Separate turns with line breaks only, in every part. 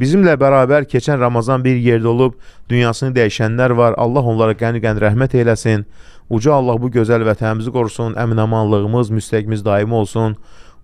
Bizimlə bərabər keçən Ramazan bir yerdə olub, dünyasını dəyişənlər var. Allah onlara qəni-qəni rəhmət eyləsin. Uca Allah bu gözəl vətənimizi qorusun, əminəmanlığımız, müstəqimiz daimi olsun.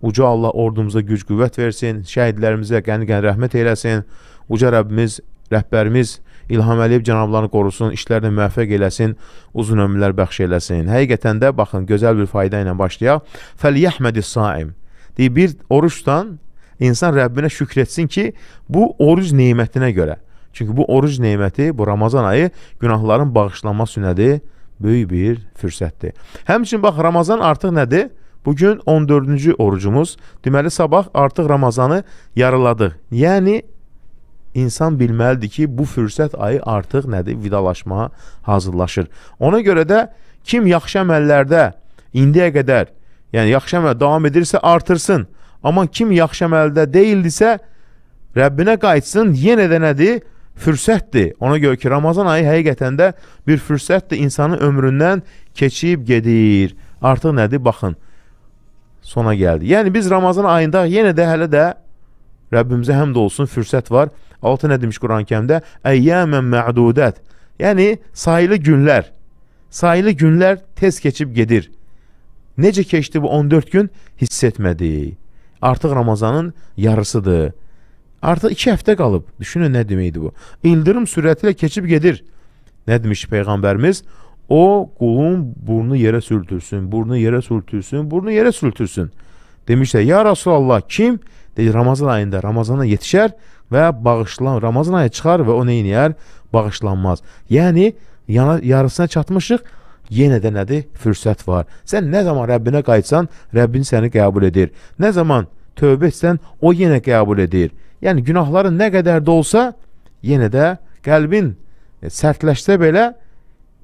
Uca Allah ordumuza güc-qüvvət versin, şəhidlərimizə qəni-qəni rəhmət eyləsin. Uca Rəbbimiz, rəhbərimiz İlham Əliyev cənablarını qorusun, işlərini müvəffəq eləsin, uzun ömürlər bəxş eləsin. Həqiqətən də baxın, gözəl bir fayda ilə başlayaq. Fəliyəhmədis saim. Deyir, bir oruç tutan insan Rəbbinə şükr etsin ki, bu oruc neymətinə görə. Çünki bu oruc neyməti, bu Ramazan ayı günahların bağışlanması nədir? Böyük bir fürsətdir. Həmçin, bax, Ramazan artıq nədir? Bugün 14-cü orucumuz. Deməli, sabah artıq Ramazanı yarıladıq. Yəni, insan bilməlidir ki, bu fürsət ayı artıq nədir? Vidalaşmağa hazırlaşır. Ona görə də kim yaxşı əməllərdə indiyə qədər, yəni yaxşı əməl davam edirsə artırsın. Amma kim yaxşı əməldə deyildisə, Rəbbinə qayıtsın, yenə də nədir? Fürsətdir. Ona görə ki, Ramazan ayı həqiqətən də bir fürsətdir. İnsanın ömründən keçib gedir. Artıq nədir? Baxın, sona gəldi. Yəni, biz Ramazan ayında yenə də hələ də Rəbbimizə həmd olsun, fürsət var. Altı nə demiş Quran kəmdə? Əyyəmən mə'dudət. Yəni, sayılı günlər. Sayılı günlər tez keçib gedir. Necə keçdi bu 14 gün? Hiss etmədik artıq Ramazanın yarısıdır. Artıq iki həftə qalıb. Düşünün, nə deməkdir bu? İldirim sürəti ilə keçib gedir. Nə demiş Peyğəmbərimiz? O, qulun burnu yerə sürtülsün, burnu yerə sürtülsün, burnu yerə sürtülsün. Demişlər, ya Rasulallah, kim? Deyir, Ramazan ayında Ramazana yetişər və bağışlan, Ramazan ayı çıxar və o neynəyər? Bağışlanmaz. Yəni, yana, yarısına çatmışıq, yenə də nədir? Fürsət var. Sən nə zaman Rəbbinə qayıtsan, Rəbbin səni qəbul edir. Nə zaman tövbə etsən, o yenə qəbul edir. Yəni, günahların nə qədər də olsa, yenə də qəlbin e, sərtləşsə belə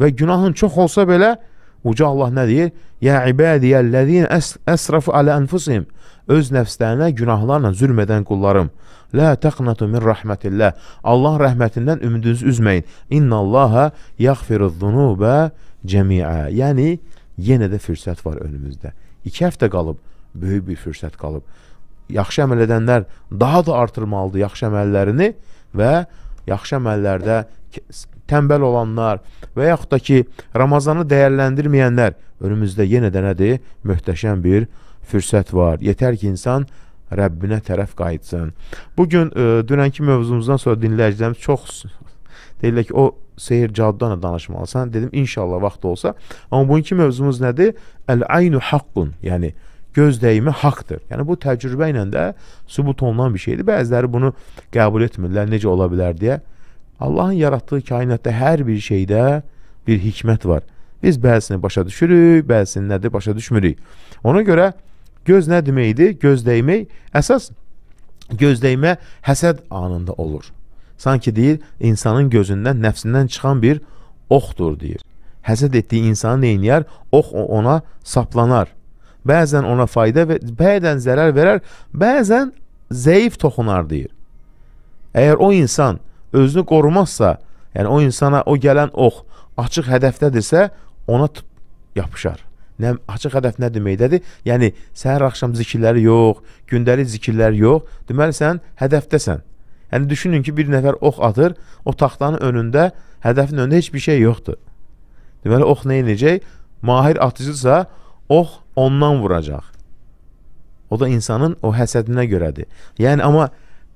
və günahın çox olsa belə, Uca Allah nə deyir? Yə ibadiyyəllədin əsrafu alə ənfusim. Öz nəfslərinə günahlarla zülm edən qullarım. Lə təqnatu min rəhmətillə. Allah rəhmətindən ümidinizi üzməyin. İnna Allaha yaxfiru zunubə cəmiə. Yəni, yenə də fürsət var önümüzdə. İki həftə qalıb, böyük bir fürsət qalıb yaxşı əməl edənlər daha da artırmalıdır yaxşı əməllərini və yaxşı əməllərdə tənbəl olanlar və yaxud da ki, Ramazanı dəyərləndirməyənlər önümüzdə yenə də nədir? Möhtəşəm bir fürsət var. Yetər ki, insan Rəbbinə tərəf qayıtsın. Bugün e, dünənki mövzumuzdan sonra dinləyicilərimiz çox deyirlər ki, o seyircaddan da danışmalısan. Dedim, inşallah vaxt olsa. Amma bugünkü mövzumuz nədir? Əl-aynu haqqun, yəni göz dəyimi haqqdır. Yəni bu təcrübə ilə də sübut olunan bir şeydir. Bəziləri bunu qəbul etmirlər. Necə ola bilər deyə. Allahın yaratdığı kainatda hər bir şeydə bir hikmət var. Biz bəzisini başa düşürük, bəzisini nədir başa düşmürük. Ona görə göz nə deməkdir? Göz dəymək əsas göz dəymə həsəd anında olur. Sanki deyir, insanın gözündən, nəfsindən çıxan bir oxdur deyir. Həsəd etdiyi insanı neyniyər? Ox ona saplanar. Bəzən ona fayda və bəzən zərər verər, bəzən zəif toxunar deyir. Əgər o insan özünü qorumazsa, yəni o insana o gələn ox açıq hədəfdədirsə, ona yapışar. Nə açıq hədəf nə deməkdədir? Yəni səhər axşam zikirləri yox, gündəlik zikirlər yox, deməli sən hədəfdəsən. Yəni düşünün ki, bir nəfər ox atır, o taxtanın önündə, hədəfin önündə heç bir şey yoxdur. Deməli ox nə edəcək? Mahir atıcıdsa, ox ondan vuracaq. O da insanın o həsədinə görədir. Yəni amma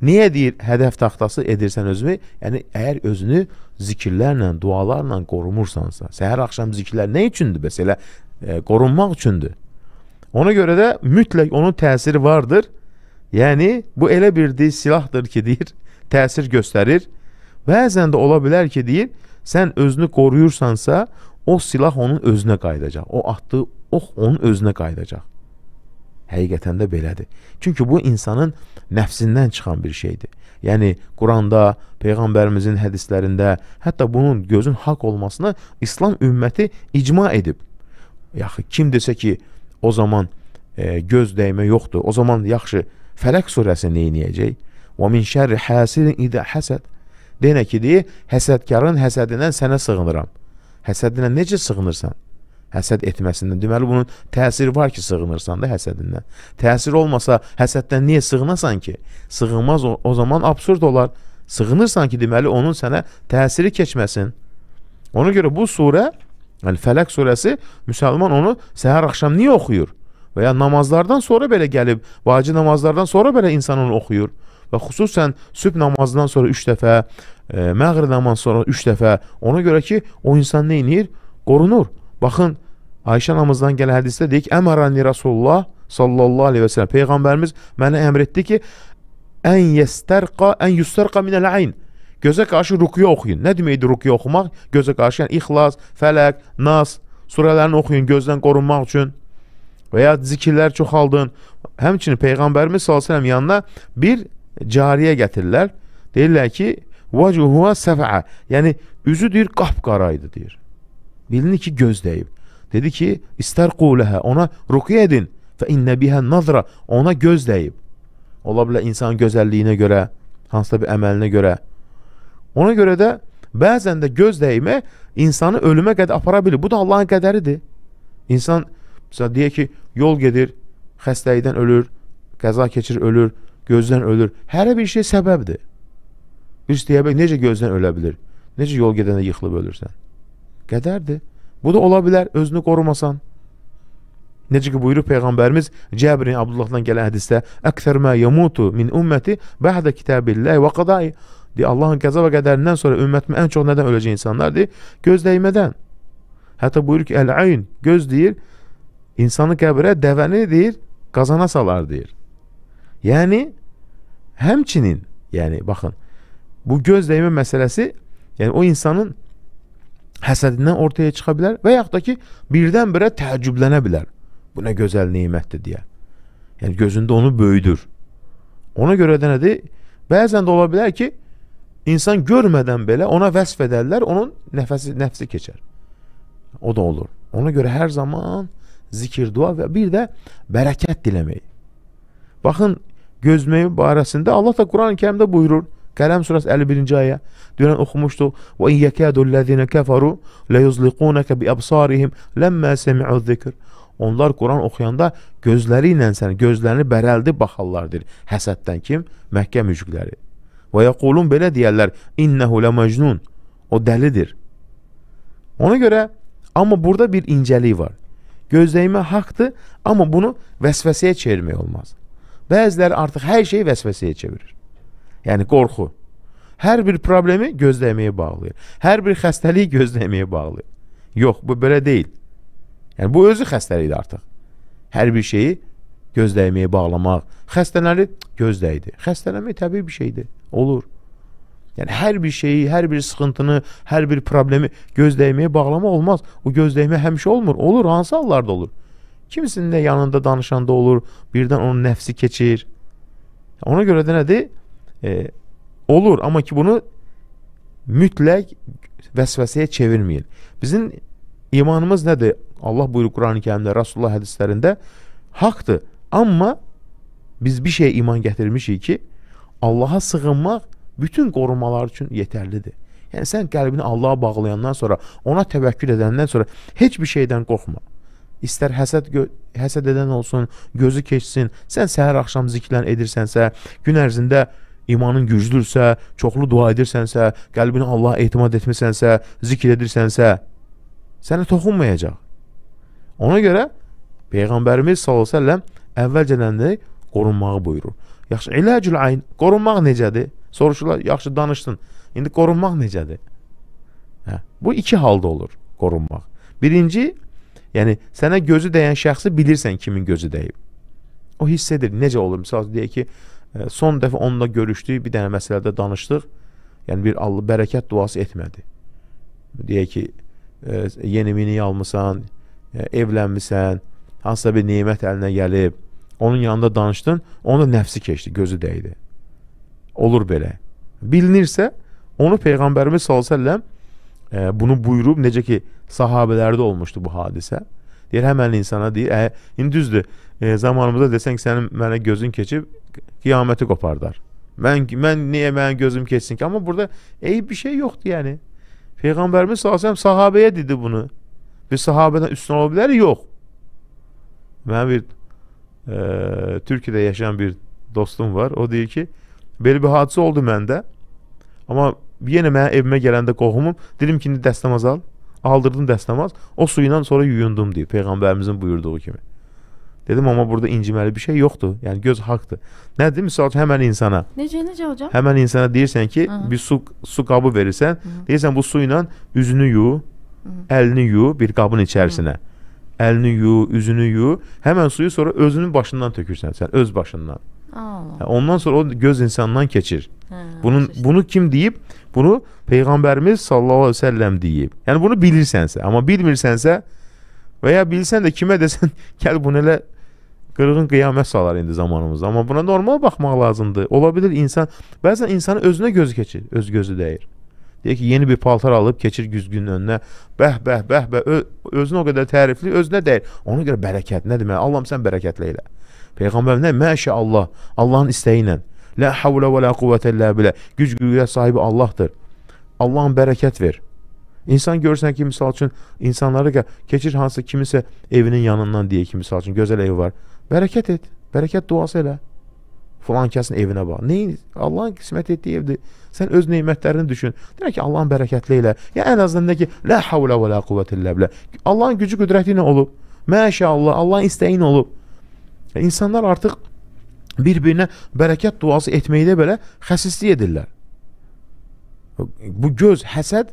niyə deyir hədəf taxtası edirsən özünü? Yəni əgər özünü zikirlərlə, dualarla qorumursansa, səhər axşam zikirlər nə üçündür bəs elə e, qorunmaq üçündür. Ona görə də mütləq onun təsiri vardır. Yəni bu elə bir deyil, silahdır ki, deyir, təsir göstərir. Bəzən də ola bilər ki, deyir, sən özünü qoruyursansa, o silah onun özünə qayıdacaq. O atdığı ox onun özünə qayıdacaq. Həqiqətən də belədir. Çünki bu insanın nəfsindən çıxan bir şeydir. Yəni Quranda, peyğəmbərimizin hədislərində, hətta bunun gözün haqq olmasını İslam ümməti icma edib. Yaxı kim desə ki, o zaman e, göz dəymə yoxdur. O zaman yaxşı Fələq surəsi nə edəcək? "Və min şerri hasidin idə həsəd" Denə ki, deyir, həsədkarın həsədindən sənə sığınıram. Həsədinə necə sığınırsan? həsəd etməsindən. Deməli bunun təsiri var ki, sığınırsan da həsədindən. Təsir olmasa həsəddən niyə sığınasan ki? Sığınmaz o, o zaman absurd olar. Sığınırsan ki, deməli onun sənə təsiri keçməsin. Ona görə bu surə, yəni Fələq surəsi müsəlman onu səhər axşam niyə oxuyur? Və ya namazlardan sonra belə gəlib, vacib namazlardan sonra belə insan onu oxuyur və xüsusən sübh namazından sonra 3 dəfə, e, məğrib namazından sonra 3 dəfə. Ona görə ki, o insan nə edir? Qorunur. Baxın, Ayşə anamızdan gələn hədisdə deyir ki, əmərəni Rasulullah sallallahu aleyhi və sələm, Peyğəmbərimiz mənə əmr etdi ki, ən yəstərqa, ən yüstərqa minəl ayn. Gözə qarşı rukiyə oxuyun. Nə deməkdir rukiyə oxumaq? Gözə qarşı, yəni İxlas, Fələq, Nas surələrini oxuyun gözdən qorunmaq üçün və ya zikirlər çoxaldın. Həmçinin Peyğəmbərimiz sallallahu aleyhi və sələm yanına bir cariyə gətirirlər. Deyirlər ki, "Vacuhuha səfə." Yəni üzü deyir qapqara idi deyir. Bilinir ki, göz dəyib. Dedi ki, istər quləhə, ona ruqya edin. Fə innə bihə nazra, ona göz dəyib. Ola bilə insanın gözəlliyinə görə, hansısa bir əməlinə görə. Ona görə də bəzən də göz dəymə insanı ölümə qədər apara bilir. Bu da Allahın qədəridir. İnsan, məsələn, deyək ki, yol gedir, xəstəlikdən ölür, qəza keçir, ölür, gözdən ölür. Hər bir şey səbəbdir. Bir istəyə bək, necə gözdən ölə bilir? Necə yol gedəndə yıxılıb ölürsən? Qədərdir. Bu da ola bilər özünü qorumasan. Necə ki buyurur peyğəmbərimiz Cəbrin Abdullahdan gələn hədisdə: "Əksər mə yamutu min ümməti ba'da kitabillahi və qada'i." Deyə Allahın qəza və qədərindən sonra ümmətimə ən çox nədən öləcək insanlardır? Göz dəymədən. Hətta buyurur ki, "Əl-ayn" göz deyir, insanı qəbrə, dəvəni deyir, qazana salar deyir. Yəni həmçinin, yəni baxın, bu göz dəymə məsələsi, yəni o insanın həsədindən ortaya çıxa bilər və yaxud da ki, birdən-birə təəccüblənə bilər. Bu nə gözəl neymətdir deyə. Yəni gözündə onu böyüdür. Ona görə də nədir? Bəzən də ola bilər ki, insan görmədən belə ona vəsf edərlər, onun nəfəsi nəfsi keçər. O da olur. Ona görə hər zaman zikir, dua və bir də bərəkət diləmək. Baxın, gözməyi barəsində Allah da Quran-ı Kərimdə buyurur: Kələm surəsi 51-ci ayə. Dünən oxumuşduq. "Və in yekadul-lezina kafaru la yuzliqunaka bi absarihim lamma sami'u zikr." Onlar Quran oxuyanda gözləri ilə səni, gözlərini bərəldi baxarlardır. Həsəddən kim? Məkkə müşrikləri. Və yəqulun belə deyərlər: "İnnehu la məcnun." O dəlidir. Ona görə amma burada bir incəlik var. Gözləyimə haqqdır, amma bunu vəsvəsəyə çevirmək olmaz. Bəziləri artıq hər şeyi vəsvəsəyə çevirir. Yəni qorxu. Hər bir problemi gözləməyə bağlayır. Hər bir xəstəliyi gözləməyə bağlayır. Yox, bu belə deyil. Yəni bu özü xəstəlikdir artıq. Hər bir şeyi gözləməyə bağlamaq, xəstələnir, gözləydi. Xəstələnmək təbii bir şeydir. Olur. Yəni hər bir şeyi, hər bir sıxıntını, hər bir problemi gözləməyə bağlama olmaz. O gözləmə həmişə olmur. Olur, hansı hallarda olur? Kimisinin də yanında danışanda olur, birdən onun nəfsi keçir. Ona görə də nədir? e, olur amma ki bunu mütləq vəsvəsəyə çevirməyin. Bizim imanımız nədir? Allah buyurur Quran-ı Kərimdə, Rasulullah hədislərində haqqdır. Amma biz bir şeyə iman gətirmişik ki, Allaha sığınmaq bütün qorumalar üçün yetərlidir. Yəni sən qəlbini Allaha bağlayandan sonra, ona təvəkkül edəndən sonra heç bir şeydən qorxma. İstər həsəd həsəd edən olsun, gözü keçsin, sən səhər axşam zikrlər edirsənsə, gün ərzində imanın güclüdürsə, çoxlu dua edirsənsə, qəlbini Allaha etimad etmisənsə, zikr edirsənsə, sənə toxunmayacaq. Ona görə Peyğəmbərimiz s.ə.v əvvəlcədən də qorunmağı buyurur. Yaxşı, iləcül ayn, qorunmaq necədir? Soruşurlar, yaxşı danışdın. İndi qorunmaq necədir? Hə, bu iki halda olur qorunmaq. Birinci, yəni sənə gözü dəyən şəxsi bilirsən kimin gözü dəyib. O hiss edir. Necə olur? Məsəl deyək ki, Son dəfə onunla görüşdük, bir dənə məsələdə danışdıq. Yəni bir Allah bərəkət duası etmədi. Deyək ki, yeni mini almısan, e, evlənmisən, hansısa bir nemət əlinə gəlib, onun yanında danışdın, onun nəfsi keçdi, gözü dəydi. Olur belə. Bilinirsə, onu Peyğəmbərimiz s.ə.v e, bunu buyurub, necə ki, sahabələrdə olmuşdu bu hadisə. Deyir, həmən insana deyir, ə, hə, indi düzdür, e, zamanımızda desən ki, sənin mənə gözün keçib, qiyaməti qopardar. Mən, mən niyə mənim gözüm keçsin ki? Amma burada eyb bir şey yoxdur yəni. Peyğəmbərimiz s.ə.v sahabəyə dedi bunu. Bir sahabədən üstün ola bilər? Yox. Mənim bir e, Türkiyədə yaşayan bir dostum var. O deyir ki, belə bir hadisə oldu məndə. Amma yenə mənim evimə gələndə qohumum, dedim ki, indi dəstəmaz al aldırdım dəstəmaz, o su ilə sonra yuyundum deyir peyğəmbərimizin buyurduğu kimi. Dedim amma burada inciməli bir şey yoxdur. Yəni göz haqqdır. Nədir? Məsəl üçün həmin insana.
Necə necə hocam? Həmin
insana deyirsən ki, Hı -hı. bir su su qabı verirsən, Hı -hı. deyirsən bu su ilə üzünü yu, Hı -hı. əlini yu bir qabın içərisinə. Hı -hı əlini yu, üzünü yu, həmən suyu sonra özünün başından tökürsən sən, öz başından. Allah. Yəni ondan sonra o göz insandan keçir. Hə, Bunun hə, bunu kim deyib? Bunu peyğəmbərimiz sallallahu əleyhi və səlləm deyib. Yəni bunu bilirsənsə, amma bilmirsənsə və ya bilsən də kimə desən, gəl bunu elə qırğın qiyamət salar indi zamanımızda. Amma buna normal baxmaq lazımdır. Ola bilər insan bəzən insanı özünə gözü keçir, öz gözü dəyir. Deyək ki, yeni bir paltar alıb keçir güzgünün önünə. Bəh, bəh, bəh, bəh, özünü o qədər tərifli, özünə dəyir. Ona görə bərəkət nə demək? Allahım sən bərəkətlə elə. Peyğəmbər nə? Məşə Allah, Allahın istəyi ilə. Lə havlə və lə quvvətə illə bilə. Güc qüvvət sahibi Allahdır. Allahın bərəkət ver. İnsan görürsən ki, misal üçün insanları keçir hansı kimisə evinin yanından deyək ki, misal üçün gözəl ev var. Bərəkət et. Bərəkət duası elə. Falan kəsin evinə bax. Neyin? Allahın qismət etdiyi evdir. Sən öz nemətlərini düşün. Deyək ki, Allahın bərəkətli elə. Ya ən azından ki, la havla və la quvvət illə billah. Allahın gücü, qüdrəti ilə olub. Məşallah, Allahın istəyi ilə olub. İnsanlar artıq bir-birinə bərəkət duası etməkdə belə xəsislik edirlər. Bu göz, həsəd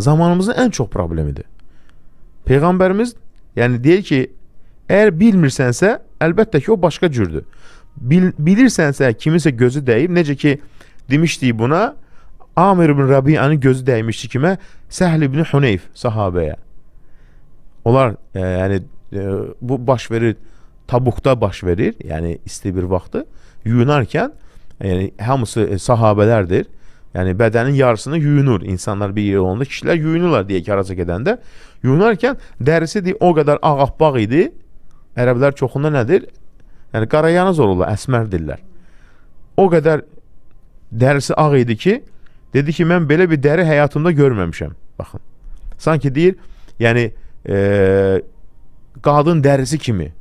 zamanımızın ən çox problemidir. Peyğəmbərimiz yəni deyir ki, əgər bilmirsənsə, əlbəttə ki, o başqa cürdür. Bil, bilirsənsə, kimisə gözü dəyib, necə ki, demişdik buna, Amir ibn Rabiyanın gözü dəymişdi kimə? Səhl ibn Huneyf sahabəyə. Onlar, e, yəni, e, bu baş verir Tabukda baş verir. Yəni isti bir vaxtı yuyunarkən yəni hamısı e, sahabələrdir. Yəni bədənin yarısını yuyunur. İnsanlar bir yerə olanda kişilər yuyunurlar deyə ki, haraca gedəndə yuyunarkən dərisi də o qədər ağappaq idi. Ərəblər çoxunda nədir? Yəni qarayanız olurlar, əsmərdirlər. O qədər dərisi ağ idi ki, dedi ki, mən belə bir dəri həyatımda görməmişəm. Baxın. Sanki deyir, yəni e, qadın dərisi kimi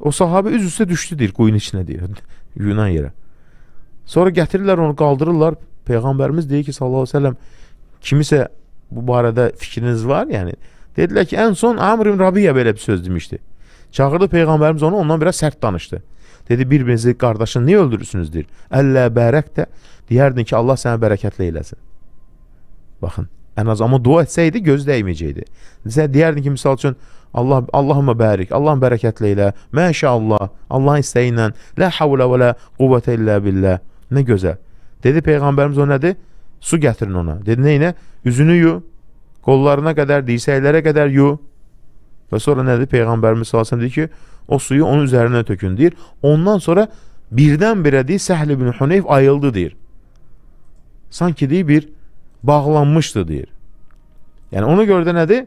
O sahabə üz üstə düşdü deyir quyunun içinə deyir, yunan yerə. Sonra gətirirlər onu, qaldırırlar. Peyğəmbərimiz deyir ki, sallallahu əleyhi və səlləm, kimisə bu barədə fikriniz var? Yəni dedilər ki, ən son Amr ibn Rabiya belə bir söz demişdi. Çağırdı peyğəmbərimiz onu, ondan biraz sərt danışdı. Dedi, bir-birinizi qardaşın niyə öldürürsünüz deyir. Əllə bərək də deyərdin ki, Allah sənə bərəkətli eləsin. Baxın, Ən az amma dua etsəydi göz dəyməyəcəkdi. Desə deyərdin ki, məsəl üçün Allah Allahumma bərik, Allahın bərəkətlə elə, məşallah, Allahın istəyi ilə, la havla və la quvvətə illə billah. Nə gözəl. Dedi peyğəmbərimiz o nədir? Su gətirin ona. Dedi nə ilə? Üzünü yu, qollarına qədər, dirsəklərə qədər yu. Və sonra nədir? Peyğəmbərimiz sallallahu əleyhi və səlləm dedi ki, o suyu onun üzərinə tökün deyir. Ondan sonra birdən-birə deyir Səhl ibn Huneyf ayıldı deyir. Sanki deyir bir bağlanmışdı deyir. Yəni ona görə də nədir?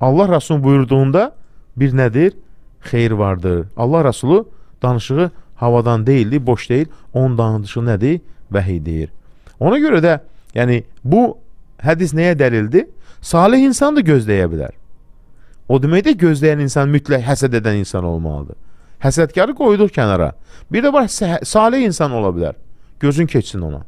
Allah Rasulun buyurduğunda bir nədir? Xeyir vardır. Allah Rasulu danışığı havadan deyildi, boş deyil. Onun danışığı nədir? Vəhidir. Ona görə də yəni bu hədis nəyə dəlildir? Salih insan da gözləyə bilər. O demək də gözləyən insan mütləq həsəd edən insan olmalıdır. Həsədkarı qoyduq kənara. Bir də var, salih insan ola bilər. Gözün keçsin ona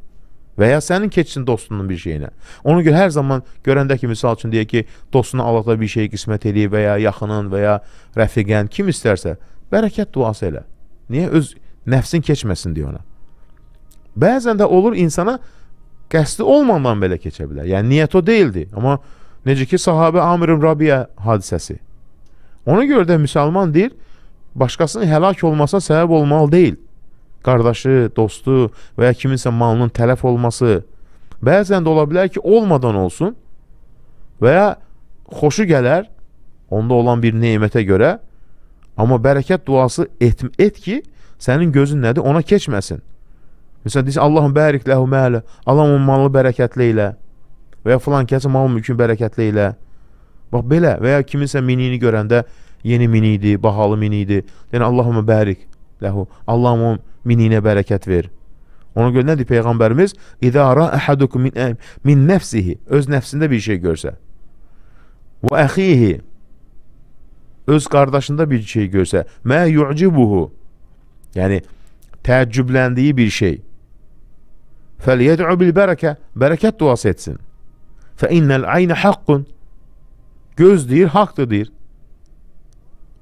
və ya sənin keçsin dostunun bir şeyinə. Ona görə hər zaman görəndə ki, misal üçün deyək ki, dostuna Allahda bir şey qismət eləyib və ya yaxının və ya rəfiqən kim istərsə, bərəkət duası elə. Niyə öz nəfsin keçməsin deyə ona. Bəzən də olur insana qəsdi olmadan belə keçə bilər. Yəni niyyət o deyildi, amma necə ki sahabə Amr ibn Rabiya hadisəsi. Ona görə də müsəlman deyil, başqasının həlak olmasına səbəb olmalı deyil qardaşı, dostu və ya kiminsə malının tələf olması bəzən də ola bilər ki, olmadan olsun və ya xoşu gələr onda olan bir neymətə görə amma bərəkət duası et, et ki, sənin gözün nədir? Ona keçməsin. Məsələn, deyirsən, Allahım bərik ləhu mələ, Allahım onun malını bərəkətli ilə və ya filan kəsə mal mülkün bərəkətli ilə. Bax, belə və ya kiminsə minini görəndə yeni mini idi, bahalı mini idi. Yəni, Allahım bərik, lehu. Allahım onun miniyinə bərəkət ver. Ona görə nədir Peyğəmbərimiz? İzə ara əhədukum min, min nəfsihi. Öz nəfsində bir şey görsə. Və əxihi. Öz qardaşında bir şey görsə. Mə yu'cibuhu. Yəni, təəccübləndiyi bir şey. Fəliyəd'u bil bərəkə. Bərəkət duası etsin. Fə innəl aynə haqqun. Göz deyir, haqqdır deyir.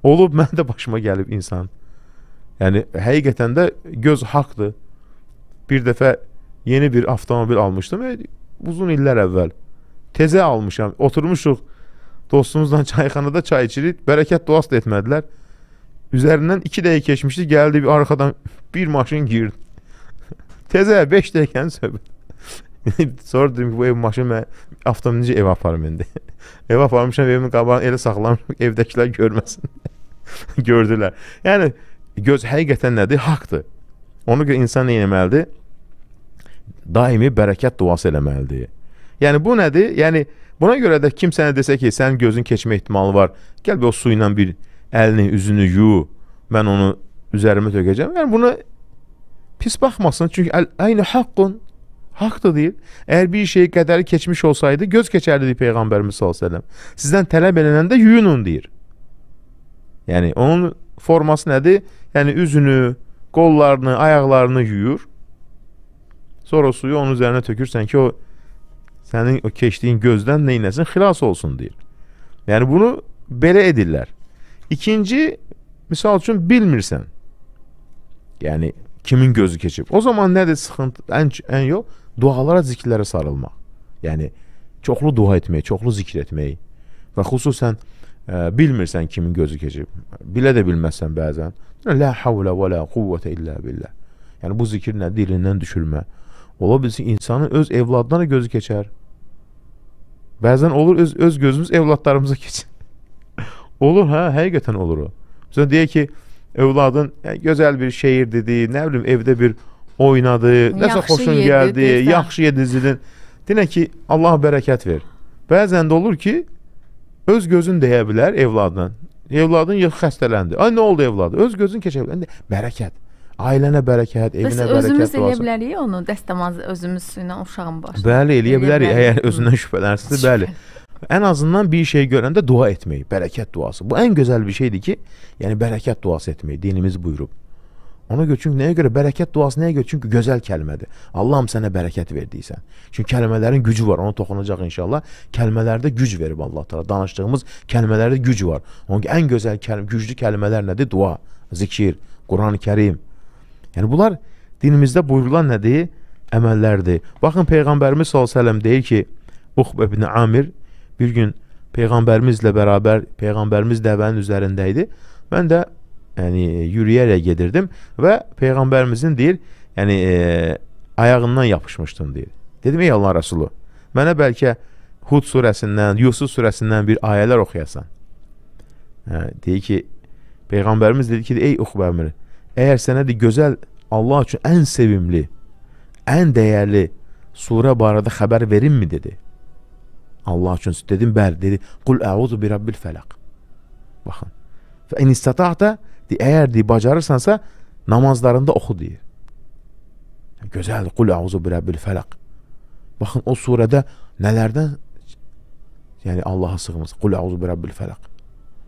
Olub, mən də başıma gəlib insan. Yəni həqiqətən də göz haqdır. Bir dəfə yeni bir avtomobil almışdım. E, uzun illər əvvəl. Tezə almışam. Oturmuşuq dostumuzla çayxanada çay içirik. Bərəkət duası da etmədilər. Üzərindən 2 dəqiqə keçmişdi. Gəldi bir arxadan bir maşın girdi. Tezə 5 dəqiqənin söhbət. Sonra dedim ki, bu ev maşını mən avtomobilci ev aparım indi. ev aparmışam, evimin qabağını elə saxlamışam, evdəkilər görməsin. Gördülər. Yəni göz həqiqətən nədir? Haqdır. Ona görə insan nə etməlidir? Daimi bərəkət duası eləməlidir. Yəni bu nədir? Yəni buna görə də kim sənə desə ki, sənin gözün keçmə ehtimalı var, gəl bir o su ilə bir əlini, üzünü yu, mən onu üzərimə tökəcəm. Yəni buna pis baxmasın, çünki aynı haqqın haqdır deyir. Əgər bir şey qədəri keçmiş olsaydı, göz keçərdi deyir Peyğəmbərimiz sallallahu əleyhi və səlləm. Sizdən tələb edilən də yuyunun deyir. Yəni onun forması nədir? yəni üzünü, qollarını, ayaqlarını yuyur. Sonra suyu onun üzərinə tökürsən ki, o sənin o keçdiyin gözdən neynəsin, xilas olsun deyir. Yəni bunu belə edirlər. İkinci, misal üçün bilmirsən. Yəni kimin gözü keçib. O zaman nədir sıxıntı? Ən, ən yol dualara, zikirlərə sarılmaq. Yəni çoxlu dua etmək, çoxlu zikr etmək və xüsusən ə, e, bilmirsən kimin gözü keçib. Bilə də bilməzsən bəzən. La havlə və la quvvətə illə billah. Yəni bu zikirlə dilindən düşürmə. Ola bilsin insanın öz evladına da gözü keçər. Bəzən olur öz öz gözümüz evladlarımıza keçir. olur hə, həqiqətən olur o. Məsələn deyək ki, övladın yəni, gözəl bir şeir dedi, nə bilim evdə bir oynadı, nəsə xoşun yedi, gəldi, deyirsən. yaxşı yedizidin. Dinə ki, Allah bərəkət ver. Bəzən də olur ki, öz gözün deyə bilər evladın. Evladın yox xəstələndi. Ay nə oldu evladı? Öz gözün keçə bilər. Bərəkət. Ailənə bərəkət, evinə Bəs bərəkət olsun. Özümüz eləyə
bilərik onu, dəstəmaz özümüz ilə uşağın başına. Bəli, eləyə bilərik. Əgər özündən
şübhələnsiniz, bəli. Ən azından bir şey görəndə dua etmək, bərəkət duası. Bu ən gözəl bir şeydir ki, yəni bərəkət duası etmək dinimiz buyurub. Ona görə çünki nəyə görə bərəkət duası nəyə görə? Çünki gözəl kəlmədir. Allahım sənə bərəkət verdiysən. Çünki kəlmələrin gücü var. Ona toxunacaq inşallah. Kəlmələrdə güc verib Allah Taala. Danışdığımız kəlmələrdə güc var. Onun ən gözəl kəl güclü kəlmələr nədir? Dua, zikir, Qurani-Kərim. Yəni bunlar dinimizdə buyurulan nədir? Əməllərdir. Baxın peyğəmbərimiz sallallahu əleyhi və səlləm deyir ki, Uxb ibn Amir bir gün peyğəmbərimizlə bərabər peyğəmbərimiz dəvənin üzərində idi. Mən də yəni yürüyərək gedirdim və peyğəmbərimizin deyir, yəni e, ayağından yapışmışdın deyir. Dedim ey Allah Rəsulu, mənə bəlkə Hud surəsindən, Yusuf surəsindən bir ayələr oxuyasan. Hə, deyir ki, peyğəmbərimiz dedi ki, ey Uxbəmir, əgər sənə də gözəl Allah üçün ən sevimli, ən dəyərli surə barədə xəbər verinmi dedi. Allah üçün dedim bəli dedi. Qul əuzu bi rabbil fələq. Baxın. Fə in istata'ta Deyir, əgər deyir, bacarırsansa, namazlarında oxu deyir. Gözəldir, qul əuzu birəbbil fələq. Baxın, o surədə nələrdən, yəni Allaha sığımız, qul əuzu birəbbil fələq,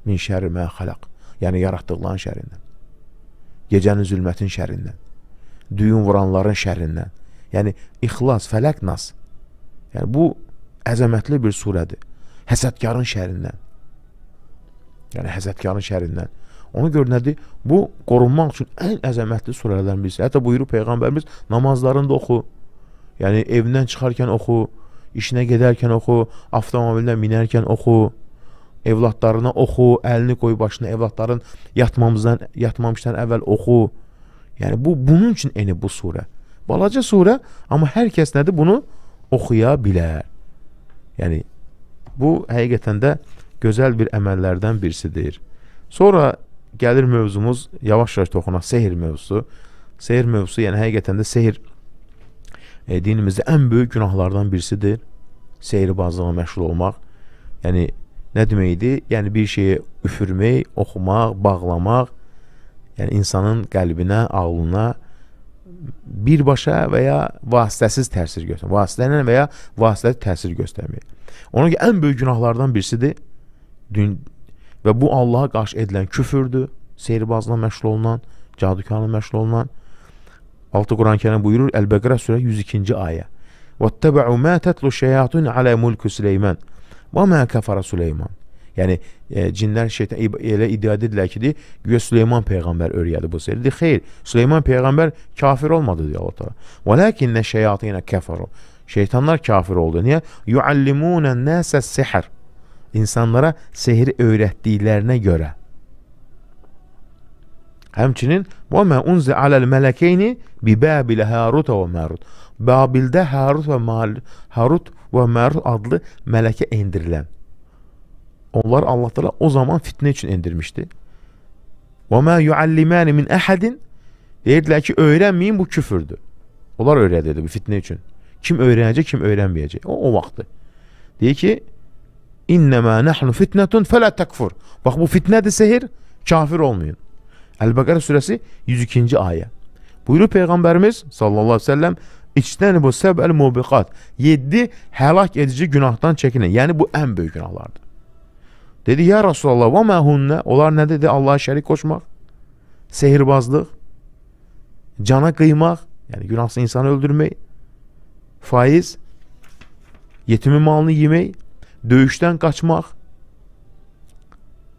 min şəri mə xələq, yəni yaratdıqların şərindən, gecənin zülmətin şərindən, düyün vuranların şərindən, yəni ixlas, fələq, nas. Yəni bu əzəmətli bir surədir, həsədkarın şərindən, yəni həsədkarın şərindən, Ona görə nədir? Bu qorunmaq üçün ən əzəmətli surələrdən birisi. Hətta buyurur peyğəmbərimiz namazlarında oxu. Yəni evindən çıxarkən oxu, işinə gedərkən oxu, avtomobildən minərkən oxu, evladlarına oxu, əlini qoy başına evladların yatmamızdan yatmamışdan əvvəl oxu. Yəni bu bunun üçün eni bu surə. Balaca surə, amma hər kəs nədir bunu oxuya bilər. Yəni bu həqiqətən də gözəl bir əməllərdən birisidir. Sonra gəlir mövzumuz yavaş-yavaş toxuna sehr mövzusu. Sehr mövzusu, yəni həqiqətən də sehr e, dinimizdə ən böyük günahlardan birisidir. Sehrbazlığa məşğul olmaq. Yəni nə deməkdir? Yəni bir şeyə üfürmək, oxumaq, bağlamaq, yəni insanın qəlbinə, ağlına birbaşa və ya vasitəsiz təsir göstərmək. Vasitələ və ya vasitəli təsir göstərmək. Ona görə ən böyük günahlardan birisidir. Dün Və bu Allaha qarşı edilən küfürdür, seyrbazla məşğul olunan, cadukarla məşğul olunan. 6 Quran-Kərim buyurur Əl-Bəqərə surə 102-ci ayə. "Vəttəbəu mə tətlu şeyatun alə mulki Süleyman və mə kəfərə Süleyman." Yəni e, cinlər şeytan elə iddia edirlər ki, güya Süleyman peyğəmbər öyrədi bu sirri. Xeyr, Süleyman peyğəmbər kafir olmadı deyə Allah təala. "Vəlakinnə şeyatinə kəfəru." Şeytanlar kafir oldu. Niyə? "Yuallimunən nəsə sihr." insanlara sehir öyrətdiklərinə görə. Həmçinin və mə unzi aləl mələkeyni bi Babil Harut və Marut. Babildə Harut və Mal Harut və Marut adlı mələkə endirilən. Onlar Allah Teala o zaman fitnə üçün endirmişdi. Və mə yuallimani min ahadin deyirdilər ki, öyrənməyin bu küfürdür. Onlar öyrədirdi bu fitnə üçün. Kim öyrənəcək, kim öyrənməyəcək. O o vaxtı. Deyir ki, İnnemâ nahnu fitnetun felâ tekfur. Bak bu fitne de sehir, kafir olmayın. El-Bekara suresi 102. ayet. Buyuruyor Peygamberimiz sallallahu aleyhi ve sellem İçtenibu seb'el mubiqat. 7 helak edici günahdan çekinin. Yani bu en büyük günahlardır. Dedi ya Resulallah ve mehunne. Onlar ne dedi? Allah'a şerik koşmak. Sehirbazlık. Cana kıymak. Yani günahsız insanı öldürmek. Faiz. Yetimin malını yemek döyüşdən qaçmaq,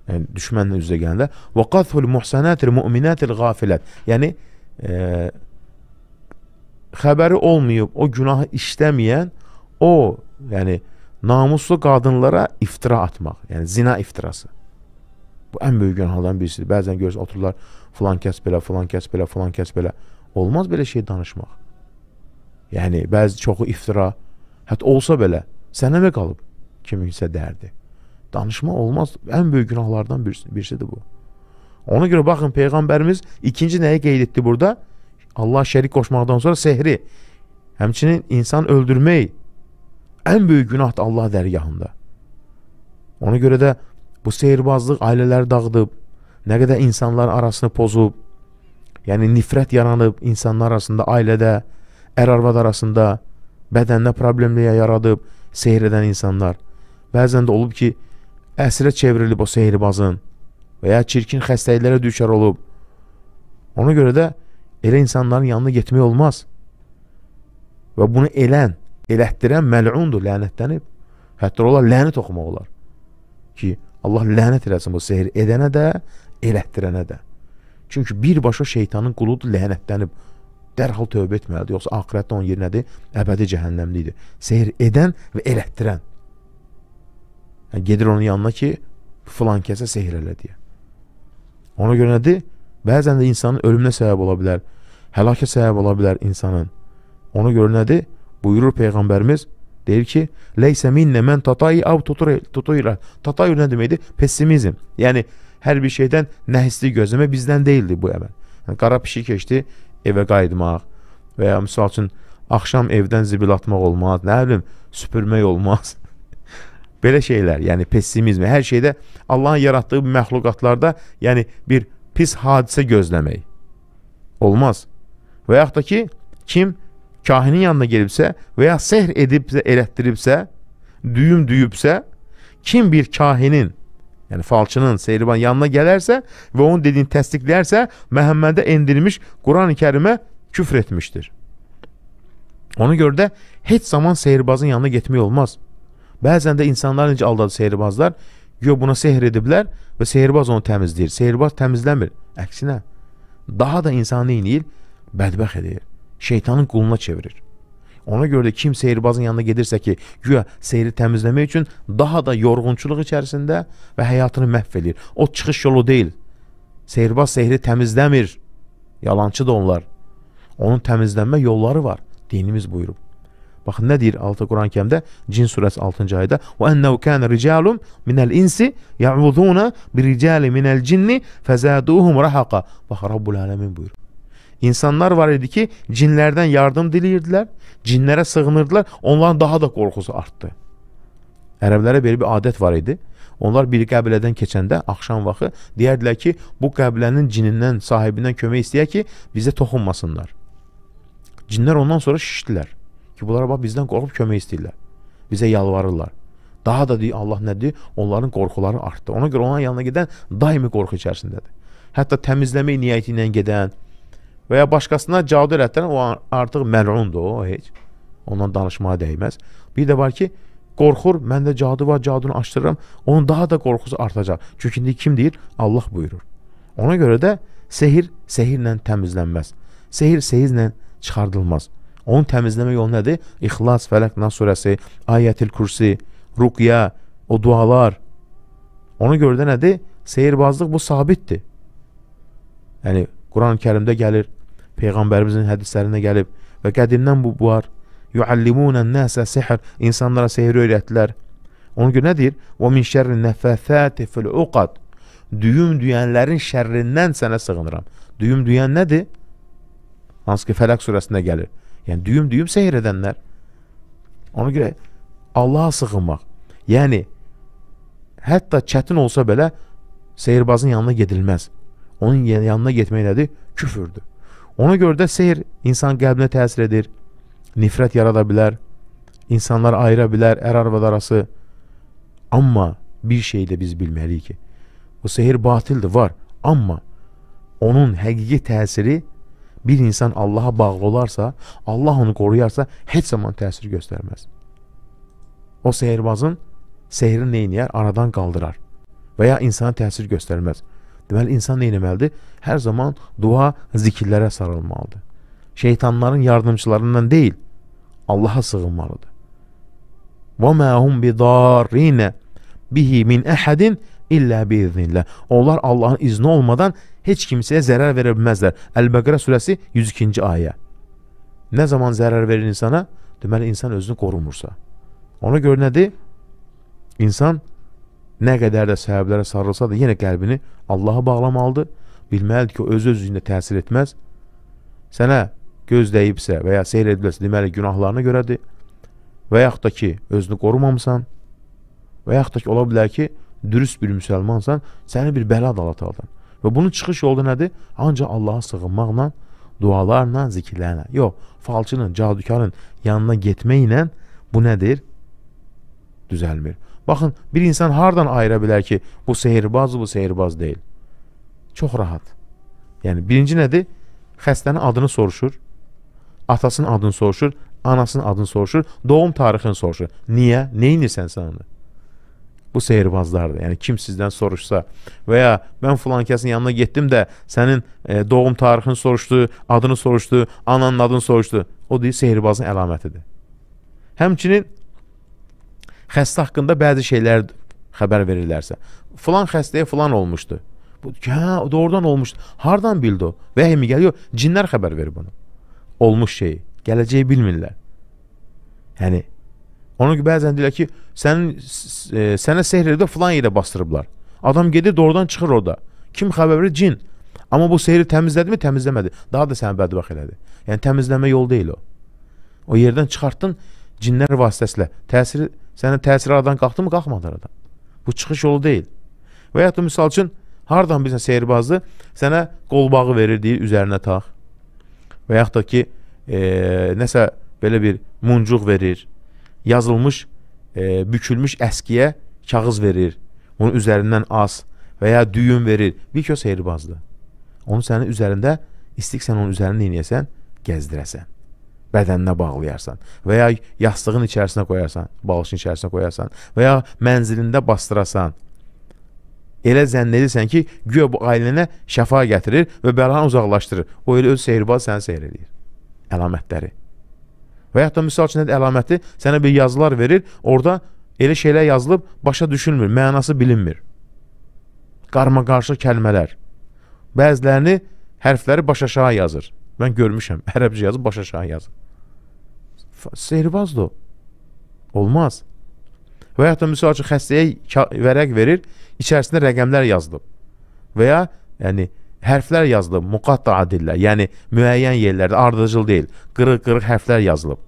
yəni düşmənlə üzə gələndə və qadful muhsanatil mu'minatil qafilət. Yəni e, xəbəri olmayıb o günahı işləməyən o, yəni namuslu qadınlara iftira atmaq, yəni zina iftirası. Bu ən böyük günahlardan birisidir. Bəzən görürsən otururlar filan kəs belə, filan kəs belə, filan kəs belə. Olmaz belə şey danışmaq. Yəni bəzi çoxu iftira, hətta olsa belə sənə nə qalıb? kiminsə dərdi. Danışma olmaz. Ən böyük günahlardan birisi, birisidir bu. Ona görə baxın peyğəmbərimiz ikinci nəyi qeyd etdi burada? Allah şərik qoşmaqdan sonra sehri, həmçinin insan öldürmək ən böyük günahdır Allah dərgahında. Ona görə də bu sehirbazlıq ailələri dağıdıb, nə qədər insanlar arasını pozub, yəni nifrət yaranıb insanlar arasında, ailədə, ər-arvad arasında, bədəndə problemliyə yaradıb sehr edən insanlar. Bəzən də olub ki, əsrə çevrilib o sehirbazın və ya çirkin xəstəliklərə düşər olub. Ona görə də elə insanların yanına getmək olmaz. Və bunu elən, elətdirən məlundur, lənətlənib. Hətta olar lənət oxumaq olar. Ki, Allah lənət eləsin bu sehir edənə də, elətdirənə də. Çünki birbaşa şeytanın quludur, lənətlənib. Dərhal tövbə etməlidir, yoxsa axirətdə onun yeri nədir? Əbədi cəhənnəmlidir. Sehir edən və elətdirən Yəni, gedir onun yanına ki, filan kəsə sehr elə deyə. Ona görə nədir? Bəzən də insanın ölümünə səbəb ola bilər, həlakə səbəb ola bilər insanın. Ona görə nədir? Buyurur Peyğəmbərimiz, deyir ki, leysə minnə mən tatayi av tutuyra. Tatayu nə deməkdir? Pessimizm. Yəni, hər bir şeydən nəhisli gözləmə bizdən deyildi bu əməl. Yəni, qara pişik keçdi, evə qayıtmaq və ya misal üçün, axşam evdən zibil atmaq olmaz, nə bilim, süpürmək olmaz. Belə şeylər, yəni pessimizm, hər şeydə Allahın yaratdığı bu məxluqatlarda, yəni bir pis hadisə gözləmək olmaz. Və yaxud da ki, kim kahinin yanına gelibsə və ya sehr edibsə, elətdiribsə, düyüm düyübsə, kim bir kahinin, yəni falçının, seyriban yanına gələrsə və onun dediyini təsdiqlərsə, Məhəmmədə endirilmiş Quran-ı Kərimə küfr etmişdir. Ona görə də heç zaman seyrbazın yanına getmək olmaz. Bəzən də insanlar necə aldadır sehirbazlar? Güya buna sehr ediblər və sehirbaz onu təmizləyir. Sehirbaz təmizləmir. Əksinə, daha da insanı eləyir, bədbəx edir. Şeytanın quluna çevirir. Ona görə də kim sehirbazın yanına gedirsə ki, güya sehri təmizləmək üçün daha da yorğunçuluq içərisində və həyatını məhv edir. O çıxış yolu deyil. Sehirbaz sehri təmizləmir. Yalançı da onlar. Onun təmizlənmə yolları var. Dinimiz buyurub. Bax nə deyir 6 Quran-Kərimdə? Cin surəsi 6-cı ayədə: "Və ennehu kana ricalun minel insi ya'uduna biricalin minel cinni fazaduhum rahaqa." Bax Rabbul Aləmin buyur. İnsanlar var idi ki, cinlərdən yardım diləyirdilər, cinlərə sığınırdılar, onların daha da qorxusu artdı. Ərəblərə belə bir adət var idi. Onlar bir qəbilədən keçəndə axşam vaxtı deyərdilər ki, bu qəbilənin cinindən, sahibindən kömək istəyək ki, bizə toxunmasınlar. Cinlər ondan sonra şişdilər ki, bunlara bax bizdən qorxub kömək istəyirlər. Bizə yalvarırlar. Daha da deyir, Allah nədir? Onların qorxuları artdı. Ona görə onun yanına gedən daimi qorxu içərisindədir. Hətta təmizləmək niyyəti ilə gedən və ya başqasına cadu elətdən o artıq məlundur o heç. Ondan danışmağa dəyməz. Bir də var ki, qorxur, məndə cadu var, cadunu açdırıram. Onun daha da qorxusu artacaq. Çünki indi kim deyir? Allah buyurur. Ona görə də sehir sehirlə təmizlənməz. Sehir sehirlə çıxardılmaz. Onu təmizləmək o nədir? İxlas, Fələq, Nas surəsi, Ayətül Kursi, Ruqya, o dualar. Ona görə də nədir? Seyirbazlıq bu sabitdir. Yəni Quran-ı Kərimdə gəlir, peyğəmbərimizin hədislərində gəlib və qədimdən bu var. Yuallimunan nasa sihr, insanlara sehr öyrətdilər. Ona görə nə deyir? Və min şerrin nəfəsati fil uqad. Düyüm düyənlərin şərrindən sənə sığınıram. Düyüm düyən nədir? Hansı ki Fələq surəsində gəlir. Yəni düyüm düyüm sehr edənlər. Ona görə Allaha sığınmaq. Yəni hətta çətin olsa belə sehrbazın yanına gedilməz. Onun yanına getmək nədir? Küfürdür. Ona görə də sehr insan qəlbinə təsir edir. Nifrət yarada bilər. İnsanlar ayıra bilər ər-arvad er arası. Amma bir şey də biz bilməliyik ki, bu sehr batildir, var. Amma onun həqiqi təsiri bir insan Allaha bağlı olarsa, Allah onu qoruyarsa heç zaman təsir göstərməz. O sehirbazın sehri neyniyər? Aradan qaldırar və ya insana təsir göstərməz. Deməli, insan neynəməlidir? Hər zaman dua, zikirlərə sarılmalıdır. Şeytanların yardımçılarından deyil, Allaha sığınmalıdır. وَمَا هُمْ بِضَارِّينَ بِهِ مِنْ اَحَدٍ اِلَّا بِاِذْنِ Onlar Allahın izni olmadan heç kimsəyə zərər verə bilməzlər. Əl-Bəqərə surəsi 102-ci ayə. Nə zaman zərər verir insana? Deməli, insan özünü qorumursa. Ona görə nədir? İnsan nə qədər də səhəblərə sarılsa da yenə qəlbini Allaha bağlamalıdır. Bilməlidir ki, o öz-özlüyündə təsir etməz. Sənə göz dəyibsə və ya seyr ediləsə, deməli, günahlarına görədir. Və yaxud da ki, özünü qorumamısan, və yaxud da ki, ola bilər ki, dürüst bir müsəlmansan, səni bir bəla da alatadır. Və bunun çıxış yolu nədir? Ancaq Allaha sığınmaqla, dualarla, zikirlərlə. Yox, falçının, cadukarın yanına getməklə bu nədir? Düzəlmir. Baxın, bir insan hardan ayıra bilər ki, bu sehirbazdır, bu sehirbaz deyil? Çox rahat. Yəni, birinci nədir? Xəstənin adını soruşur, atasının adını soruşur, anasının adını soruşur, doğum tarixini soruşur. Niyə? Neyinirsən sən onu? bu sehirbazlardır. Yəni kim sizdən soruşsa və ya mən filan kəsin yanına getdim də sənin e, doğum tarixini soruşdu, adını soruşdu, ananın adını soruşdu. O deyir sehirbazın əlamətidir. Həmçinin xəstə haqqında bəzi şeylər xəbər verirlərsə, filan xəstəyə filan olmuşdu. Bu hə, doğrudan olmuşdu. Hardan bildi o? Və hemi gəlir, yox, cinlər xəbər verir bunu. Olmuş şeyi, gələcəyi bilmirlər. Yəni Ona ki, bəzən deyirlər ki, sənin, e, sənə sehr edib filan yerə bastırıblar. Adam gedir, doğrudan çıxır orada. Kim xəbəri? Cin. Amma bu sehri təmizlədimi? Təmizləmədi. Daha da səni bədbəx elədi. Yəni təmizləmə yolu deyil o. O yerdən çıxartdın cinlər vasitəsilə. Təsiri sənin təsiri aradan qalxdımı? Qalxmadı aradan. Bu çıxış yolu deyil. Və ya da misal üçün hardan bilirsən sehrbazdır? Sənə qolbağı verir, deyir üzərinə tax. Və ya da ki, e, nəsə belə bir muncuq verir yazılmış, e, bükülmüş əskiyə kağız verir. Onun üzərindən as və ya düyün verir. Bir ki, o seyirbazdır. Onu sənin üzərində, istiqsən onun üzərini neyəsən? Gəzdirəsən. Bədəninə bağlayarsan və ya yastığın içərisinə qoyarsan, balışın içərisinə qoyarsan və ya mənzilində bastırasan. Elə zənn edirsən ki, güya bu ailənə şəfa gətirir və bəlanı uzaqlaşdırır. O elə öz sehrbaz səni seyr edir. Əlamətləri. Və hətta misal üçün əlaməti sənə bir yazılar verir, orada elə şeylər yazılıb başa düşülmür, mənası bilinmir. Qarma-qarşı kəlmələr. Bəzilərini hərfləri baş aşağı yazır. Mən görmüşəm, ərəbcə yazıb baş aşağı yazır. Sehirbazdır o. Olmaz. Və ya da misal üçün xəstəyə vərəq verir, içərisində rəqəmlər yazılıb. Və ya yəni hərflər yazılıb, muqatta adillər, yəni müəyyən yerlərdə ardıcıl deyil, qırıq-qırıq hərflər yazılıb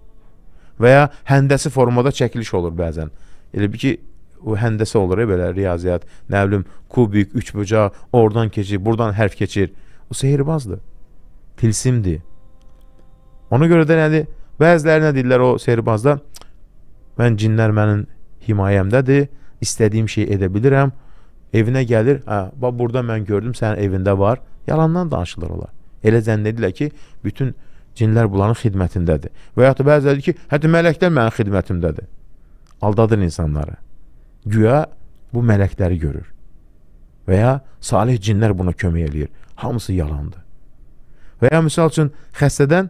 və ya həndəsi formada çəkiliş olur bəzən. Elə bir ki, o həndəsə olur, belə riyaziyyat, nə bilim, kubik, üçbucaq, oradan keçir, buradan hərf keçir. O sehirbazdır, tilsimdir. Ona görə də nədir? Bəziləri nə deyirlər o sehirbazda? Mən cinlər mənim himayəmdədir, istədiyim şey edə bilirəm. Evinə gəlir, hə, bax burada mən gördüm, sənin evində var. Yalandan danışılır onlar. Elə zənn edirlər ki, bütün cinlər bunların xidmətindədir. Və yaxud da bəziləri ki, hətta mələklər mənim xidmətimdədir. Aldadır insanları. Güya bu mələkləri görür. Və ya salih cinlər buna kömək eləyir. Hamısı yalandır. Və ya misal üçün xəstədən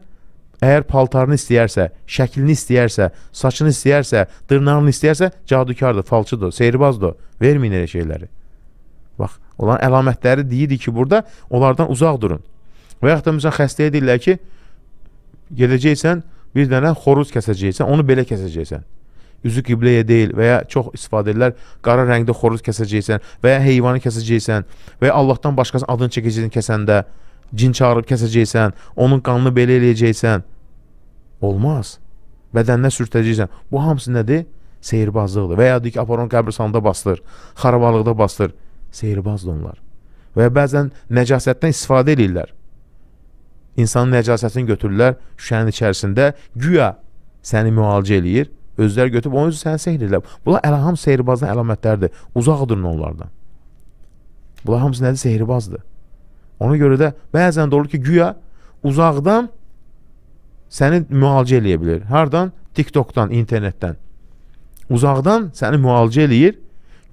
əgər paltarını istəyərsə, şəklini istəyərsə, saçını istəyərsə, dırnağını istəyərsə, cadukardır, falçıdır, seyrbazdır. Verməyin elə şeyləri. Bax, onların əlamətləri deyirdi ki, burada onlardan uzaq durun. Və yaxud da məsələn xəstəyə deyirlər ki, gedəcəksən, bir dənə xoruz kəsəcəksən, onu belə kəsəcəksən. Üzü qibləyə deyil və ya çox istifadə edirlər, qara rəngdə xoruz kəsəcəksən və ya heyvanı kəsəcəksən və ya Allahdan başqasının adını çəkəcəksən kəsəndə, cin çağırıb kəsəcəksən, onun qanını belə eləyəcəksən. Olmaz. Bədəninə sürtəcəksən. Bu hamısı nədir? Seyirbazlıqdır. Və ya deyir ki, aparon qəbristanında bastır, xarabalıqda bastır. Seyirbazdırlar. Və ya bəzən nəcasətdən istifadə edirlər insanın nəcasətini götürürlər şüşənin içərisində, güya səni müalicə eləyir, özləri götürüb onun özü səni sehir edilər. Bunlar əlham sehirbazın əlamətləridir. Uzaq durun onlardan. Bunlar hamısı nədir? Sehirbazdır. Ona görə də bəzən də olur ki, güya uzaqdan səni müalicə eləyə bilər. Hardan? TikTokdan, internetdən. Uzaqdan səni müalicə eləyir,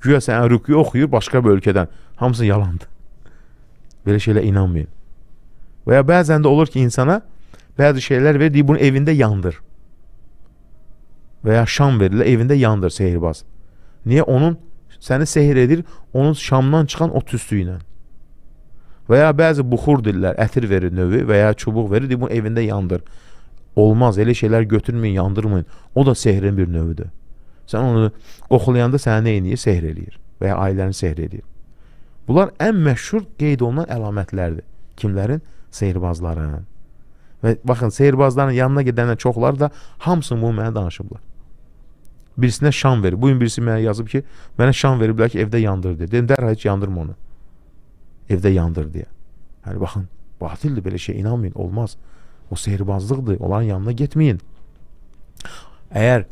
güya səni rüqyu oxuyur başqa bir ölkədən. Hamısı yalandır. Belə şeylə inanmayın. Veya bazen de olur ki insana bazı şeyler verir deyip bunu evinde yandır. Veya şam verilir evinde yandır sehirbaz. Niye? Onun səni sehir edir onun şamdan çıxan o tüstü ilə. Və ya bəzi buxur dillər, ətir verir növü və ya çubuq verir, deyir, bunu evində yandır. Olmaz, elə şeylər götürməyin, yandırmayın. O da sehrin bir növüdür. Sən onu qoxulayanda sənə nə eləyir? Sehr eləyir və ya ailəni sehr eləyir. Bunlar ən məşhur qeyd olunan əlamətlərdir. Kimlərin? seyrbazların. Və baxın, seyrbazların yanına gedənlər çoxlar da hamısını bunu mənə danışıblar. Birisinə şam verib. Bu gün birisi mənə yazıb ki, mənə şam veriblər ki, evdə yandır deyə. Dedim, dərhal heç yandırma onu. Evdə yandır deyə. Yəni, baxın, batildir belə şey, inanmayın, olmaz. O seyrbazlıqdır, onların yanına getməyin. Əgər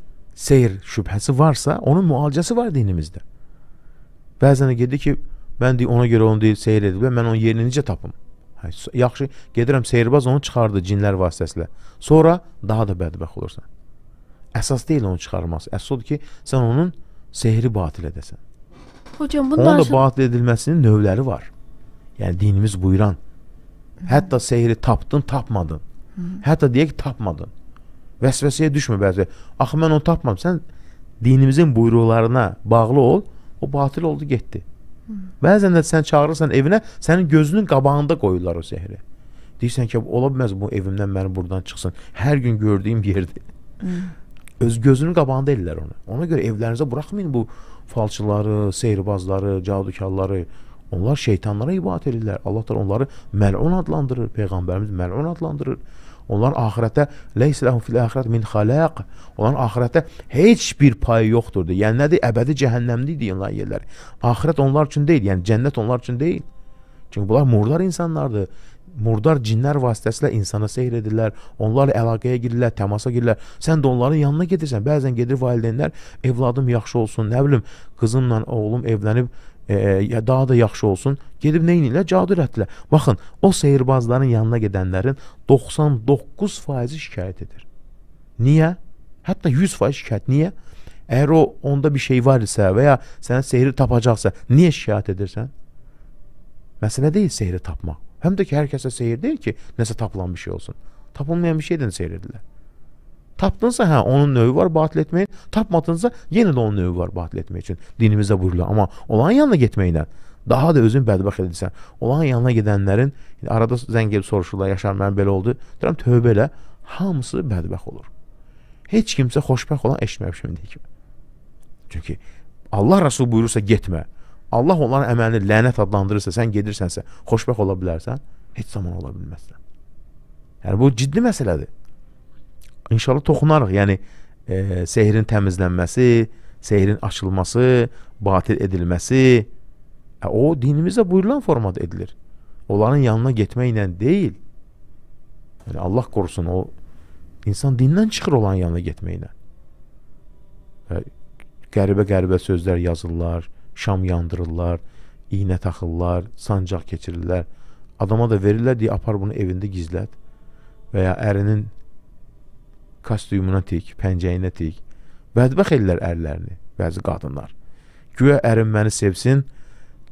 seyr şübhəsi varsa, onun müalicəsi var dinimizdə. Bəzən gedir ki, mən deyir, ona görə onu deyir, seyr ediblər, mən onun yerini necə tapım? Yaxşı, gedirəm seyrbaz onu çıxardı cinlər vasitəsilə. Sonra daha da bədbəx olursan. Əsas deyil onu çıxarması. Əsas odur ki, sən onun sehri batil edəsən. Hocam, bunun onun da batil edilməsinin növləri var. Yəni dinimiz buyuran. Hətta sehri tapdın, tapmadın. Hı. Hətta deyək ki, tapmadın. Vəsvəsəyə düşmə bəzi. Axı mən onu tapmam. Sən dinimizin buyruqlarına bağlı ol. O batil oldu, getdi. Bəzən də sən çağırırsan evinə, sənin gözünün qabağında qoyurlar o sehri. Deyirsən ki, ola bilməz bu evimdən mənim buradan çıxsın. Hər gün gördüyüm yerdir. Hmm. Öz gözünün qabağında edirlər onu. Ona görə evlərinizə buraxmayın bu falçıları, sehrbazları, cadukarları. Onlar şeytanlara ibadət edirlər. Allah da onları məlun adlandırır. Peyğəmbərimiz məlun adlandırır. Onlar axirətə leysləhum fil axirət min xalaq. Onların axirətə heç bir payı yoxdur deyir. Yəni nədir? Əbədi cəhənnəmdir deyirlər yerlər. Axirət onlar üçün deyil, yəni cənnət onlar üçün deyil. Çünki bunlar murdar insanlardır. Murdar cinlər vasitəsilə insana sehr edirlər, onlarla əlaqəyə girirlər, təmasa girirlər. Sən də onların yanına gedirsən. Bəzən gedir valideynlər, evladım yaxşı olsun, nə bilim, qızımla oğlum evlənib e, daha da yaxşı olsun. Gedib nə edirlər? Cadu rətlə. Baxın, o seyrbazların yanına gedənlərin 99%-i şikayət edir. Niyə? Hətta 100% şikayət. Niyə? Əgər o onda bir şey var isə və ya sənə sehri tapacaqsa, niyə şikayət edirsən? Məsələ deyil sehri tapmaq. Həm də ki, hər kəsə sehir deyil ki, nəsə tapılan bir şey olsun. Tapılmayan bir şeydən seyir edirlər. Tapdınsa hə onun növü var batil etməyin, tapmadınsa yenə də onun növü var batil etmək üçün. Dinimizdə buyurulur, amma onların yanına getməklə daha da özün bədbəxt edirsən. Onların yanına gedənlərin yəni arada zəng edib soruşurlar, Yaşar mənim belə oldu. Deyirəm tövbə elə, hamısı bədbəxt olur. Heç kimsə xoşbəxt olan eşitməmişəm indiyə kimi. Çünki Allah Rəsul buyurursa getmə. Allah onların əməlini lənət adlandırırsa, sən gedirsənsə, xoşbəxt ola bilərsən, heç zaman ola bilməzsən. Yəni bu ciddi məsələdir. İnşallah toxunarıq. Yəni e, sehrin təmizlənməsi, sehrin açılması, batil edilməsi e, o dinimizdə buyurulan formada edilir. Onların yanına getməklə deyil. Yəni Allah qorusun o insan dindən çıxır olan yanına getməklə. Hə, qəribə-qəribə sözlər yazırlar, şam yandırırlar, iynə taxırlar, sancaq keçirirlər. Adama da verirlər deyə apar bunu evində gizlət və ya ərinin kostyumuna tik, pəncəyinə tik. Bədbəx edirlər ərlərini bəzi qadınlar. Güya ərim məni sevsin,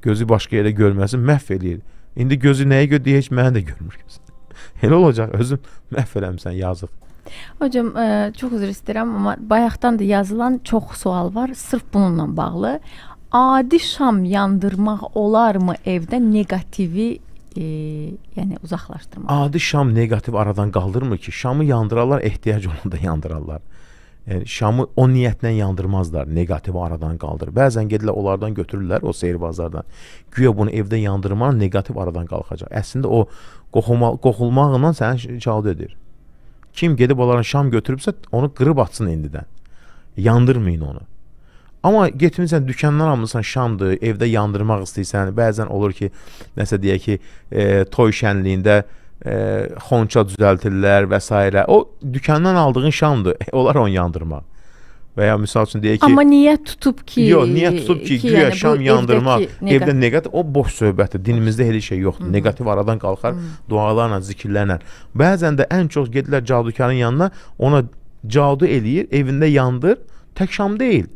gözü başqa yerə görməsin, məhv eləyir. İndi gözü nəyə görə deyə heç məni də görmür gözü. Elə olacaq, özün məhv eləmsən, yazıq.
Hocam, ə, e, çox üzr istəyirəm, amma bayaqdan da yazılan çox sual var, sırf bununla bağlı. Adi şam yandırmaq olarmı evdə negativi e, yəni uzaqlaşdırmaq.
Adi şam neqativ aradan qaldırmır ki, şamı yandırarlar, ehtiyac olanda yandırarlar. Yəni şamı o niyyətlə yandırmazlar, neqativi aradan qaldır. Bəzən gedirlər onlardan götürürlər, o seyrbazlardan. Güya bunu evdə yandırmanın neqativ aradan qalxacaq. Əslində o qoxuma, qoxulmaqla səni çaldı edir. Kim gedib onların şam götürübsə, onu qırıb atsın indidən. Yandırmayın onu. Amma getmisən dükandan almısan şamdır, evdə yandırmaq istəyirsən. Bəzən olur ki, nəsə deyək ki, e, toy şənliyində e, xonça düzəltirlər və s. O dükandan aldığın şamdır. E, olar onu yandırmaq. Və ya məsəl üçün deyək ki, amma
niyyət tutub ki, yox, niyyət tutub ki, ki güya yəni, şam yandırmaq, evdəki, evdə
neqativ, o boş söhbətdir. Dinimizdə elə şey yoxdur. Hı -hı. Neqativ aradan qalxar Hı -hı. dualarla, zikirlərlə. Bəzən də ən çox gedirlər cadukarın yanına, ona cadu eləyir, evində yandır. Tək şam deyil.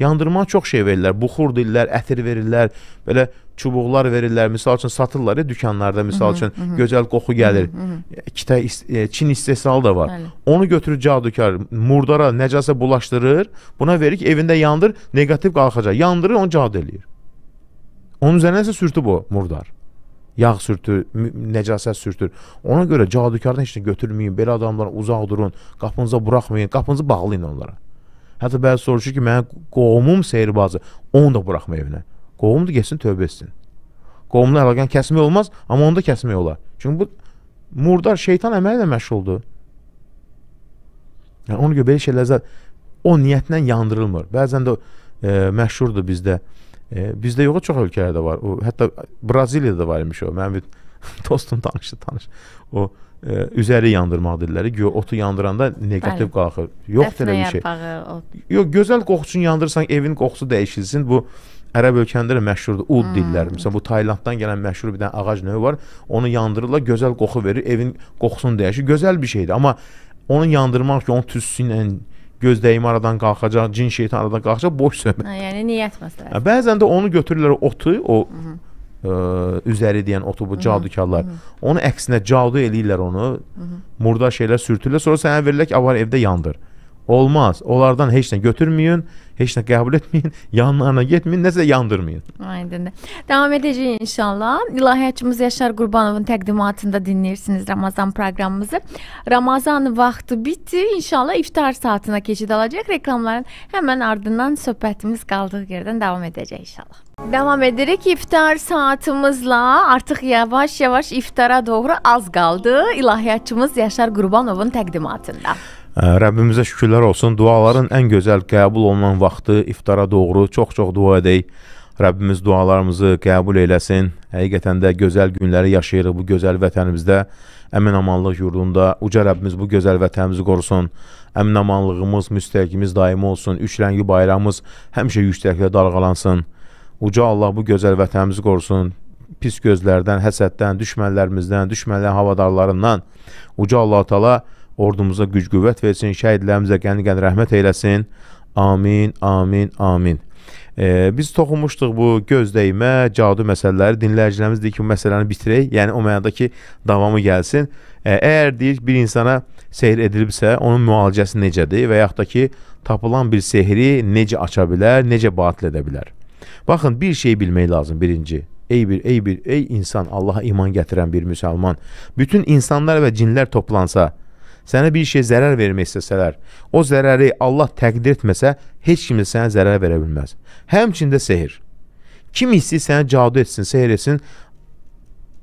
Yandırmağa çox şey verirlər. Buxur dillər, ətir verirlər, belə çubuqlar verirlər. Məsəl üçün satırlar ya dükanlarda, məsəl üçün hı -hı. gözəl qoxu gəlir. Hı Kitə e, Çin istehsalı da var. Həli. Onu götürür cadukar murdara, nəcasə bulaşdırır. Buna verir ki, evində yandır, neqativ qalxacaq. Yandırır, onu cad eləyir. Onun üzərinə isə sürtüb o murdar yağ sürtür, nəcasət sürtür. Ona görə cadukardan heç nə götürməyin, belə adamdan uzaq durun, qapınıza buraxmayın, qapınızı bağlayın onlara. Hətta bəzi soruşur ki, mənim qohumum seyrbazı, onu da buraxma evinə. Qohum da getsin, tövbə etsin. Qohumla əlaqəni kəsmək olmaz, amma onu da kəsmək olar. Çünki bu murdar şeytan əməli ilə məşğuldur. Yəni, ona görə belə şeylər zədə, o niyyətlə yandırılmır. Bəzən də e, məşhurdur bizdə. E, bizdə yox, çox ölkələrdə var. O, hətta Braziliyada var imiş o. Mənim bir dostum tanışdı, tanış. O ə, üzəri yandırmaq dedilər. Gör otu yandıranda neqativ Bəli. qalxır. Yoxdur elə bir şey. Yarpağı, Yox, gözəl qoxusunu yandırsan, evin qoxusu dəyişilsin. Bu ərəb ölkələrində də məşhurdur. Ud hmm. dillər. Məsələn, bu Taylanddan gələn məşhur bir dənə ağac növü var. Onu yandırırlar, gözəl qoxu verir, evin qoxusunu dəyişir. Gözəl bir şeydir, amma onu yandırmaq ki, onun tüstüsü ilə göz dəyimi aradan qalxacaq, cin şeytan aradan qalxacaq, boş söhbət.
Hə, yəni niyyət məsələsi. Hə,
bəzən də onu götürürlər otu, o Hı -hı ə, üzəri deyən otu bu cadukarlar. Onu əksinə cadu eləyirlər onu. Murda şeylər sürtürlər, sonra sənə verirlər ki, avar evdə yandır. Hı -hı. Olmaz. Onlardan heç nə götürməyin, heç nə qəbul etməyin, yanlarına getməyin, nəsə yandırmayın.
Aynen. Devam edəcəyik inşallah. İlahiyyatçımız Yaşar Qurbanovun təqdimatında dinləyirsiniz Ramazan proqramımızı. Ramazan vaxtı bitti. İnşallah iftar saatına keçid alacaq. Reklamların həmən ardından söhbətimiz qaldığı yerdən davam edəcək inşallah. Davam edirik iftar saatimizla. Artıq yavaş-yavaş iftara doğru az qaldı. İlahiyyatçımız Yaşar Qurbanovun təqdimatında.
Rəbbimizə şükürlər olsun. Duaların ən gözəl qəbul olunan vaxtı iftara doğru çox-çox dua edək. Rəbbimiz dualarımızı qəbul eləsin. Həqiqətən də gözəl günləri yaşayırıq bu gözəl vətənimizdə. Əmin amanlıq yurdunda uca Rəbbimiz bu gözəl vətənimizi qorusun. Əmin amanlığımız, müstəqimiz daimi olsun. Üç rəngli bayrağımız həmişə yüksəkdə dalğalansın. Uca Allah bu gözəl vətənimizi qorusun pis gözlərdən, həsəddən, düşmənlərimizdən, düşmənlərin havadarlarından uca Allah-u Teala ordumuza güc-qüvvət versin, şəhidlərimizə qəni-qəni rəhmət eyləsin. Amin, amin, amin. E, biz toxunmuşduq bu göz dəymə, cadu məsələləri. Dinləyicilərimiz deyir ki, bu məsələni bitirək. Yəni o mənada ki, davamı gəlsin. E, əgər deyir bir insana sehr edilibsə, onun müalicəsi necədir və yaxud da ki, tapılan bir sehri necə aça bilər, necə batıl edə bilər. Baxın, bir şey bilmək lazım birinci. Ey bir, ey bir, ey insan, Allaha iman gətirən bir müsəlman. Bütün insanlar və cinlər toplansa, sənə bir şey zərər vermək istəsələr, o zərəri Allah təqdir etməsə, heç kim də sənə zərər verə bilməz. Həmçində sehir. Kim istəyir sənə cadu etsin, sehir etsin,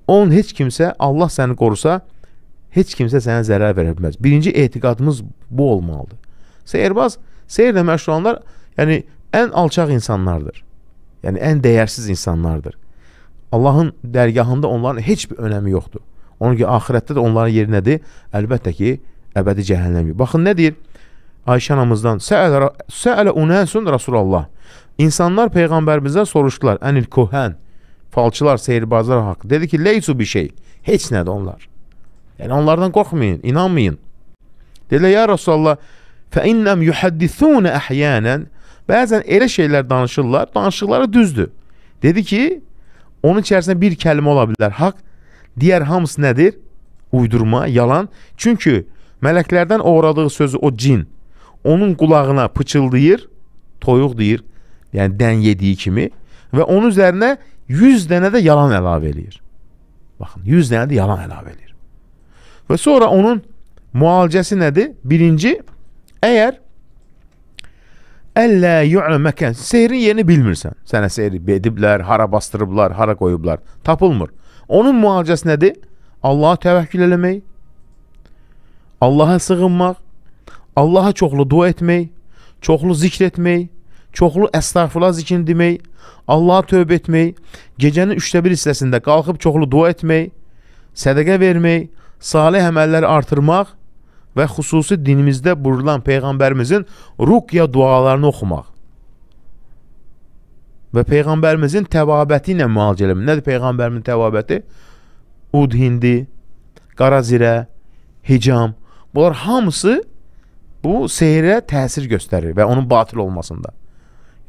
onun heç kimsə, Allah səni qorusa, heç kimsə sənə zərər verə bilməz. Birinci etiqadımız bu olmalıdır. Seyirbaz, seyirlə məşğul olanlar, yəni ən alçaq insanlardır. Yəni ən dəyərsiz insanlardır. Allahın dərgahında onların heç bir önəmi yoxdur. Onun ki, axirətdə də onların yeri nədir? Əlbəttə ki, əbədi cəhənnəmdir. Baxın, nə deyir? Ayşə anamızdan, Səələ unəsun Rasulallah. İnsanlar Peyğəmbərimizdən soruşdular, ənil kohən, falçılar, seyirbazlar haqqı. Dedi ki, leysu bir şey, heç nədir onlar. Yəni, onlardan qorxmayın, inanmayın. Dedilər, ya Rasulallah, fəinnəm yuhəddithunə əhyənən, bəzən elə şeylər danışırlar, danışıqları düzdür. Dedi ki, onun içərisində bir kəlmə ola bilər, haqq Digər hamısı nədir? Uydurma, yalan. Çünki mələklərdən oğradığı sözü o cin onun qulağına pıçıldayır, toyuq deyir, yəni dən yediyi kimi və onun üzərinə 100 dənə də yalan əlavə eləyir. Baxın, 100 dənə də yalan əlavə eləyir. Və sonra onun müalicəsi nədir? Birinci, əgər Əllə yu'lu məkan. Sehrin yerini bilmirsən. Sənə sehr ediblər, hara bastırıblar, hara qoyublar. Tapılmır. Onun müalicəsi nədir? Allaha təvəkkül eləmək, Allaha sığınmaq, Allaha çoxlu dua etmək, çoxlu zikr etmək, çoxlu əstağfurullah zikrini demək, Allaha tövbə etmək, gecənin üçdə bir hissəsində qalxıb çoxlu dua etmək, sədəqə vermək, salih əməlləri artırmaq və xüsusi dinimizdə buyurulan Peyğəmbərimizin ruqya dualarını oxumaq və Peyğəmbərimizin təvabəti ilə müalicə eləmək. Nədir Peyğəmbərimin təvabəti? Ud hindi, qarazirə, hicam. Bunlar hamısı bu sehrə təsir göstərir və onun batil olmasında.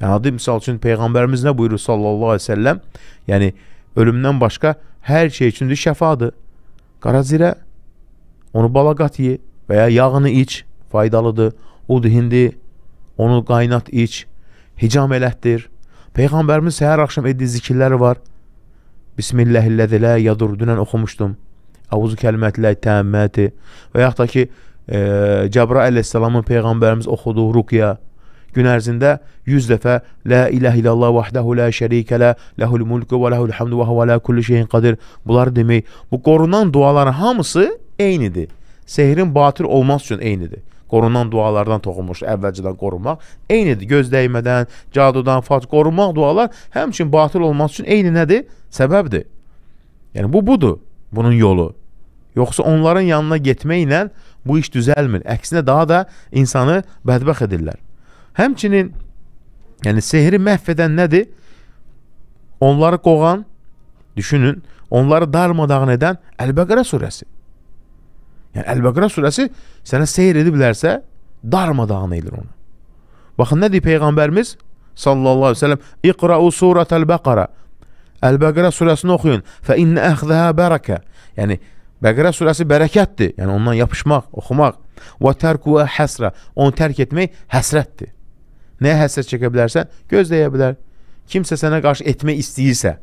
Yəni, adı misal üçün Peyğəmbərimiz nə buyurur sallallahu aleyhi ve səlləm? Yəni, ölümdən başqa hər şey üçündür şəfadır. Qarazirə, onu balaqat ye və ya yağını iç, faydalıdır. Ud hindi, onu qaynat iç, hicam elətdir. Peyğəmbərimiz səhər axşam etdiyi zikirləri var. Bismilləhilləzilə yadur dünən oxumuşdum. Avuzu kəlmətlə təəmməti və yaxud da ki e, Cəbra əleyhissalamın peyğəmbərimiz oxuduğu ruqya gün ərzində 100 dəfə la ilaha illallah vahdehu la şerike la lehul mulku ve lehul hamdu ve huve la kulli şeyin qadir. Bunlar demək, bu qorunan duaların hamısı eynidir. Sehrin batıl olması üçün eynidir qorunan dualardan toxunmuşdu əvvəlcədən qorunmaq. Eynidir, göz dəymədən, cadudan, fac qorunmaq dualar həmçinin batıl olması üçün eyni nədir? Səbəbdir. Yəni bu budur bunun yolu. Yoxsa onların yanına getməklə bu iş düzəlmir. Əksinə daha da insanı bədbəx edirlər. Həmçinin yəni sehri məhv edən nədir? Onları qoğan, düşünün, onları darmadağın edən Əl-Bəqərə surəsi. Yəni Əl-Bəqərə surəsi sənə seyr edə bilərsə, darmadağın edir onu. Baxın nə deyir peyğəmbərimiz sallallahu əleyhi və səlləm: "İqra'u surətəl-Bəqərə." Əl-Bəqərə surəsini oxuyun. "Fə innə əxzəhə bərəkə." Yəni Bəqərə surəsi bərəkətdir. Yəni ondan yapışmaq, oxumaq. "Və tərku həsrə." Onu tərk etmək həsrətdir. Nəyə həsrət çəkə bilərsən, gözləyə bilər. Kimsə sənə qarşı etmək istəyirsə,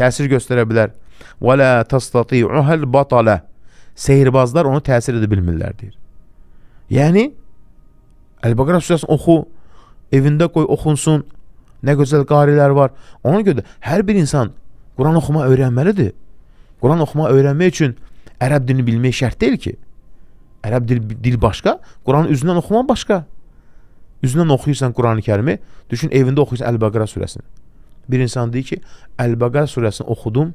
təsir göstərə bilər. "Və la tastati'uhal-batalə." sehirbazlar onu təsir edə bilmirlər deyir. Yəni Əl-Bəqərə surəsini oxu, evində qoy oxunsun. Nə gözəl qarilər var. Ona görə də hər bir insan Quran oxuma öyrənməlidir. Quran oxuma öyrənmək üçün ərəb dilini bilmək şərt deyil ki. Ərəb dil, dil başqa, Quranı üzündən oxuman başqa. Üzündən oxuyursan Qurani-Kərimi, düşün evində oxuyursan Əl-Bəqərə surəsini. Bir insan deyir ki, Əl-Bəqərə surəsini oxudum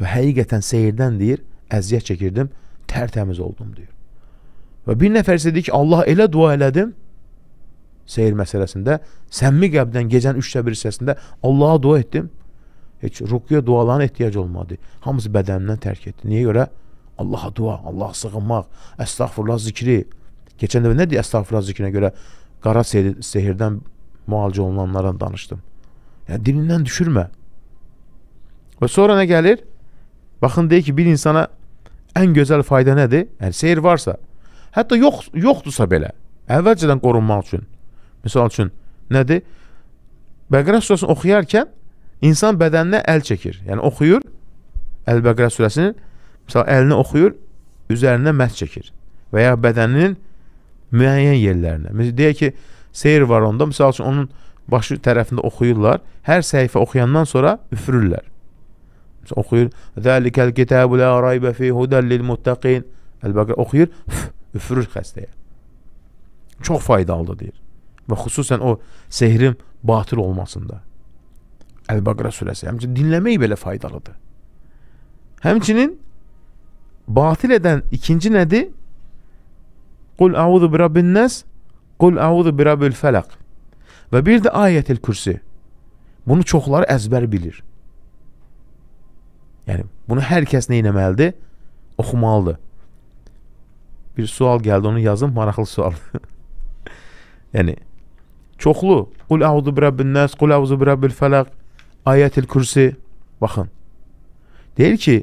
və həqiqətən seyirdən deyir, əziyyət çəkirdim, tərtəmiz oldum deyir. Və bir nəfər isə deyir ki, Allah elə dua elədim, seyir məsələsində, səmmi qəbdən gecənin üçdə bir hissəsində Allaha dua etdim, heç ruqya dualarına ehtiyac olmadı, hamısı bədənindən tərk etdi. Niyə görə? Allaha dua, Allaha sığınmaq, əstağfurullah zikri. Keçən dəfə nə deyə əstağfurullah zikrinə görə qara sehirdən müalicə olunanlardan danışdım. Yəni dilindən düşürmə. Və sonra nə gəlir? Baxın deyir ki, bir insana ən gözəl fayda nədir? Əgər seyir varsa, hətta yox, yoxdursa belə, əvvəlcədən qorunmaq üçün. Məsəl üçün, nədir? Bəqərə surəsini oxuyarkən insan bədəninə əl çəkir. Yəni oxuyur, Əl-Bəqərə surəsini, məsəl əlini oxuyur, üzərinə məhz çəkir və ya bədəninin müəyyən yerlərinə. Məsələn, deyək ki, seyir var onda, məsəl üçün onun başı tərəfində oxuyurlar, hər səhifə oxuyandan sonra üfürürlər oxuyur. Zəlikəl kitəbu la raybə fi hudan lil muttaqin. Əl-Bəqərə oxuyur, üfürür xəstəyə. Çox faydalıdır deyir. Və xüsusən o sehrin batıl olmasında. Əl-Bəqərə surəsi. Həmçinin dinləmək belə faydalıdır. Həmçinin batil edən ikinci nədir? Qul əuzu bi rabbin nas, qul əuzu bi rabbil falaq. Və bir də ayətül kürsi. Bunu çoxları əzbər bilir. Yəni bunu hər kəs nə etməlidir? Oxumalıdır. Bir sual gəldi, onu yazım, maraqlı sualdır. yəni çoxlu Qul əuzu bi rabbin nas, qul əuzu bi rabbil falaq, ayətil kürsi. Baxın. Deyir ki,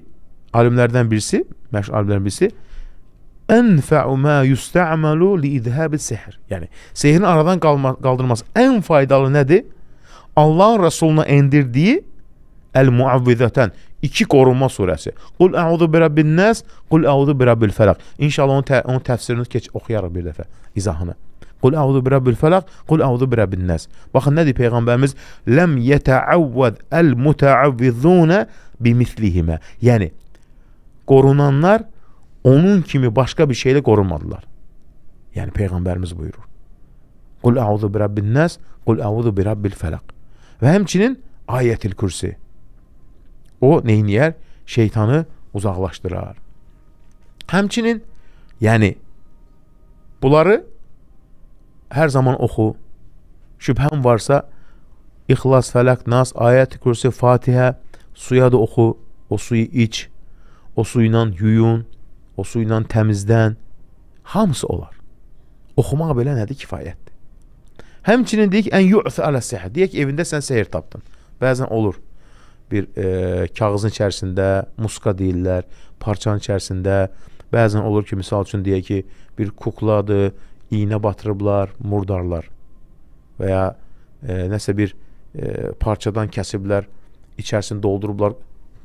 alimlərdən birisi, məşhur alimlərdən birisi Ənfəu mə yustəmalu li idhəbi sehr. Yəni, sehrin aradan qalma, qaldırması ən faydalı nədir? Allahın Rasuluna endirdiyi Əl-Muavvizətən. İki qorunma surəsi. Qul əuzu bi rabbin nas, qul əuzu bi rabbil falaq. İnşallah onun, tə onun təfsirini keç oxuyarıq bir dəfə izahını. Qul əuzu bi rabbil falaq, qul əuzu bi rabbin nas. Baxın nədir peyğəmbərimiz? Lem yetəavvəz el-mutaavvizun bimithlihima. Yəni qorunanlar onun kimi başqa bir şeylə qorunmadılar. Yəni peyğəmbərimiz buyurur. Qul əuzu bi rabbin nas, qul əuzu bi rabbil falaq. Və həmçinin ayətül kürsi. O neyniyər? Şeytanı uzaqlaşdırar. Həmçinin, yəni, bunları hər zaman oxu. Şübhən varsa, İxlas, Fələq, Nas, Ayət-i Kürsi, Fatihə, suya da oxu, o suyu iç, o suyla yuyun, o suyla təmizdən, hamısı olar. Oxumaq belə nədir? Kifayətdir. Həmçinin deyik, ən yu'th alə səhər. Deyək, evində sən səhər tapdın. Bəzən olur bir e, kağızın içərisində muska deyirlər, parçanın içərisində bəzən olur ki, misal üçün deyək ki, bir kukladır, iynə batırıblar, murdarlar və ya e, nəsə bir e, parçadan kəsiblər, içərisini doldurublar,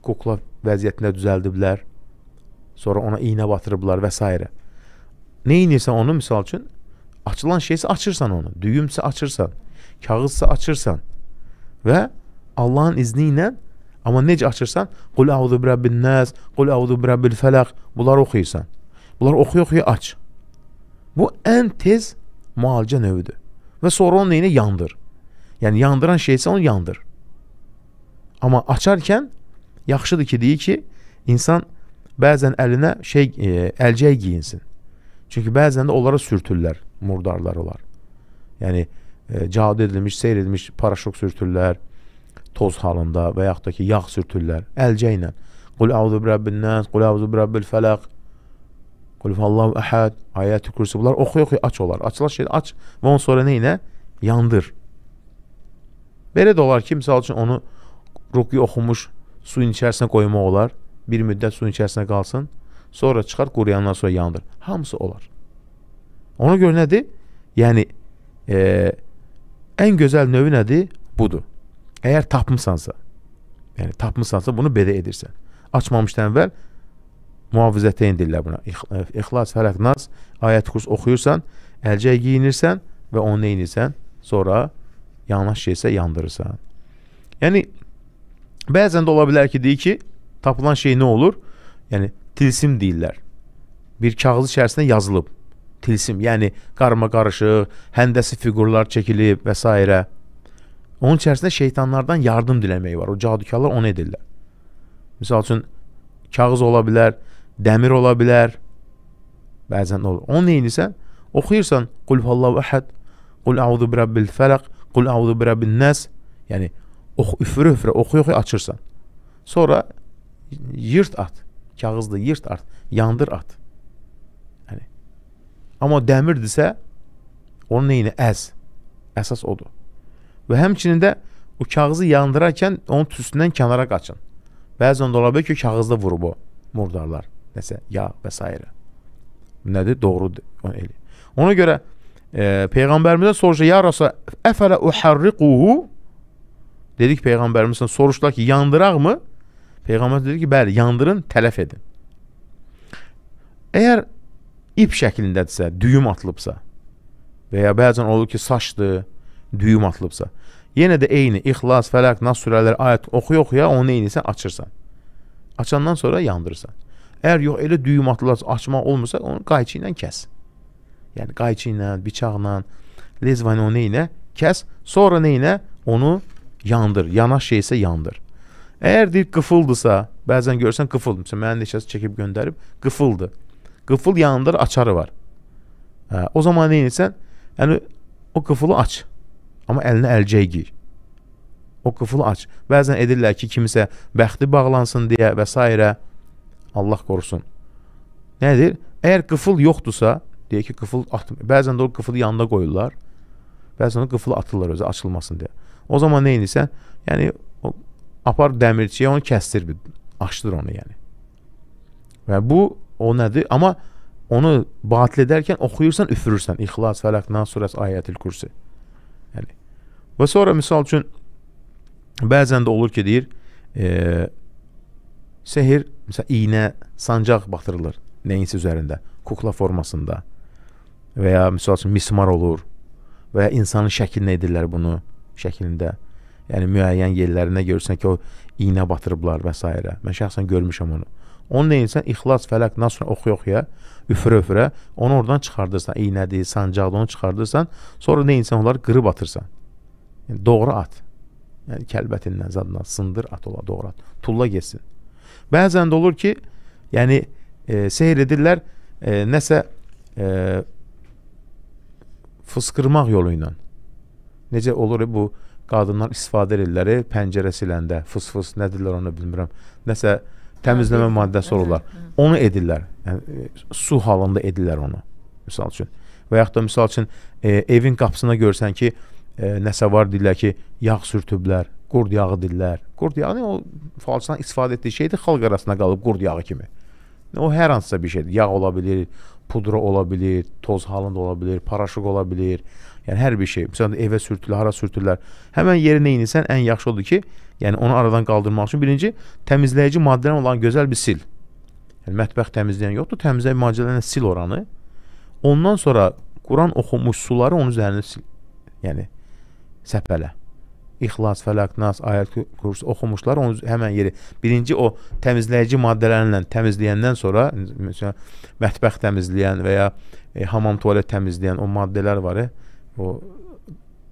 kukla vəziyyətinə düzəldiblər, sonra ona iynə batırıblar və s. Nə inirsən onu misal üçün? Açılan şeysə açırsan onu, düyümsə açırsan, kağızsa açırsan və Allahın izni ilə Amma necə açırsan? Qul əuzu birəbbin nəs, qul əuzu birəbbil fələq. Bunları oxuyursan. Bunlar oxuya-oxuya aç. Bu ən tez müalicə növüdür. Və sonra onu neyinə yandır. Yəni yandıran şeysə onu yandır. Amma açarkən yaxşıdır ki, deyir ki, insan bəzən əlinə şey e, əlcək geyinsin. Çünki bəzən də onlara sürtürlər murdarlar olar. Yəni e, cad edilmiş, seyr edilmiş paraşok sürtürlər toz halında və yaxud da ki, yağ sürtürlər əlcə ilə. Qul əuzu birəbbin nəs, qul əuzu birəbbil fələq, qul fəllahu əhəd, ayəti kursu bunlar oxuya-oxuya aç olar. Açılan şeyi aç və ondan sonra nə ilə? Yandır. Belə də olar ki, misal üçün onu ruqya oxumuş suyun içərisinə qoymaq olar. Bir müddət suyun içərisinə qalsın. Sonra çıxar, quruyandan sonra yandır. Hamısı olar. Ona görə nədir? Yəni, e, ən gözəl növü nədir? Budur. Əgər tapmısansa, yəni tapmısansa bunu belə edirsən. Açmamışdan əvvəl mühafizətə indirlər buna. E, İxlas, Fələq, Nas ayət kurs oxuyursan, əlcək geyinirsən və onu eynirsən, sonra yanlış şeysə yandırırsan. Yəni bəzən də ola bilər ki, deyir ki, tapılan şey nə olur? Yəni tilsim deyirlər. Bir kağız içərisində yazılıb tilsim, yəni qarma-qarışıq, həndəsi fiqurlar çəkilib və s. Onun içərisində şeytanlardan yardım diləmək var. O cadukarlar onu edirlər. Misal üçün, kağız ola bilər, dəmir ola bilər, bəzən olur. Onu neyinirsən? Oxuyursan, Qul vallahu əhəd, Qul əudu bi rabbil fələq, Qul əudu bi rabbin nəs. Yəni, ox, üfürü üfürü, oxuyu oxuyu açırsan. Sonra yırt at, kağızdır, yırt at, yandır at. Yəni, amma dəmirdirsə, onu neyini? Əz. Əsas odur. Və həmçinin də o kağızı yandırarkən onun tüstündən kənara qaçın. Bəzən də ola bilər ki, kağızda vurub o murdarlar, nəsə yağ və s. Nədir? Doğrudur. Elə. Ona görə e, peyğəmbərimizə soruşdu: "Ya Rəsul, əfələ uharriquhu?" Dedik peyğəmbərimizə soruşdular ki, yandıraqmı? Peyğəmbər dedi ki, bəli, yandırın, tələf edin. Əgər ip şəklindədirsə, düyüm atılıbsa və ya bəzən olur ki, saçdır, düyüm atılıbsa. Yenə də eyni İxlas, Fələq, Nas surələri ayət oxuya-oxuya onu eynisən açırsan. Açandan sonra yandırırsan. Əgər yox elə düyüm atılırsa, açmaq olmursa onu qayçı ilə kəs. Yəni qayçı ilə, bıçaqla, lezvanı onu ilə kəs, sonra nə ilə onu yandır. Yanaş şey isə yandır. Əgər deyir qıfıldısa, bəzən görsən qıfıl, məsələn mənim neçəsi çəkib göndərib, qıfıldı. Qıfıl yandır, açarı var. Hə, o zaman nə etsən? Yəni o qıfılı aç. Amma əlinə əlcək giy. O qıfılı aç. Bəzən edirlər ki, kimisə bəxti bağlansın deyə və s. Allah qorusun. Nədir? Əgər qıfıl yoxdursa, deyək ki, qıfıl atmır. Bəzən də o qıfılı yanında qoyurlar. Bəzən o qıfılı atırlar özü açılmasın deyə. O zaman nə edirsən? Yəni o, apar dəmirçiyə onu kəstir, açdır onu yəni. Və bu o nədir? Amma onu batil edərkən oxuyursan, üfürürsən. İxlas, Fələq, Nas surəsi, Ayətül Kürsi. Əli. Və sonra misal üçün bəzən də olur ki, deyir, e, sehir, məsələn, iynə, sancaq batırılır nəyinsə üzərində, kukla formasında və ya misal üçün mismar olur və ya insanın şəklinə edirlər bunu şəklində. Yəni müəyyən yerlərinə görürsən ki, o iynə batırıblar və s. Mən şəxsən görmüşəm onu. Onu neyinsən? İxlas, Fələq, Nasr oxuya-oxuya, üfürə-üfürə onu oradan çıxardırsan. İynədir, sancaqdır, onu çıxardırsan. Sonra neyinsən? Onları qırıb atırsan. Yəni, doğru at. Yəni, kəlbətindən, zadından sındır at ola, doğru at. Tulla getsin. Bəzən də olur ki, yəni, e, seyr edirlər e, nəsə e, fıskırmaq yolu ilə. Necə olur bu qadınlar istifadə edirlər e, pəncərə siləndə, fıs-fıs, nədirlər onu bilmirəm. Nəsə Təmizləmə maddəsi olurlar. Onu edirlər. Yəni, e, su halında edirlər onu. Məsəl üçün. Və yaxud da məsəl üçün e, evin qapısına görsən ki, e, nəsə var deyirlər ki, yağ sürtüblər, qurd yağı deyirlər. Qurd yağı o falçıdan istifadə etdiyi şeydir, xalq arasında qalıb qurd yağı kimi. O hər hansısa bir şeydir. Yağ ola bilər, pudra ola bilər, toz halında ola bilər, paraşıq ola bilər. Yəni hər bir şey, məsələn evə sürtülür, hara sürtürlər. Həmin yeri nə edirsən, ən yaxşı odur ki, yəni onu aradan qaldırmaq üçün birinci təmizləyici maddədən olan gözəl bir sil. Yəni mətbəx təmizləyən yoxdur, təmizləyici maddələrlə sil oranı. Ondan sonra Quran oxumuş suları onun üzərinə sil. Yəni səpələ. İxlas, Fəlaq, Nas ayət kursu oxumuşlar, onu həmin yeri birinci o təmizləyici maddələrlə təmizləyəndən sonra məsələn mətbəx təmizləyən və ya e, hamam, tualet təmizləyən o maddələr var. E, o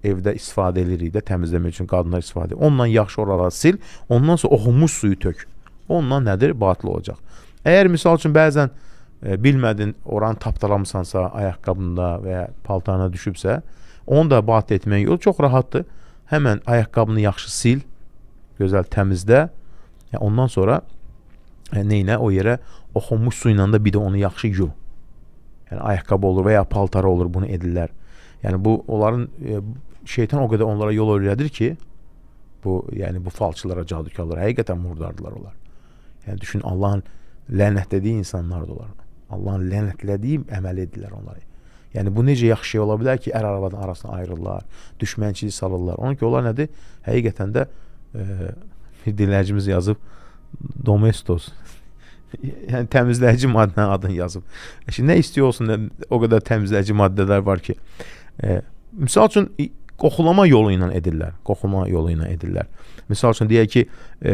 evdə istifadə edirik də təmizləmək üçün qadınlar istifadə edir. Onunla yaxşı oraları sil, ondan sonra oxumuş suyu tök. Onunla nədir? Batıl olacaq. Əgər misal üçün bəzən e, bilmədin, oranı tapdalamısansa, ayaqqabında və ya paltarına düşübsə, onu da batıl etmək yolu çox rahatdır. Həmən ayaqqabını yaxşı sil, gözəl təmizlə. Yəni ondan sonra e, nəyinə o yerə oxunmuş su ilə də bir də onu yaxşı yu. Yəni ayaqqabı olur və ya paltarı olur bunu edirlər. Yəni bu onların e, şeytan o qədər onlara yol öyrədir ki, bu yəni bu falçılara, cadukarlara həqiqətən murdardılar onlar. Yəni düşün Allahın lənətlədiyi insanlardır onlar. Allahın lənətlədiyi əməl edirlər onları. Yəni bu necə yaxşı şey ola bilər ki, ər arvadan arasına ayrılırlar, düşmənçilik salırlar. Onun ki onlar nədir? Həqiqətən də e, bir dinləyicimiz yazıb domestos yəni təmizləyici maddənin adını yazıb. E, şimdi nə istəyir olsun, o qədər təmizləyici maddələr var ki. E, misal üçün qoxulama yolu ilə edirlər. Qoxulma yolu ilə edirlər. Misal üçün deyək ki, e,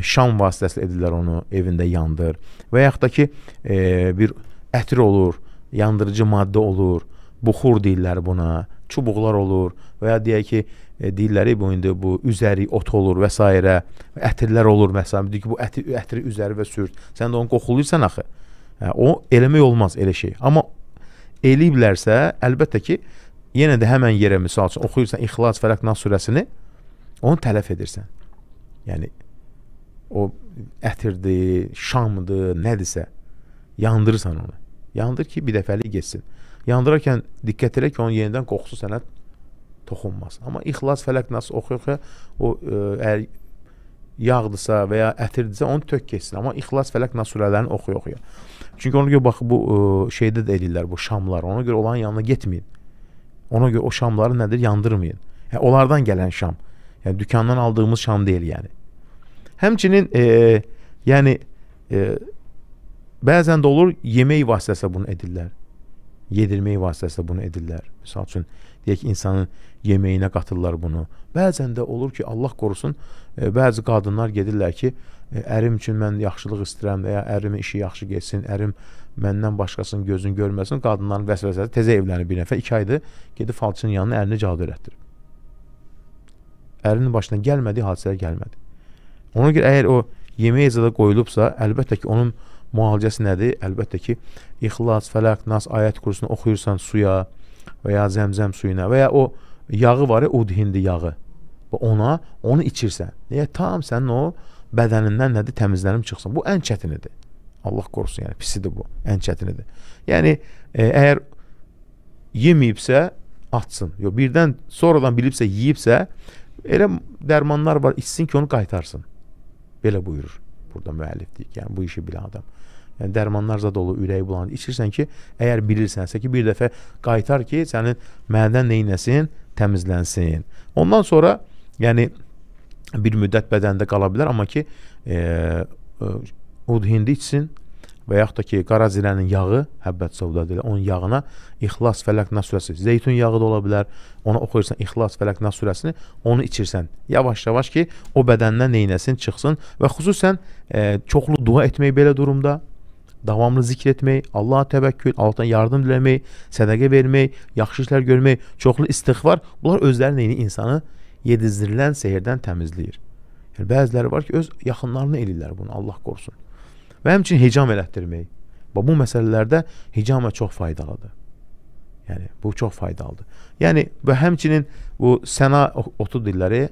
şam vasitəsilə edirlər onu, evində yandır. Və yaxud da ki, e, bir ətir olur, yandırıcı maddə olur, buxur deyirlər buna, çubuqlar olur və ya deyək ki, e, deyirlər bu indi bu üzəri ot olur və s. ətirlər olur məsələn, deyir ki, bu əti ətri üzəri və sürt. Sən də onu qoxuluyursan axı. E, o eləmək olmaz elə şey. Amma eləyiblərsə, əlbəttə ki, yenə də həmən yerə misal üçün oxuyursan İxlas, Fələq, Nas surəsini, onu tələf edirsən. Yəni o ətirdir, şamdır, nədirsə yandırırsan onu. Yandır ki, bir dəfəlik getsin. Yandırarkən diqqət elə ki, onun yenidən qoxusu sənə toxunmaz. Amma İxlas, Fələq, Nas oxuyursa o e, əgər yağdırsa və ya ətirdirsə onu tök keçsin. Amma İxlas, Fələq, Nas surələrini oxuya-oxuya. Oxuya. Çünki ona görə bax bu ə, e, şeydə də eləyirlər bu şamlar. Ona görə onların yanına getməyin. Ona görə o şamları nədir? Yandırmayın. Hə, onlardan gələn şam. Yəni dükandan aldığımız şam deyil yəni. Həmçinin e, yəni e, bəzən də olur yemək vasitəsilə bunu edirlər. Yedirmək vasitəsilə bunu edirlər. Məsəl üçün deyək insanın yeməyinə qatırlar bunu. Bəzən də olur ki, Allah qorusun, e, bəzi qadınlar gedirlər ki, E, ərim üçün mən yaxşılıq istəyirəm və ya ərimin işi yaxşı getsin, ərim məndən başqasının gözünü görməsin, qadınların vəsvəsəsi tezə evlənir bir nəfər, iki aydır gedib falçının yanına ərini cadu öyrətdirib. Ərinin başına gəlmədiyi hadisələr gəlmədi. Ona görə əgər o yemək icada qoyulubsa, əlbəttə ki, onun müalicəsi nədir? Əlbəttə ki, İxlas, Fələq, Nas ayət kursunu oxuyursan suya və ya zəmzəm suyuna və ya o yağı var ya, udhindi yağı. Və ona, onu içirsən. Niyə? Tam sənin o bədənindən nədir? Təmizlənib çıxsın. Bu ən çətinidir. Allah qorusun, yəni pisidir bu, ən çətinidir. Yəni e, əgər yeməyibsə atsın. Yo birdən sonradan bilibsə yeyibsə elə dərmanlar var, içsin ki onu qaytarsın. Belə buyurur burada müəllif deyir. Yəni bu işi bilən adam. Yəni dərmanlarla dolu ürəyi bulanır. İçirsən ki, əgər bilirsənsə ki, bir dəfə qaytar ki, sənin məndən neynəsin, təmizlənsin. Ondan sonra yəni bir müddət bədəndə qala bilər, amma ki, e, e udhindi içsin və yaxud da ki, qara zirənin yağı, həbbət savdadır, onun yağına İxlas Fələq Nas surəsi, zeytun yağı da ola bilər, ona oxuyursan İxlas Fələq Nas surəsini, onu içirsən. Yavaş-yavaş ki, o bədəndən neynəsin, çıxsın və xüsusən e, çoxlu dua etmək belə durumda, davamlı zikr etmək, Allaha təvəkkül, Allahdan yardım diləmək, sədəqə vermək, yaxşı işlər görmək, çoxlu istighfar, bunlar özləri neyini insanı yedizdirilen sehirden təmizləyir. Yəni, bəziləri var ki, öz yaxınlarını eləyirlər bunu, Allah qorsun. Və həmçin hicam elətdirmək. Və bu məsələlərdə hicama çox faydalıdır. Yəni, bu çox faydalıdır. Yəni, və həmçinin bu səna otu dilləri,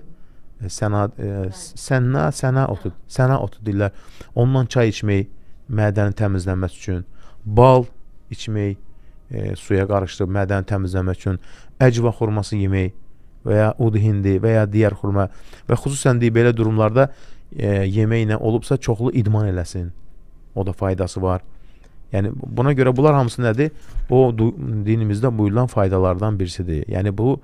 səna, e, sənna, e, səna otu, səna otu dillər, ondan çay içmək, mədənin təmizlənməsi üçün, bal içmək, e, suya qarışdırıb mədəni təmizləmək üçün, əcva xurması yemək, və ya ud hindi və ya digər xurma və xüsusən deyib belə durumlarda e, yeməklə olubsa çoxlu idman eləsin. O da faydası var. Yəni buna görə bunlar hamısı nədir? O dinimizdə buyurulan faydalardan birisidir. Yəni bu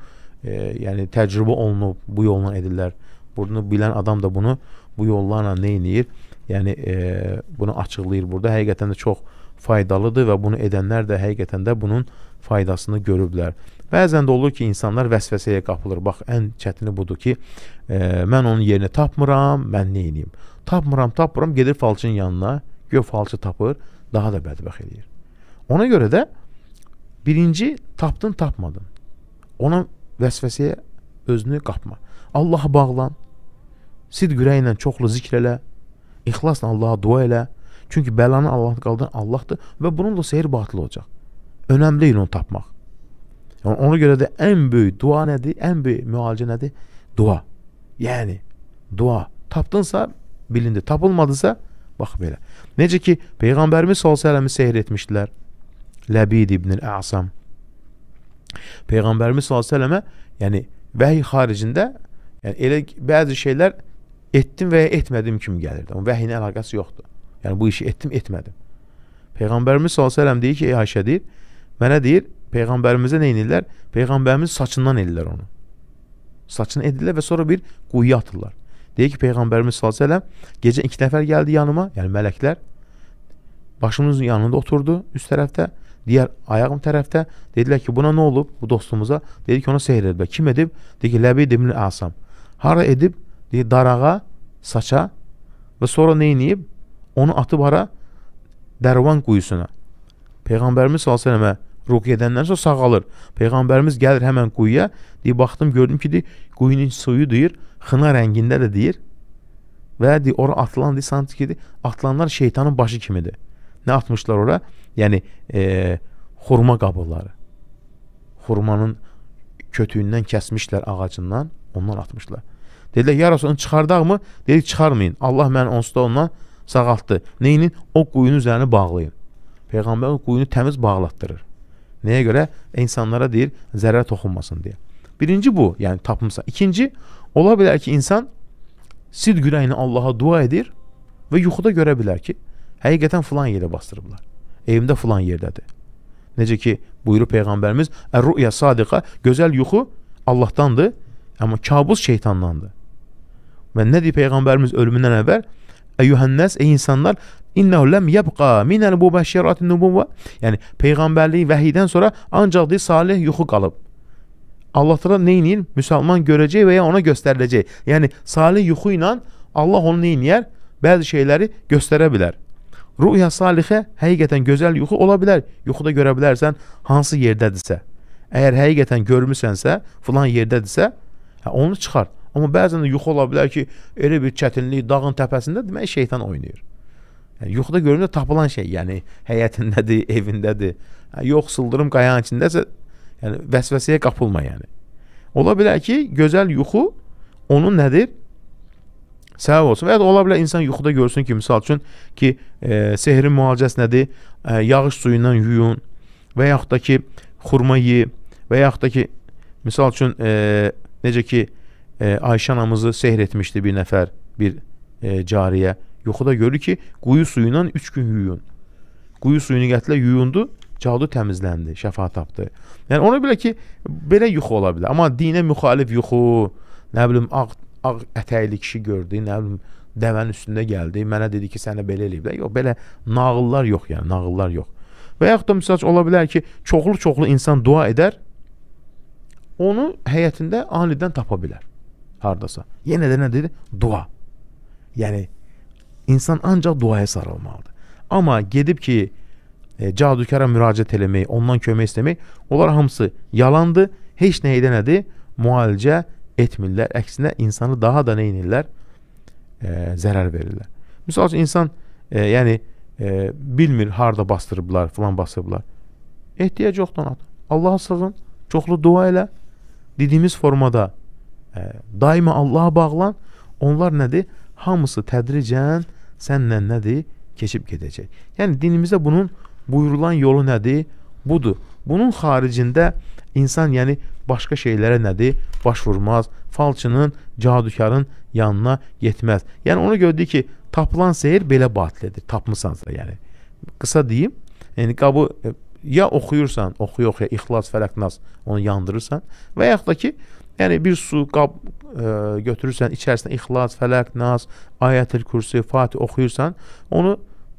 e, yəni təcrübə olunub, bu yolla edirlər. Bunu bilən adam da bunu bu yollarla nə eləyir? Yəni e, bunu açıqlayır burada. Həqiqətən də çox faydalıdır və bunu edənlər də həqiqətən də bunun faydasını görüblər. Bəzən də olur ki, insanlar vəsvəsəyə qapılır. Bax, ən çətini budur ki, e, mən onun yerini tapmıram, mən nə edeyim? Tapmıram, tapmıram, gedir falçının yanına, gör falçı tapır, daha da bədbəx eləyir. Ona görə də birinci tapdın, tapmadın. Ona vəsvəsəyə özünü qapma. Allaha bağlan. Sidq ürəklə çoxlu zikr elə. İxlasla Allaha dua elə. Çünki bəlanı Allah qaldıran Allahdır və bununla seyir batıl olacaq. Önəmli onu tapmaq. Yəni ona görə də ən böyük dua nədir? Ən böyük müalicə nədir? Dua. Yəni dua. Tapdınsa bilindi, tapılmadısa bax belə. Necə ki peyğəmbərimiz sallallahu əleyhi və səhir etmişdilər. Labid ibn el-A'sam. Peyğəmbərimiz sallallahu əleyhi və səlləmə yəni vəhy xaricində yəni elə bəzi şeylər etdim və ya etmədim kimi gəlirdi. Amma vəhyin əlaqəsi yoxdur. Yəni bu işi etdim, etmədim. Peyğəmbərimiz sallallahu əleyhi və səlləm deyir ki, ey Ayşə deyir, mənə deyir, Peyğəmbərimizə nə edirlər? Peyğəmbərimiz saçından edirlər onu. Saçını edirlər və sonra bir quyuya atırlar. Deyir ki, Peyğəmbərimiz sallallahu əleyhi və səlləm gecə 2 nəfər gəldi yanıma, yəni mələklər. Başımızın yanında oturdu üst tərəfdə, digər ayağım tərəfdə. Dedilər ki, buna nə olub bu dostumuza? Dedi ki, ona sehr edib. Kim edib? Deyir ki, Ləbid ibn Asam. Hara edib? Deyir darağa, saça və sonra nə edib? Onu atıb hara? Dərvan quyusuna. Peyğəmbərimiz sallallahu əleyhi və səlləmə ruqya edəndən sonra sağalır. Peyğəmbərimiz gəlir həmən quyuya, deyir, baxdım, gördüm ki, deyir, quyunun suyu deyir, xına rəngində də deyir. Və deyir, ora atılan deyir, sanki ki, deyir, atılanlar şeytanın başı kimidir. Nə atmışlar ora? Yəni, e, xurma qabıqları. Xurmanın kötüyündən kəsmişlər ağacından, ondan atmışlar. Dedilər, ya Rasulun çıxardaqmı? Dedik, çıxarmayın. Allah məni onsuz da ondan sağaltdı. Neyinin? O quyunun üzərini bağlayın. Peyğəmbər quyunu təmiz bağlatdırır. Nəyə görə? İnsanlara deyir, zərər toxunmasın deyə. Birinci bu, yəni tapımsa. İkinci, ola bilər ki, insan sid ürəyini Allaha dua edir və yuxuda görə bilər ki, həqiqətən filan yerə bastırıblar. Evimdə filan yerdədir. Necə ki, buyurur Peyğəmbərimiz, Ər-rüya sadiqa, gözəl yuxu Allahdandır, amma kabus şeytandandır. Və nə deyir Peyğəmbərimiz ölümündən əvvəl? Əyyuhənnəs, ey insanlar, İnnehu lem yebqa minel mubashiratin nubuvva. Yəni peyğəmbərlik vəhiydən sonra ancaq deyir salih yuxu qalıb. Allah təala nə edir? Müsəlman görəcək və ya ona göstəriləcək. Yəni salih yuxu ilə Allah onu nə edir? Bəzi şeyləri göstərə bilər. Rüya salihə həqiqətən gözəl yuxu ola bilər. Yuxuda görə bilərsən hansı yerdədirsə. Əgər həqiqətən görmüsənsə, filan yerdədirsə, hə onu çıxar. Amma bəzən də yuxu ola bilər ki, elə bir çətinlik dağın təpəsində demək şeytan oynayır. Yəni, yuxuda göründə tapılan şey, yəni həyətindədir, evindədir. Yəni, yox, sıldırım qayanın içindəsə, yəni vəsvəsəyə qapılma yəni. Ola bilər ki, gözəl yuxu onun nədir? Səbəb olsun. Və ya ola bilər insan yuxuda görsün ki, misal üçün ki, e, sehrin müalicəsi nədir? E, yağış suyundan yuyun və yaxud da ki, xurma ye və yaxud da ki, misal üçün e, necə ki, e, Ayşə anamızı sehr etmişdi bir nəfər, bir e, cariyə Yuxuda görür ki, quyu suyu ilə 3 gün yuyun. Quyu suyunu gətirlə yuyundu, cadu təmizləndi, şəfa tapdı. Yəni ona belə ki, belə yuxu ola bilər. Amma dinə müxalif yuxu, nə bilim ağ ağ ətəkli kişi gördü, nə bilim dəvənin üstündə gəldi, mənə dedi ki, sənə belə eləyiblər. Yox, belə nağıllar yox, yəni nağıllar yox. Və yaxud da misal ola bilər ki, çoxlu-çoxlu insan dua edər, onu həyətində anidən tapa bilər hardasa. Yenə də nə dedi? Dua. Yəni İnsan ancaq duaya sarılmalıdır. Amma gedib ki, e, cadukara müraciət eləmək, ondan kömək istəmək, onlar hamısı yalandır, heç nə edə nədir? Müalicə etmirlər. Əksinə insanı daha da nə edirlər? E, zərər verirlər. Məsəl üçün insan, e, yəni e, bilmir harda bastırıblar, falan bastırıblar. Ehtiyac yoxdur ona. Allaha sığın, çoxlu dua elə. Dediyimiz formada e, daima Allaha bağlan. Onlar nədir? Hamısı tədricən sənlə nədir? Keçib gedəcək. Yəni dinimizdə bunun buyurulan yolu nədir? Budur. Bunun xaricində insan yəni başqa şeylərə nədir? Baş vurmaz, falçının, cadukarın yanına getməz. Yəni onu gördük ki, tapılan seyir belə batildir. Tapmısansa yəni. Qısa deyim, yəni qabı e, ya oxuyursan, oxuya-oxuya İxlas, Fələqnas onu yandırırsan və yaxud da ki, Yəni bir su qab ə, e, götürürsən, içərisinə İxlas, Fələq, Nas, Ayətül Kürsi, Fatih oxuyursan, onu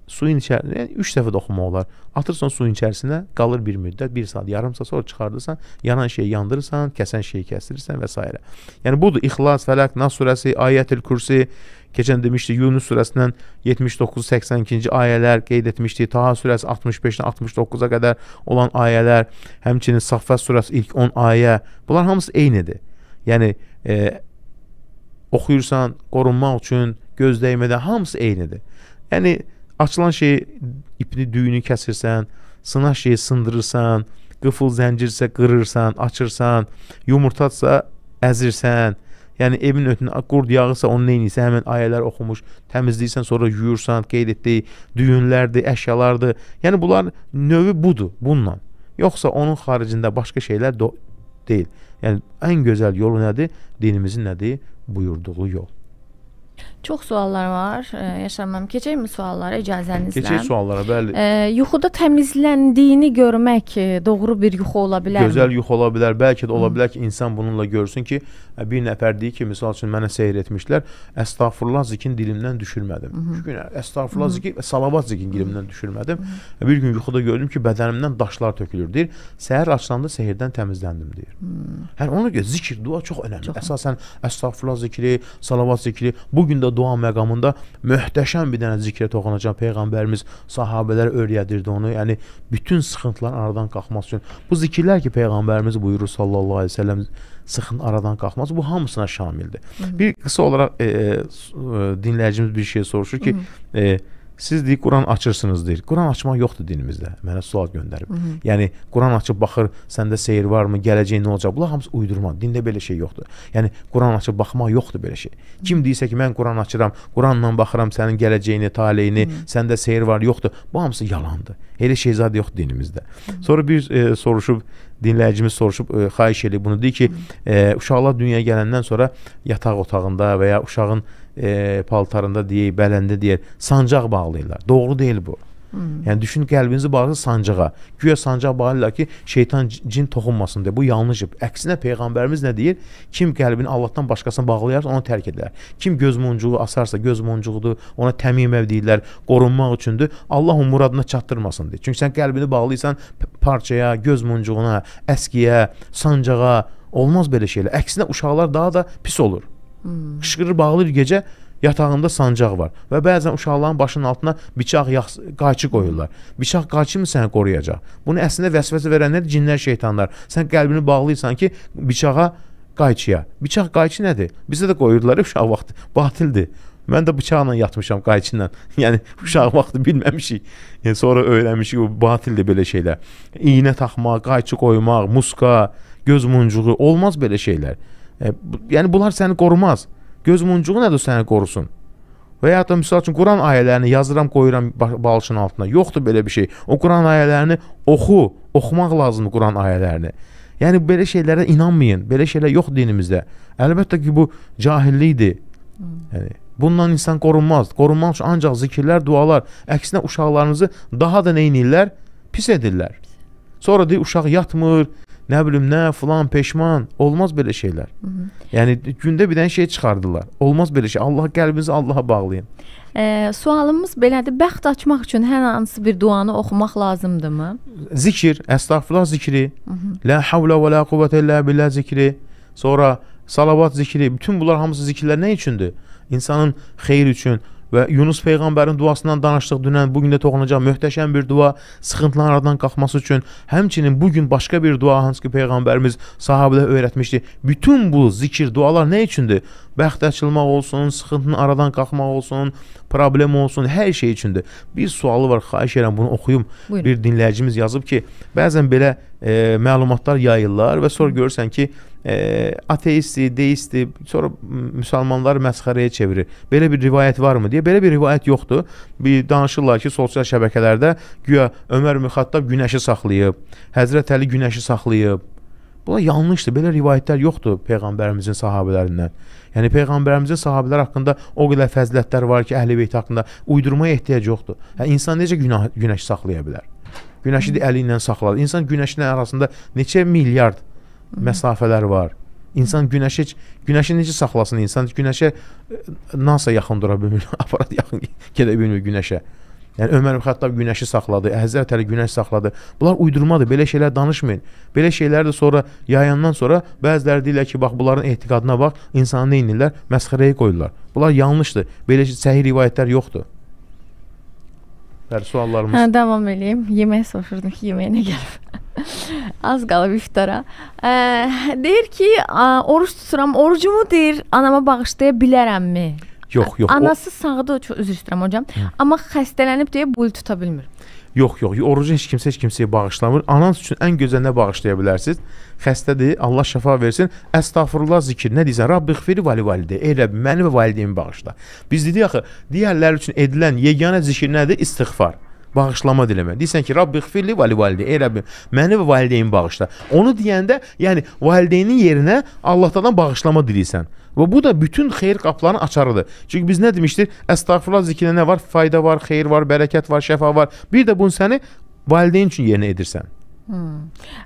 suyun içərisində yəni 3 dəfə də oxumaq olar. Atırsan suyun içərisinə, qalır bir müddət, 1 saat, yarım saat sonra çıxardırsan, yanan şeyi yandırırsan, kəsən şeyi kəstirirsən və s. Yəni budur İxlas, Fələq, Nas surəsi, Ayətül Kürsi, keçən demişdi Yunus surəsindən 79-82-ci ayələr qeyd etmişdi. Taha surəsi 65-dən 69-a qədər olan ayələr, həmçinin Saffat surəsi ilk 10 ayə. Bunlar hamısı eynidir. Yəni e, oxuyursan, qorunmaq üçün göz dəymədə hamısı eynidir. Yəni açılan şeyi ipini, düyünü kəsirsən, sınan şeyi sındırırsan, qıfıl zəncirsə qırırsan, açırsan, yumurtadsa əzirsən. Yəni evin ötünə qurd yağısa onu neynirsə həmin ayələr oxumuş, təmizləyirsən, sonra yuyursan, qeyd etdik, düyünlərdir, əşyalardır. Yəni bunlar növü budur bununla. Yoxsa onun xaricində başqa şeylər deyil. Yəni ən gözəl yolu nədir? Dinimizin nədir? Buyurduğu yol.
Çox suallar var. E, yaşamam. Keçəkmi suallara icazənizlə? Keçək
suallara, bəli. E,
yuxuda təmizləndiyini görmək e, doğru bir yuxu ola bilər. Gözəl
yuxu ola bilər. Bəlkə də ola bilər ki, insan bununla görsün ki, e, bir nəfər deyir ki, məsəl üçün mənə seyr etmişlər, əstəğfurullah zikrin dilimdən düşürmədim. Çünki əstəğfurullah zikr salavat zikrin dilimdən düşürmədim. Hı. Bir gün yuxuda gördüm ki, bədənimdən daşlar tökülür deyir. Səhər açılanda sehirdən təmizləndim deyir. Hə, ona görə zikr, dua çox önəmlidir. Əsasən əstəğfurullah zikri, salavat zikri bu gün də dua məqamında möhtəşəm bir dənə zikrə toxunacaq peyğəmbərimiz sahabelər öyrədirdi onu. Yəni bütün sıxıntılar aradan qalxması üçün bu zikirlər ki peyğəmbərimiz buyurur sallallahu əleyhi və səlləm sıxın aradan qalxması bu hamısına şamildir. Hı -hı. Bir qısa olaraq e, e, e dinləyicimiz bir şey soruşur ki, Hı -hı. E, Siz deyir Quran açırsınız deyir. Quran açmaq yoxdur dinimizdə. Mənə sual göndərib. Hı -hı. Yəni Quran açıb baxır, səndə seyir varmı, gələcək nə olacaq? Bunlar hamısı uydurma. Dində belə şey yoxdur. Yəni Quran açıb baxmaq yoxdur belə şey. Kim deyirsə ki, mən Quran açıram, Quranla baxıram sənin gələcəyini, taleyini, Hı -hı. səndə seyir var, yoxdur. Bu hamısı yalandır. Elə şey zad yoxdur dinimizdə. Hı -hı. Sonra bir e, soruşub dinləyicimiz soruşub e, xahiş eləyib bunu deyir ki, e, uşaqlar dünyaya gələndən sonra yataq otağında və ya uşağın e, paltarında deyək, bələndə deyək, sancaq bağlayırlar. Doğru deyil bu. Hmm. Yəni düşün qəlbinizi bağlı sancağa. Güya sancaq bağlayırlar ki, şeytan cin toxunmasın deyə. Bu yanlışdır. Əksinə peyğəmbərimiz nə deyir? Kim qəlbini Allahdan başqasına bağlayarsa onu tərk edər. Kim göz muncuğu asarsa göz muncuğudur. Ona təmimə deyirlər, qorunmaq üçündür. Allah onun muradına çatdırmasın deyir. Çünki sən qəlbini bağlıysan parçaya, göz muncuğuna, əskiyə, sancağa olmaz belə şeylər. Əksinə uşaqlar daha da pis olur. Hmm. Qışqırır, bağlayır gecə yatağında sancaq var və bəzən uşaqların başının altına bıçaq qayçı qoyurlar. Bıçaq qayçı mı səni qoruyacaq? Bunu əslində vəsvəsə verənlər cinlər, şeytanlar. Sən qəlbini bağlayırsan ki, bıçağa qayçıya. Bıçaq qayçı nədir? Bizə də qoyurdular uşaq vaxtı. Batildir. Mən də bıçaqla yatmışam qayçı ilə. yəni uşaq vaxtı bilməmişik. Yəni sonra öyrənmişik bu batildir belə şeylər. İynə taxmaq, qayçı qoymaq, muska, göz muncuğu olmaz belə şeylər. E, bu, yəni bunlar səni qorumaz. Göz muncuğu nədir səni qorusun? Və ya da misal üçün Quran ayələrini yazıram, qoyuram balışın altına. Yoxdur belə bir şey. O Quran ayələrini oxu, oxumaq lazımdır Quran ayələrini. Yəni belə şeylərə inanmayın. Belə şeylər yox dinimizdə. Əlbəttə ki, bu cahillikdir. Yəni bundan insan qorunmaz. Qorunmaq üçün ancaq zikirlər, dualar. Əksinə uşaqlarınızı daha da nə edirlər? Pis edirlər. Sonra deyir uşaq yatmır, nə bilim nə filan peşman, olmaz belə şeylər. Hı -hı. Yəni gündə bir dənə şey çıxardılar. Olmaz belə şey. Allah qəlbinizi Allaha bağlayın.
E, sualımız belədir. Bəxt açmaq üçün hər hansı bir duanı oxumaq lazımdırmı?
Zikr, əstəğfirullah zikri, Hı -hı. la havla və la quvvətə illə billah zikri, sonra salavat zikri, bütün bunlar hamısı zikirlər nə üçündür? İnsanın xeyri üçün, Və Yunus peyğəmbərin duasından danışdıq dünən, bu gün də toxunacaq möhtəşəm bir dua sıxıntıların aradan qalxması üçün. Həmçinin bu gün başqa bir dua hansı ki peyğəmbərimiz sahabelərə öyrətmişdi. Bütün bu zikir, dualar nə üçündür? bəxt açılmaq olsun, sıxıntının aradan qalxmaq olsun, problem olsun, hər şey üçündür. Bir sualı var, xahiş edirəm bunu oxuyum. Buyurun. Bir dinləyicimiz yazıb ki, bəzən belə e, məlumatlar yayırlar və sonra görürsən ki, e, ateistdir, deistdir, sonra müsəlmanları məsxərəyə çevirir. Belə bir rivayət varmı deyə. Belə bir rivayət yoxdur. Bir danışırlar ki, sosial şəbəkələrdə güya Ömər Müxattab günəşi saxlayıb, Həzrət Əli günəşi saxlayıb. Buna yanlışdır. Belə rivayətlər yoxdur peyğəmbərimizin sahabelərindən. Yəni peyğəmbərimizin sahabelər haqqında o qədər fəzilətlər var ki, Əhlibeyt haqqında uydurmaya ehtiyac yoxdur. Hə insan necə günah günəş saxlaya bilər? Günəşi də əli ilə saxladı. İnsan günəşlə arasında neçə milyard məsafələr var. İnsan günəşi günəşi necə saxlasın insan? Günəşə e, NASA yaxın dura bilmir, aparat yaxın gedə bilmir günəşə. Yəni Ömər ibn Xəttab günəşi saxladı, Həzrət Əli günəş saxladı. Bunlar uydurmadır. Belə şeylər danışmayın. Belə şeyləri də sonra yayandan sonra bəziləri deyirlər ki, bax bunların etiqadına bax, insanı nə edirlər? Məsxərəyə qoyurlar. Bunlar yanlışdır. Belə səhih rivayətlər yoxdur. Bəli, suallarımız. Hə,
davam eləyim. Yemək soruşurdum ki, yeməyinə gəlib. Az qalıb iftara. E, deyir ki, oruç tuturam, orucumu deyir, anama bağışlaya bilərəmmi?
Yox, yox. Anası
o... sağdır, çox üzr istəyirəm hocam. Hı. Amma xəstələnib deyə bul tuta bilmir.
Yox, yox. Orucu heç kimsə heç kimsəyə bağışlamır. Ananız üçün ən gözəl nə bağışlaya bilərsiniz? Xəstədir, Allah şəfa versin. Əstəğfurullah zikr. Nə deyirsən? Rabbi xfiri vali valideyə. Ey Rəbb, məni və valideynimi bağışla. Biz dedik axı, digərlər üçün edilən yeganə zikr nədir? İstighfar bağışlama diləmək. Deyirsən ki, Rabbi xfirli və valideyn. Ey Rəbbim, məni və valideynimi bağışla. Onu deyəndə, yəni valideynin yerinə Allahdan bağışlama diləyirsən. Və bu da bütün xeyir qaplarını açarıdır. Çünki biz nə demişdik? Əstəğfirullah zikrinə nə var? Fayda var, xeyir var, bərəkət var, şəfa var. Bir də bunu səni valideyn üçün yerinə edirsən.
Hmm.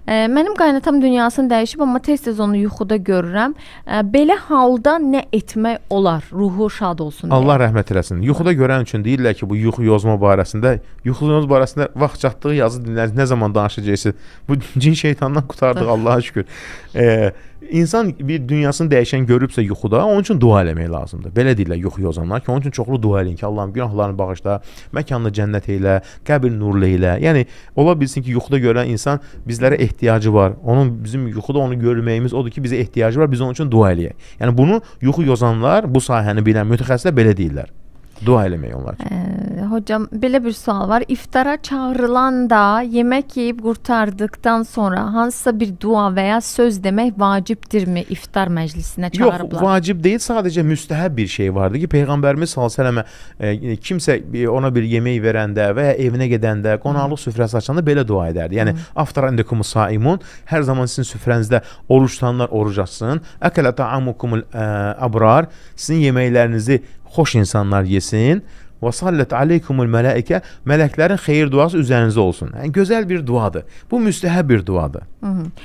E, mənim qaynatam dünyasını dəyişib, amma tez-tez onu yuxuda görürəm. E, belə halda nə etmək olar? Ruhu şad olsun. Deyə. Allah
rəhmət eləsin. Yuxuda görən üçün deyirlər ki, bu yuxu yozma barəsində, yuxu yozma barəsində vaxt çatdığı yazı dinlərsiniz. Nə zaman danışacaqsınız? Bu cin şeytandan qurtardıq Allah'a şükür. Eee İnsan bir dünyasını dəyişən görübsə yuxuda, onun üçün dua eləmək lazımdır. Belə deyirlər yuxu yozanlar ki, onun üçün çoxlu dua eləyin ki, Allahım günahlarını bağışla, məkanını cənnət elə, qəbir nurlu elə. Yəni ola bilsin ki, yuxuda görən insan bizlərə ehtiyacı var. Onun bizim yuxuda onu görməyimiz odur ki, bizə ehtiyacı var, biz onun üçün dua eləyək. Yəni bunu yuxu yozanlar, bu sahəni bilən mütəxəssislər belə deyirlər. Dua eləmək onlar üçün. Ee,
hocam, belə bir sual var. İftara çağrılan da yemek yeyib kurtardıktan sonra hansa bir dua veya söz vaciptir mi iftar meclisine çağırıblar? Yok vacip
değil. Sadece müstəhəb bir şey vardı ki, Peygamberimiz sallallahu aleyhi ve sellem'e e, kimsə ona bir yemeği verende veya evine evinə gedəndə, qonaqlıq süfrəsi açanda belə dua ederdi. Yani aftarandikum saimun, Her zaman sizin süfrənizdə oruç tutanlar oruc açsın. Əkələ taamukumul e, abrar, sizin yemeğlerinizi xoş insanlar yesin. Və sallət aleykumul mələikə, mələklərin xeyir duası üzərinizə olsun. Yəni gözəl bir duadır. Bu müstəhəb bir duadır.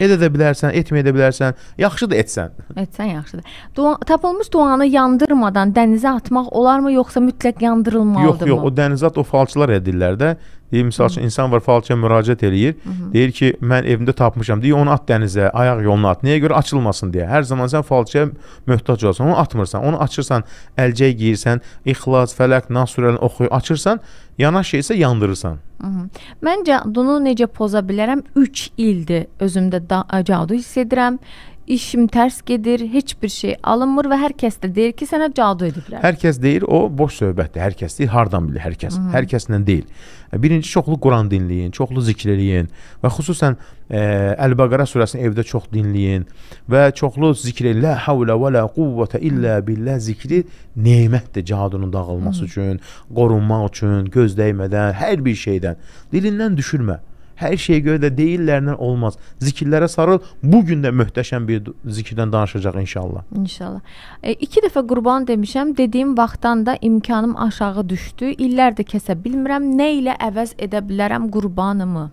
Edə də bilərsən, etməyə də bilərsən, yaxşı da etsən.
Etsən yaxşıdır. Dua, tapılmış duanı yandırmadan dənizə atmaq olarmı, yoxsa mütləq yandırılmalıdırmı? Yox, yox,
o dənizə at o falçılar edirlər də. Deyir, misal üçün, insan var, falçıya müraciət eləyir. Hı -hı. Deyir ki, mən evimdə tapmışam. Deyir, onu at dənizə, ayaq yoluna at. Niyə görə açılmasın deyə. Hər zaman sən falçıya möhtac olsan, onu atmırsan. Onu açırsan, əlcək giyirsən, İxlas, Fələq, Nas surələrini oxuyur, açırsan, yanaş şeysə yandırırsan.
Hı -hı. Mən cadunu necə poza bilərəm? 3 ildir özümdə cadu hiss edirəm işim tərs gedir, heç bir şey alınmır və hər kəs də deyir ki, sənə cadu ediblər. Hər
kəs deyir, o boş söhbətdir. Hər kəs deyir, hardan bilir hər kəs? Hı -hı. Hər kəslə deyil. E, birinci çoxlu Quran dinləyin, çoxlu zikr eləyin və xüsusən e, Əl-Bəqərə surəsini evdə çox dinləyin və çoxlu zikr elə la havla və la quvvətə illə billah zikri nemətdir cadunun dağılması Hı -hı. üçün, qorunmaq üçün, göz dəymədən, hər bir şeydən. Dilindən düşürmə. Hı Hər şeyə görə də deyillərlə olmaz. Zikirlərə sarıl. Bu gün də möhtəşəm bir zikirdən danışacağıq inşallah.
İnşallah. E, iki dəfə qurban demişəm. Dediyim vaxtdan da imkanım aşağı düşdü. İllərdir kəsə bilmirəm. Nə ilə əvəz edə bilərəm qurbanımı?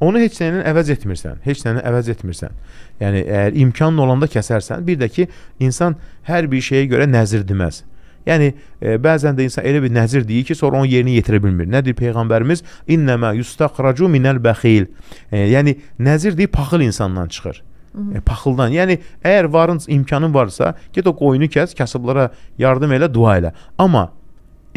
Onu heç nəyinə əvəz etmirsən. Heç nəyinə əvəz etmirsən. Yəni əgər imkanın olanda kəsərsən, bir də ki, insan hər bir şeyə görə nəzir deməz. Yəni e, bəzən də insan elə bir nəzir deyir ki, sonra onu yerinə yetirə bilmir. Nədir peyğəmbərimiz? İnnəmə yustaqracu minəl bəxil. E, yəni nəzir deyib paxıl insandan çıxır. E, paxıldan. Yəni əgər varın imkanın varsa, get o qoyunu kəs, kasıblara yardım elə, dua elə. Amma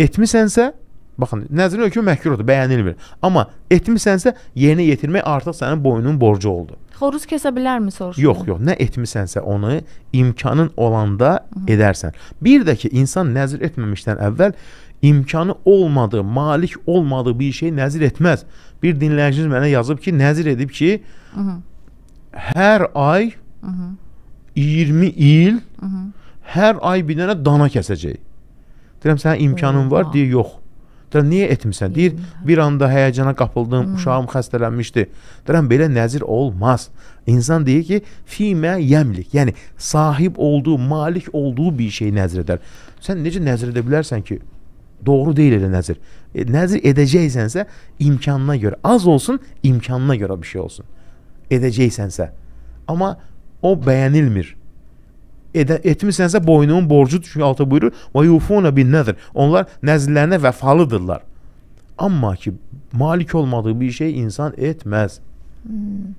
etmisənsə Baxın, nəzrin hökmü məhkurdur, bəyənilmir. Amma etmisənsə yerinə yetirmək artıq sənin boynunun borcu oldu.
Xoruz kəsə bilərmi soruşdum? Yox,
yox. Nə etmisənsə onu imkanın olanda edərsən. Bir də ki, insan nəzir etməmişdən əvvəl imkanı olmadığı, malik olmadığı bir şey nəzir etməz. Bir dinləyiciniz mənə yazıb ki, nəzir edib ki, Hı -hı. hər ay Hı -hı. 20 il Hı -hı. hər ay bir dənə dana kəsəcək. Deyirəm, sənin imkanın var, deyir, yox. Deyirəm, niyə etmirsən? Deyir, bir anda həyəcana qapıldım, hmm. uşağım xəstələnmişdi. Deyirəm, belə nəzir olmaz. İnsan deyir ki, fimə yəmlik, yəni sahib olduğu, malik olduğu bir şey nəzr edər. Sən necə nəzr edə bilərsən ki, doğru deyil elə nəzir. E, nəzir edəcəksənsə imkanına görə, az olsun, imkanına görə bir şey olsun. Edəcəksənsə. Amma o bəyənilmir edə, etmirsənsə boynunun borcu düşür altı buyurur. Və yufuna bin nəzr. Onlar nəzrlərinə vəfalıdırlar. Amma ki malik olmadığı bir şey insan etməz.
Hmm.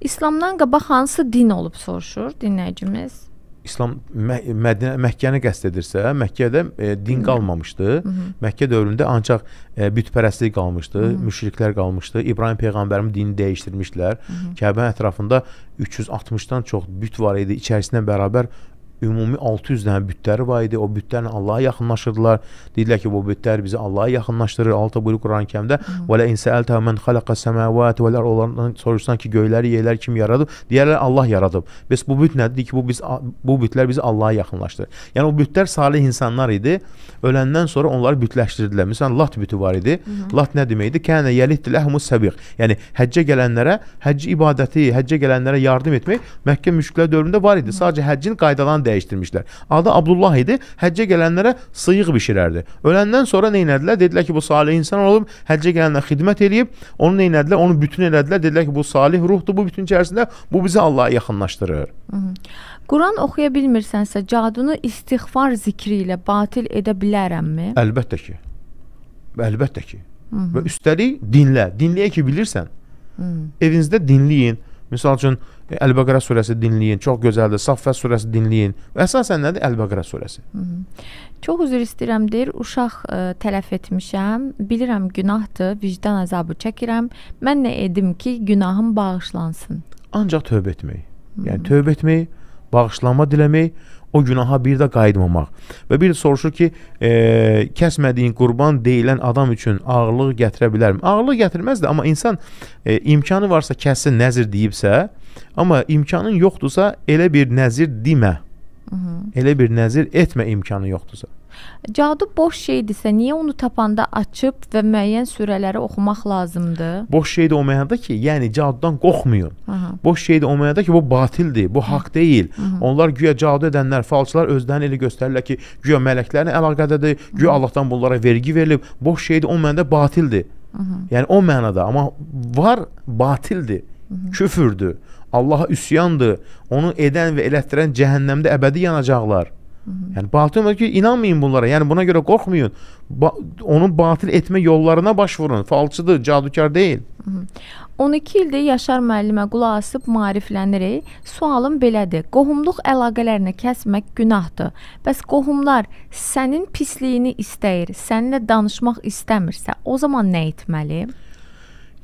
İslamdan qabaq hansı din olub soruşur dinləyicimiz?
İslam mə Mədinə Məkkəni qəsd edirsə, Məkkədə e, din qalmamışdı. Hı -hı. Məkkə dövründə ancaq e, bütpərəstlik qalmışdı, Hı -hı. müşriklər qalmışdı. İbrahim peyğəmbərin dini dəyişdirmişdilər. Kəbənin ətrafında 360-dan çox büt var idi. İçərisinə bərabər ümumi 600 dənə bütləri var idi. O bütlərlə Allaha yaxınlaşırdılar. Dedilər ki, bu bütlər bizi Allaha yaxınlaşdırır. Allah buyurur Qurani-Kərimdə: "Və la in sa'alta men khalaqa semawati vel ardı" onlardan soruşsan ki, göyləri, yerlər kim yaradıb? Deyərlər Allah yaradıb. Bəs bu büt nədir ki, bu biz bu bütlər bizi Allaha yaxınlaşdırır. Yəni o bütlər salih insanlar idi. Öləndən sonra onları bütləşdirdilər. Məsələn, Lat bütü var idi. Hı -hı. Lat nə deməkdir? Kənə yəlitləhumus səbiq. Yəni həccə gələnlərə həcc ibadəti, həccə gələnlərə yardım etmək Məkkə müşriklər dövründə var idi. Sadəcə həccin qaydalarını dəyişdirmişlər. Adı Abdullah idi. Həccə gələnlərə sıyıq bişirərdi. Öləndən sonra nə etdilər? Dedilər ki, bu salih insan olub, həccə gələnlərə xidmət eləyib. Onu nə etdilər? Onu bütün elədilər. Dedilər ki, bu salih ruhdur bu bütün içərisində. Bu bizi Allaha yaxınlaşdırır.
Quran oxuya bilmirsənsə, cadunu istighfar zikri ilə batil edə bilərəmmi?
Əlbəttə ki. Əlbəttə ki. Hı -hı. Və üstəlik dinlə. Dinləyə ki bilirsən. Hı -hı. Evinizdə dinləyin. Məsəl üçün Əl-Bəqərə e, surəsi dinləyin, çox gözəldir. Saffət surəsi dinləyin. Əsasən nədir? Əl-Bəqərə surəsi.
Hı -hı. Çox üzr istəyirəm deyir, uşaq ə, e, tələf etmişəm. Bilirəm günahdır, vicdan əzabı çəkirəm. Mən nə edim ki, günahım bağışlansın?
Ancaq tövbə etmək. Hı yəni -hı. Yəni tövbə etmək, bağışlanma diləmək o günaha bir də qayıtmamaq. Və bir soruşur ki, e, kəsmədiyin qurban deyilən adam üçün ağırlıq gətirə bilərmi? Ağırlıq gətirməz də, amma insan e, imkanı varsa kəssin, nəzir deyibsə, amma imkanın yoxdursa elə bir nəzir demə. Elə bir nəzir etmə imkanı yoxdursa.
Cadu boş şeydirsə, niyə onu tapanda açıb və müəyyən surələri oxumaq lazımdır?
Boş şey də olmayanda ki, yəni cadudan qorxmayın. Aha. Boş şey də olmayanda ki, bu batildir, bu haqq deyil. Aha. Onlar güya cadu edənlər, falçılar özlərini elə göstərirlər ki, güya mələklərlə əlaqədədir, güya Allahdan bunlara vergi verilib. Boş şey də olmayanda batildir. Aha. Yəni o mənada, amma var batildir, Aha. küfürdür. Allaha üsyandır. Onu edən və elətdirən cəhənnəmdə əbədi yanacaqlar. Hı -hı. Yəni batıl ki, inanmayın bunlara. Yəni buna görə qorxmayın. Ba onun batıl etmə yollarına baş vurun. Falçıdır, cadukar deyil. Hı -hı.
12 ildir Yaşar müəllimə qulaq asıb maariflənirik. Sualım belədir. Qohumluq əlaqələrini kəsmək günahdır. Bəs qohumlar sənin pisliyini istəyir, səninlə danışmaq istəmirsə, o zaman nə etməliyəm?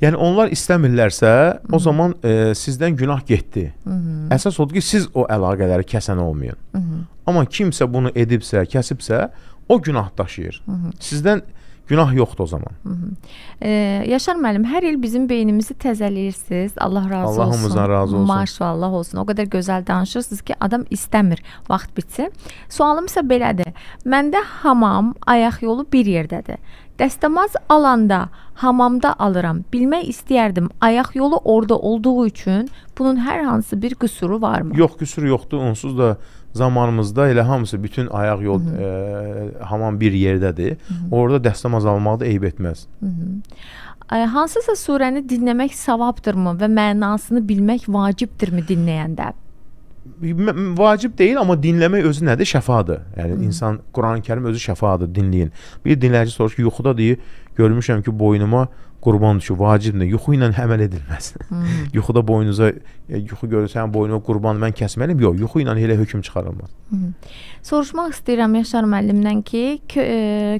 Yəni onlar istəmirlərsə, o zaman e, sizdən günah getdi. Hı -hı. Əsas odur ki, siz o əlaqələri kəsən olmayın. Hı -hı. Amma kimsə bunu edibsə, kəsibsə, o günah daşıyır. Hı -hı. Sizdən Günah yoxdur o zaman. Hı
-hı. E, Yaşar müəllim, hər il bizim beynimizi təzələyirsiniz. Allah razı Allah olsun. Allahımızdan razı olsun. Maşallah olsun. O qədər gözəl danışırsınız ki, adam istəmir vaxt bitsin. Sualım isə belədir. Məndə hamam, ayaq yolu bir yerdədir. Dəstəmaz alanda hamamda alıram. Bilmək istəyərdim, ayaq yolu orada olduğu üçün bunun hər hansı bir qüsuru varmı?
Yox, qüsur yoxdur. Onsuz da zamanımızda elə hamısı bütün ayaq yol Hı -hı. E, hamam bir yerdədir. Hı -hı. Orada dəstəmaz almaq da eyib etməz.
Hı -hı. E, hansısa surəni dinləmək savabdırmı və mənasını bilmək vacibdirmi dinləyəndə?
vacib deyil, amma dinləmək özü nədir? Şəfadır. Yəni Hı. insan Qurani-Kərim özü şəfadır, dinləyin. Bir dinləyici soruşur ki, yuxuda deyir, görmüşəm ki, boynuma qurban düşür, vacibdir. Yuxu ilə əməl edilməz. yuxuda boynunuza e, yuxu görürsən, hə, boynuma qurban mən kəsməliyəm. Yox, yuxu ilə elə hökm çıxarılmaz. Hı.
Soruşmaq istəyirəm Yaşar müəllimdən ki, kö e,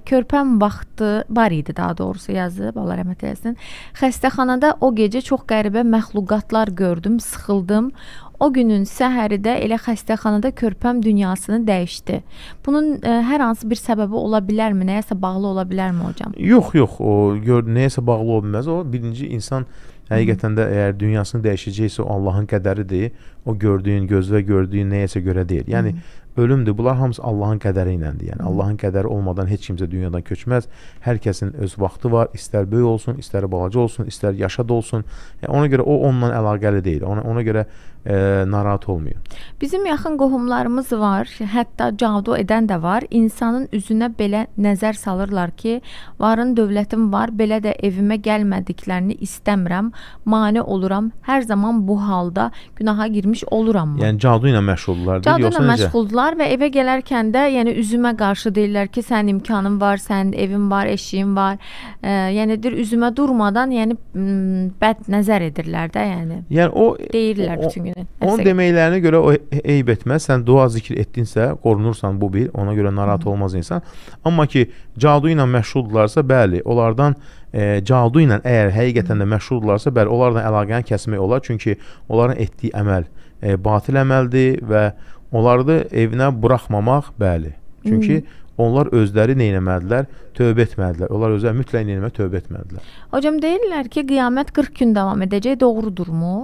körpəm vaxtı var idi, daha doğrusu yazıb, Allah rəhmət eləsin. Xəstəxanada o gecə çox qəribə məxluqatlar gördüm, sıxıldım. O günün səhəri də elə xəstəxanada körpəm dünyasını dəyişdi. Bunun ə, e, hər hansı bir səbəbi ola bilərmi? Nəyəsə bağlı ola bilərmi hocam? Yox,
yox. O gör nəyəsə bağlı ola bilməz. O birinci insan həqiqətən də əgər dünyasını dəyişəcəksə o Allahın qədəridir. O gördüyün, gözlə gördüyün nəyəsə görə deyil. Yəni Hı ölümdür. Bunlar hamısı Allahın qədəri iləndir. Yəni Allahın qədəri olmadan heç kimsə dünyadan köçməz. Hər kəsin öz vaxtı var. İstər böyük olsun, istər balaca olsun, istər yaşad olsun. Yəni ona görə o onunla əlaqəli deyil. Ona ona görə e, narahat olmayın.
Bizim yaxın qohumlarımız var, hətta cadu edən də var. İnsanın üzünə belə nəzər salırlar ki, varın dövlətim var, belə də evimə gəlmədiklərini istəmirəm, mane oluram. Hər zaman bu halda günaha girmiş oluram.
Mı? Yəni cadu ilə məşğuldurlar, cadu yoxsa necə? Cadu ilə
məşğuldurlar və evə gələrkən də, yəni üzümə qarşı deyirlər ki, sən imkanın var, sənin evin var, eşiyin var. E, yəni deyir üzümə durmadan, yəni bəd nəzər edirlər də, yəni. Yəni o deyirlər o, bütün gün Bəli. Onun
deməklərinə görə o eyib etməz. Sən dua zikr etdinsə, qorunursan bu bir. Ona görə narahat Hı. olmaz insan. Amma ki, cadu ilə məşğuldurlarsa, bəli, onlardan e, cadu ilə əgər həqiqətən də məşğuldurlarsa, bəli, onlarla əlaqəni kəsmək olar. Çünki onların etdiyi əməl e, batil əməldir və onları evinə buraxmamaq, bəli. Çünki Hı. Onlar özləri nə etmədilər? Tövbə etmədilər. Onlar özləri mütləq nə etmə tövbə etmədilər.
Hocam deyirlər ki, qiyamət 40 gün davam edəcək. Doğrudurmu?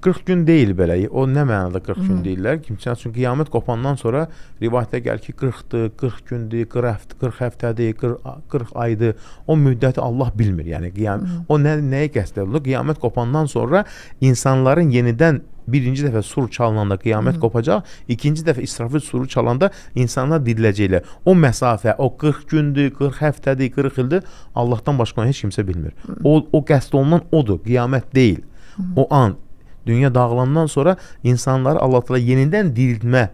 40 gün deyil belə. O nə mənada 40 Hı. gün deyirlər? Kimsə çünki qiyamət qopandan sonra rivayətə gəlir ki, 40-dır, 40 gündür, 40 həftə, 40 həftədir, 40, 40 aydır. O müddəti Allah bilmir. Yəni qiyam Hı. o nə nəyə qəsd edilir? Qiyamət qopandan sonra insanların yenidən birinci dəfə sur çalınanda qiyamət Hı. qopacaq, ikinci dəfə İsrafil suru çalanda insanlar diriləcəklər. O məsafə, o 40 gündür, 40 həftədir, 40 ildir Allahdan başqa heç kimsə bilmir. Hı. O o qəsd olunan odur, qiyamət deyil. Hı. O an dünya dağılandan sonra insanları Allah təala yenidən diriltmə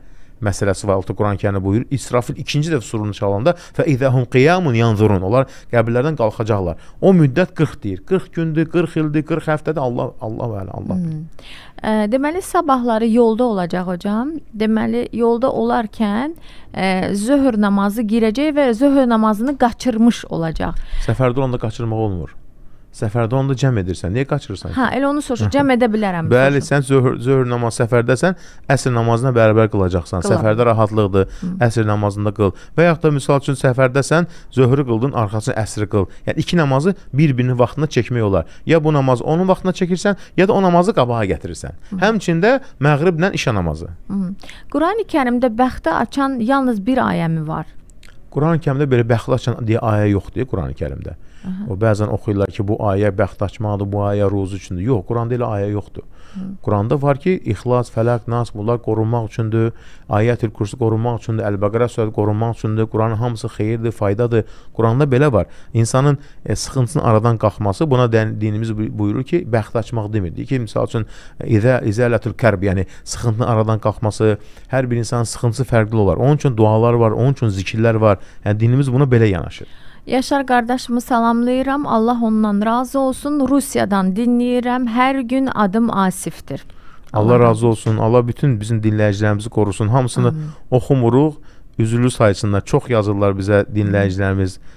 məsələsi var. Altı Quran-Kərimdə buyurur. İsrafil ikinci dəfə surunu çalanda fə izahum qiyamun yanzurun. Onlar qəbirlərdən qalxacaqlar. O müddət 40 deyir. 40 gündür, 40 ildir, 40 həftədir. Allah Allah və Allah. Hmm.
E, deməli sabahları yolda olacaq hocam. Deməli yolda olarkən e, zöhr namazı girəcək və zöhr namazını qaçırmış olacaq.
Səfərdə olanda qaçırmaq olmur. Səfərdə onda cəm edirsən. Niyə qaçırırsan? Hə,
elə onu soruşur. Cəm edə bilərəm. Bəli,
soruşur. sən zöhr zöhr namaz səfərdəsən, əsr namazına bərabər qılacaqsan. Qılab. Səfərdə rahatlıqdır. Hı. Əsr namazında qıl. Və yaxud da məsəl üçün səfərdəsən, zöhrü qıldın, arxasını əsri qıl. Yəni iki namazı bir-birinin vaxtında çəkmək olar. Ya bu namazı onun vaxtında çəkirsən, ya da o namazı qabağa gətirirsən. Hı. Həmçində məğriblə işə namazı.
Qurani-Kərimdə bəxtə açan yalnız bir ayəmi var.
Qurani-Kərimdə belə bəxtə açan deyə ayə yoxdur Qurani-Kərimdə. Hı Aha. O bəzən oxuyurlar ki, bu ayə bəxt açmaqdır, bu ayə ruzu üçündür. Yox, Quranda elə ayə yoxdur. Hı. Quranda var ki, İxlas, Fələq, Nas bunlar qorunmaq üçündür. Ayətül Kursi qorunmaq üçündür, Əl-Bəqərə surəsi qorunmaq üçündür. Quranın hamısı xeyirdir, faydadır. Quranda belə var. İnsanın e, sıxıntısının aradan qalxması buna dinimiz buyurur ki, bəxt açmaq demir. Ki, məsəl üçün e, izə izələtul kərb, yəni sıxıntının aradan qalxması, hər bir insanın sıxıntısı fərqli olar. Onun üçün dualar var, onun üçün zikirlər var. Yəni dinimiz buna belə yanaşır.
Yaşar qardaşımı salamlayıram. Allah ondan razı olsun. Rusiyadan dinləyirəm. Hər gün adım Asifdir.
Allah razı olsun. Allah bütün bizim dinləyicilərimizi qorusun. Hamısını Amin. oxumuruq. Üzülü sayısında çox yazırlar bizə dinləyicilərimiz. Amin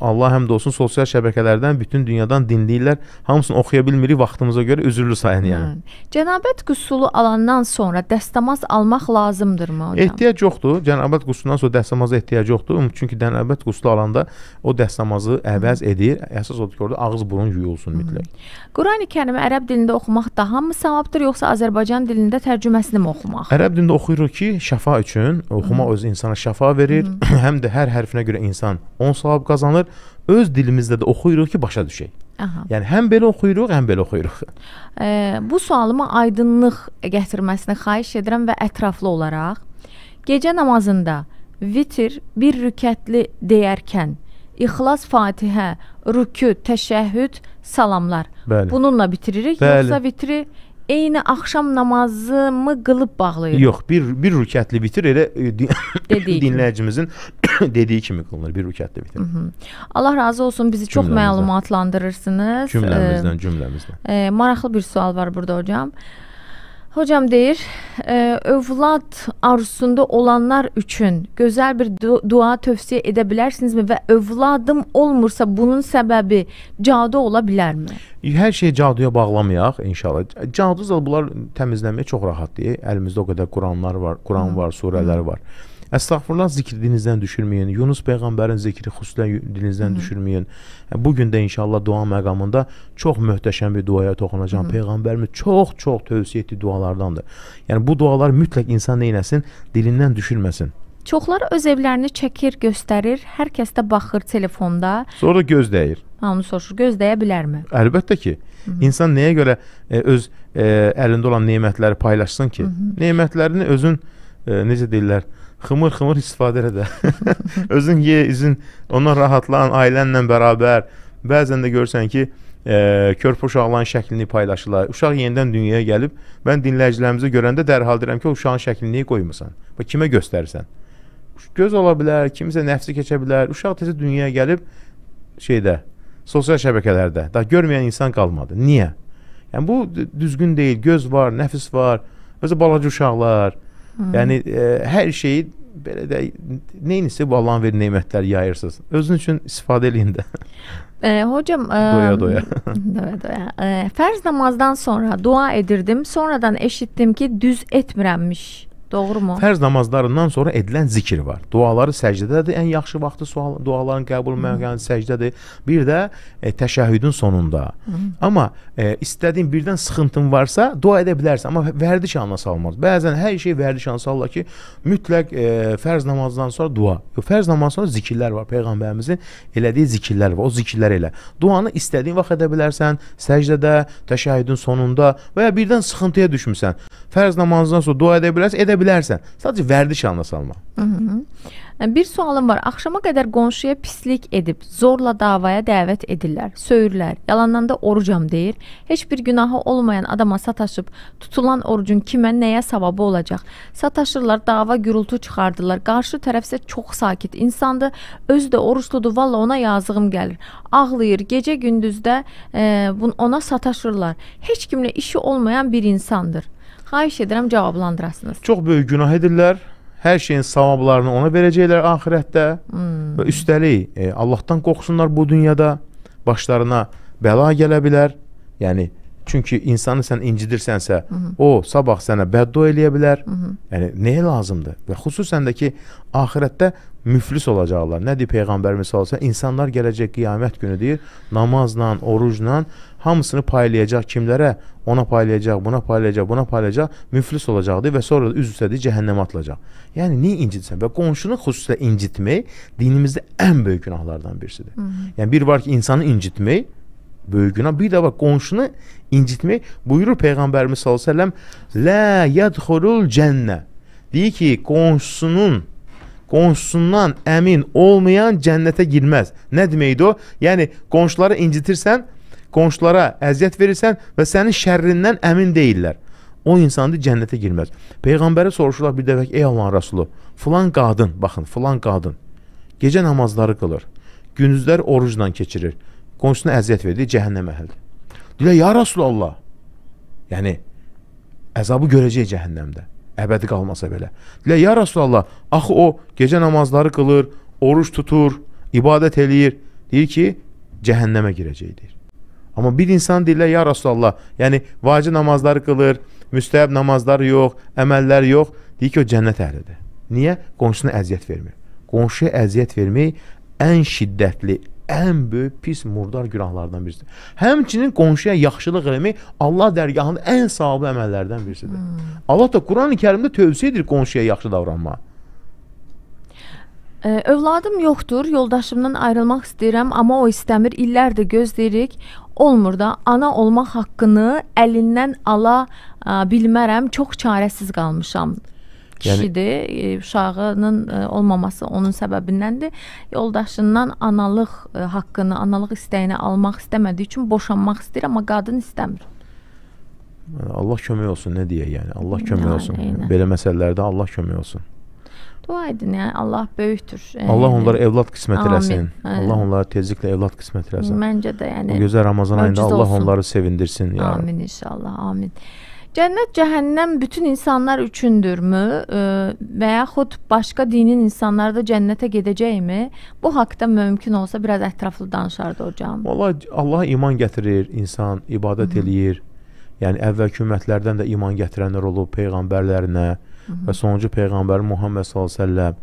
Allah həmd olsun sosial şəbəkələrdən bütün dünyadan dinləyirlər. Hamısını oxuya bilmirik vaxtımıza görə üzrlü sayın hə. yəni. Hı.
Cənabət qüsulu alandan sonra dəstəmaz almaq lazımdırmı hocam?
Ehtiyac yoxdur. Cənabət qusundan sonra dəstəmaza ehtiyac yoxdur. Çünki cənabət qusulu alanda o dəstəmazı əvəz edir. Əsas odur ki, orada ağız burun yuyulsun mütləq.
Qurani-Kərimi ərəb dilində oxumaq daha mı savabdır yoxsa Azərbaycan dilində tərcüməsini mi oxumaq? Ərəb
dilində oxuyuruq ki, şəfa üçün oxumaq Hı. öz insana şəfa verir. Hı. Həm də hər hərfinə görə insan 10 savab qazanır qazanır. Öz dilimizdə də oxuyuruq ki, başa düşək. Aha. Yəni həm belə oxuyuruq, həm belə oxuyuruq.
E, bu sualıma aydınlıq gətirməsini xahiş edirəm və ətraflı olaraq gecə namazında vitir bir rükətli deyərkən İxlas, Fatihə, rükü, təşəhhüd, salamlar. Bəli. Bununla bitiririk, Bəli. yoxsa vitri eyni axşam namazımı qılıb bağlayır? Yox,
bir bir rükətli bitir elə e, din dinləyicimizin dediyi kimi qılınır, bir rükətli bitir. Hı -hı.
Allah razı olsun, bizi çox məlumatlandırırsınız. Cümləmizdən, cümləmizdən. E, maraqlı bir sual var burada hocam. E, Hocam deyir, e, övlad arzusunda olanlar üçün gözəl bir du dua tövsiyə edə bilərsinizmi və övladım olmursa bunun səbəbi cadu ola bilərmi?
Hər şeyi caduya bağlamayaq inşallah. Cadu zəl bunlar təmizləmək çox rahatdır. Əlimizdə o qədər Quranlar var, Quran var, surələr var. Hı. Əstəğfurullah zikri dilinizdən düşürməyin. Yunus peyğəmbərin zikri xüsusən dilinizdən Hı -hı. düşürməyin. E, bu gün də inşallah dua məqamında çox möhtəşəm bir duaya toxunacağam. Hı -hı. Peyğəmbərimiz çox-çox tövsiyə etdiyi dualardandır. Yəni bu dualar mütləq insan neynəsin, dilindən düşürməsin.
Çoxları öz evlərini çəkir, göstərir, hər kəs də baxır telefonda.
Sonra göz dəyir.
Hamı soruşur, göz dəyə bilərmi?
Əlbəttə ki. Hı -hı. İnsan nəyə görə e, öz e, əlində olan nemətləri paylaşsın ki? Hı -hı. Nemətlərini özün e, necə deyirlər, e, xımır-xımır istifadə elə də. Özün ye, izin, ondan rahatlan, ailənlə bərabər. Bəzən də görürsən ki, ə, e, körpə uşaqların şəklini paylaşırlar. Uşaq yenidən dünyaya gəlib, mən dinləyicilərimizi görəndə dərhal deyirəm ki, o uşağın şəklini niyə qoymusan? Və kimə göstərirsən? Göz ola bilər, kimsə nəfsi keçə bilər. Uşaq tezə dünyaya gəlib şeydə, sosial şəbəkələrdə daha görməyən insan qalmadı. Niyə? Yəni bu düzgün deyil. Göz var, nəfis var. Özə balaca uşaqlar, Hmm. Yəni e, hər şeyi belə də neyinsə bu Allahın verdiyi nemətlər yayırsınız. Özün üçün istifadə eləyin də.
E, hocam e, doya doya. doya doya. E, fərz namazdan sonra dua edirdim. Sonradan eşitdim ki düz etmirəmmiş. Doğrumu? Fərz
namazlarından sonra edilən zikir var. Duaları səcdədədir. Ən yaxşı vaxtı sual, duaların qəbul məqamı səcdədir. Bir də e, təşəhhüdün sonunda. Hı. Amma e, istədiyin birdən sıxıntın varsa, dua edə bilərsən, amma vərdiş anına salmaz. Bəzən hər şey vərdiş anına salırlar ki, mütləq e, fərz namazından sonra dua. Fərz namazdan sonra zikirlər var. Peyğəmbərimizin elədiyi zikirlər var. O zikirlər elə. Duanı istədiyin vaxt edə bilərsən, səcdədə, təşəhhüdün sonunda və ya birdən sıxıntıya düşmüsən. Fərz namazından sonra dua edə bilərsən, edə bilərsən bilərsən. Sadəcə vərdiş halına salma.
Hı -hı. E, bir sualım var. Axşama qədər qonşuya pislik edib zorla davaya dəvət edirlər, söyürlər. Yalandan da orucam deyir. Heç bir günahı olmayan adama sataşıb tutulan orucun kimə, nəyə savabı olacaq? Sataşırlar, dava gürültü çıxardılar. Qarşı tərəf isə çox sakit insandır. Özü də oruçludur. Valla ona yazığım gəlir. Ağlayır gecə gündüzdə, e, ona sataşırlar. Heç kimlə işi olmayan bir insandır. Xahiş edirəm cavablandırasınız.
Çox böyük günah edirlər. Hər şeyin savablarını ona verəcəklər axirətdə. Hmm. Və üstəlik e, Allahdan qorxsunlar bu dünyada başlarına bəla gələ bilər. Yəni Çünki insanı sən incidirsənsə, Hı -hı. o sabah sənə bəddua eləyə bilər. Hı -hı. Yəni nəyə lazımdır? Və xüsusən də ki, axirətdə müflis olacaqlar. Nə deyir peyğəmbərimiz sallallahu əleyhi və səlləm? İnsanlar gələcək qiyamət günü deyir, namazla, orucla hamısını paylayacaq kimlərə? Ona paylayacaq, buna paylayacaq, buna paylayacaq, müflis olacaqdır və sonra üz üstədir cəhənnəmə atılacaq. Yəni niyə incitsən? Və qonşunu xüsusilə incitmək dinimizdə ən böyük günahlardan birisidir. Hı -hı. Yəni bir var ki, insanı incitmək böyük günah. Bir də bax qonşunu incitmək buyurur Peyğəmbərimiz sallallahu əleyhi və səlləm: "Lə yədxulul cənnə." Deyir ki, qonşusunun qonşusundan əmin olmayan cənnətə girməz. Nə deməkdir o? Yəni qonşuları incitirsən, qonşulara əziyyət verirsən və sənin şərrindən əmin deyillər. O insan da cənnətə girməz. Peyğəmbərə soruşurlar bir dəfə ki, ey Allahın Rasulü, filan qadın, baxın, filan qadın gecə namazları qılır, gündüzlər orucla keçirir qonşusuna əziyyət verdi, cəhənnəm əhəldir. Deyirlər, ya Rasulallah, yəni əzabı görəcək cəhənnəmdə, əbədi qalmasa belə. Deyirlər, ya Rasulallah, axı o gecə namazları qılır, oruç tutur, ibadət eləyir, deyir ki, cəhənnəmə girəcəkdir. Amma bir insan deyirlər, ya Rasulallah, yəni vacib namazları qılır, müstəhəb namazlar yox, əməllər yox, deyir ki, o cənnət əhlidir. Niyə? Qonşusuna əziyyət vermir. Qonşuya əziyyət vermək ən şiddətli, ən böyük pis murdar günahlardan birisidir. Həmçinin qonşuya yaxşılıq eləmək Allah dərgahında ən savablı əməllərdən birisidir. Hmm. Allah da Qurani-Kərimdə tövsiyə edir qonşuya yaxşı davranmağa.
Ə, övladım yoxdur, yoldaşımdan ayrılmaq istəyirəm, amma o istəmir. İllərdir gözləyirik. Olmur da, ana olmaq haqqını əlindən ala ə, bilmərəm. Çox çarəsiz qalmışam kişidir. Yəni, e, uşağının e, olmaması onun səbəbindəndir. Yoldaşından analıq e, haqqını, analıq istəyini almaq istəmədiyi üçün boşanmaq istəyir, amma qadın istəmir.
Yəni Allah kömək olsun, nə deyə yəni? Allah kömək yəni, olsun. Eynən. Belə məsələlərdə Allah kömək olsun.
Dua edin, yəni Allah böyükdür. Yəni, Allah onlara evlad qismət amin. eləsin. Hə. Allah
onlara tezliklə evlad qismət eləsin. Məncə
də yəni. Bu gözəl Ramazan ayında Allah olsun. onları sevindirsin. Yarın. Amin inşallah. Amin. Cənnət cəhənnəm bütün insanlar üçündürmü e, və yaxud başqa dinin insanları da cənnətə gedəcəkmi? Bu haqqda mümkün olsa biraz ətraflı danışardı hocam.
Vallahi Allah iman gətirir, insan ibadət Hı -hı. eləyir. Yəni əvvəlki ümmətlərdən də iman gətirənlər olub peyğəmbərlərinə Hı -hı. və sonuncu peyğəmbər Muhammed sallallahu əleyhi və səlləm.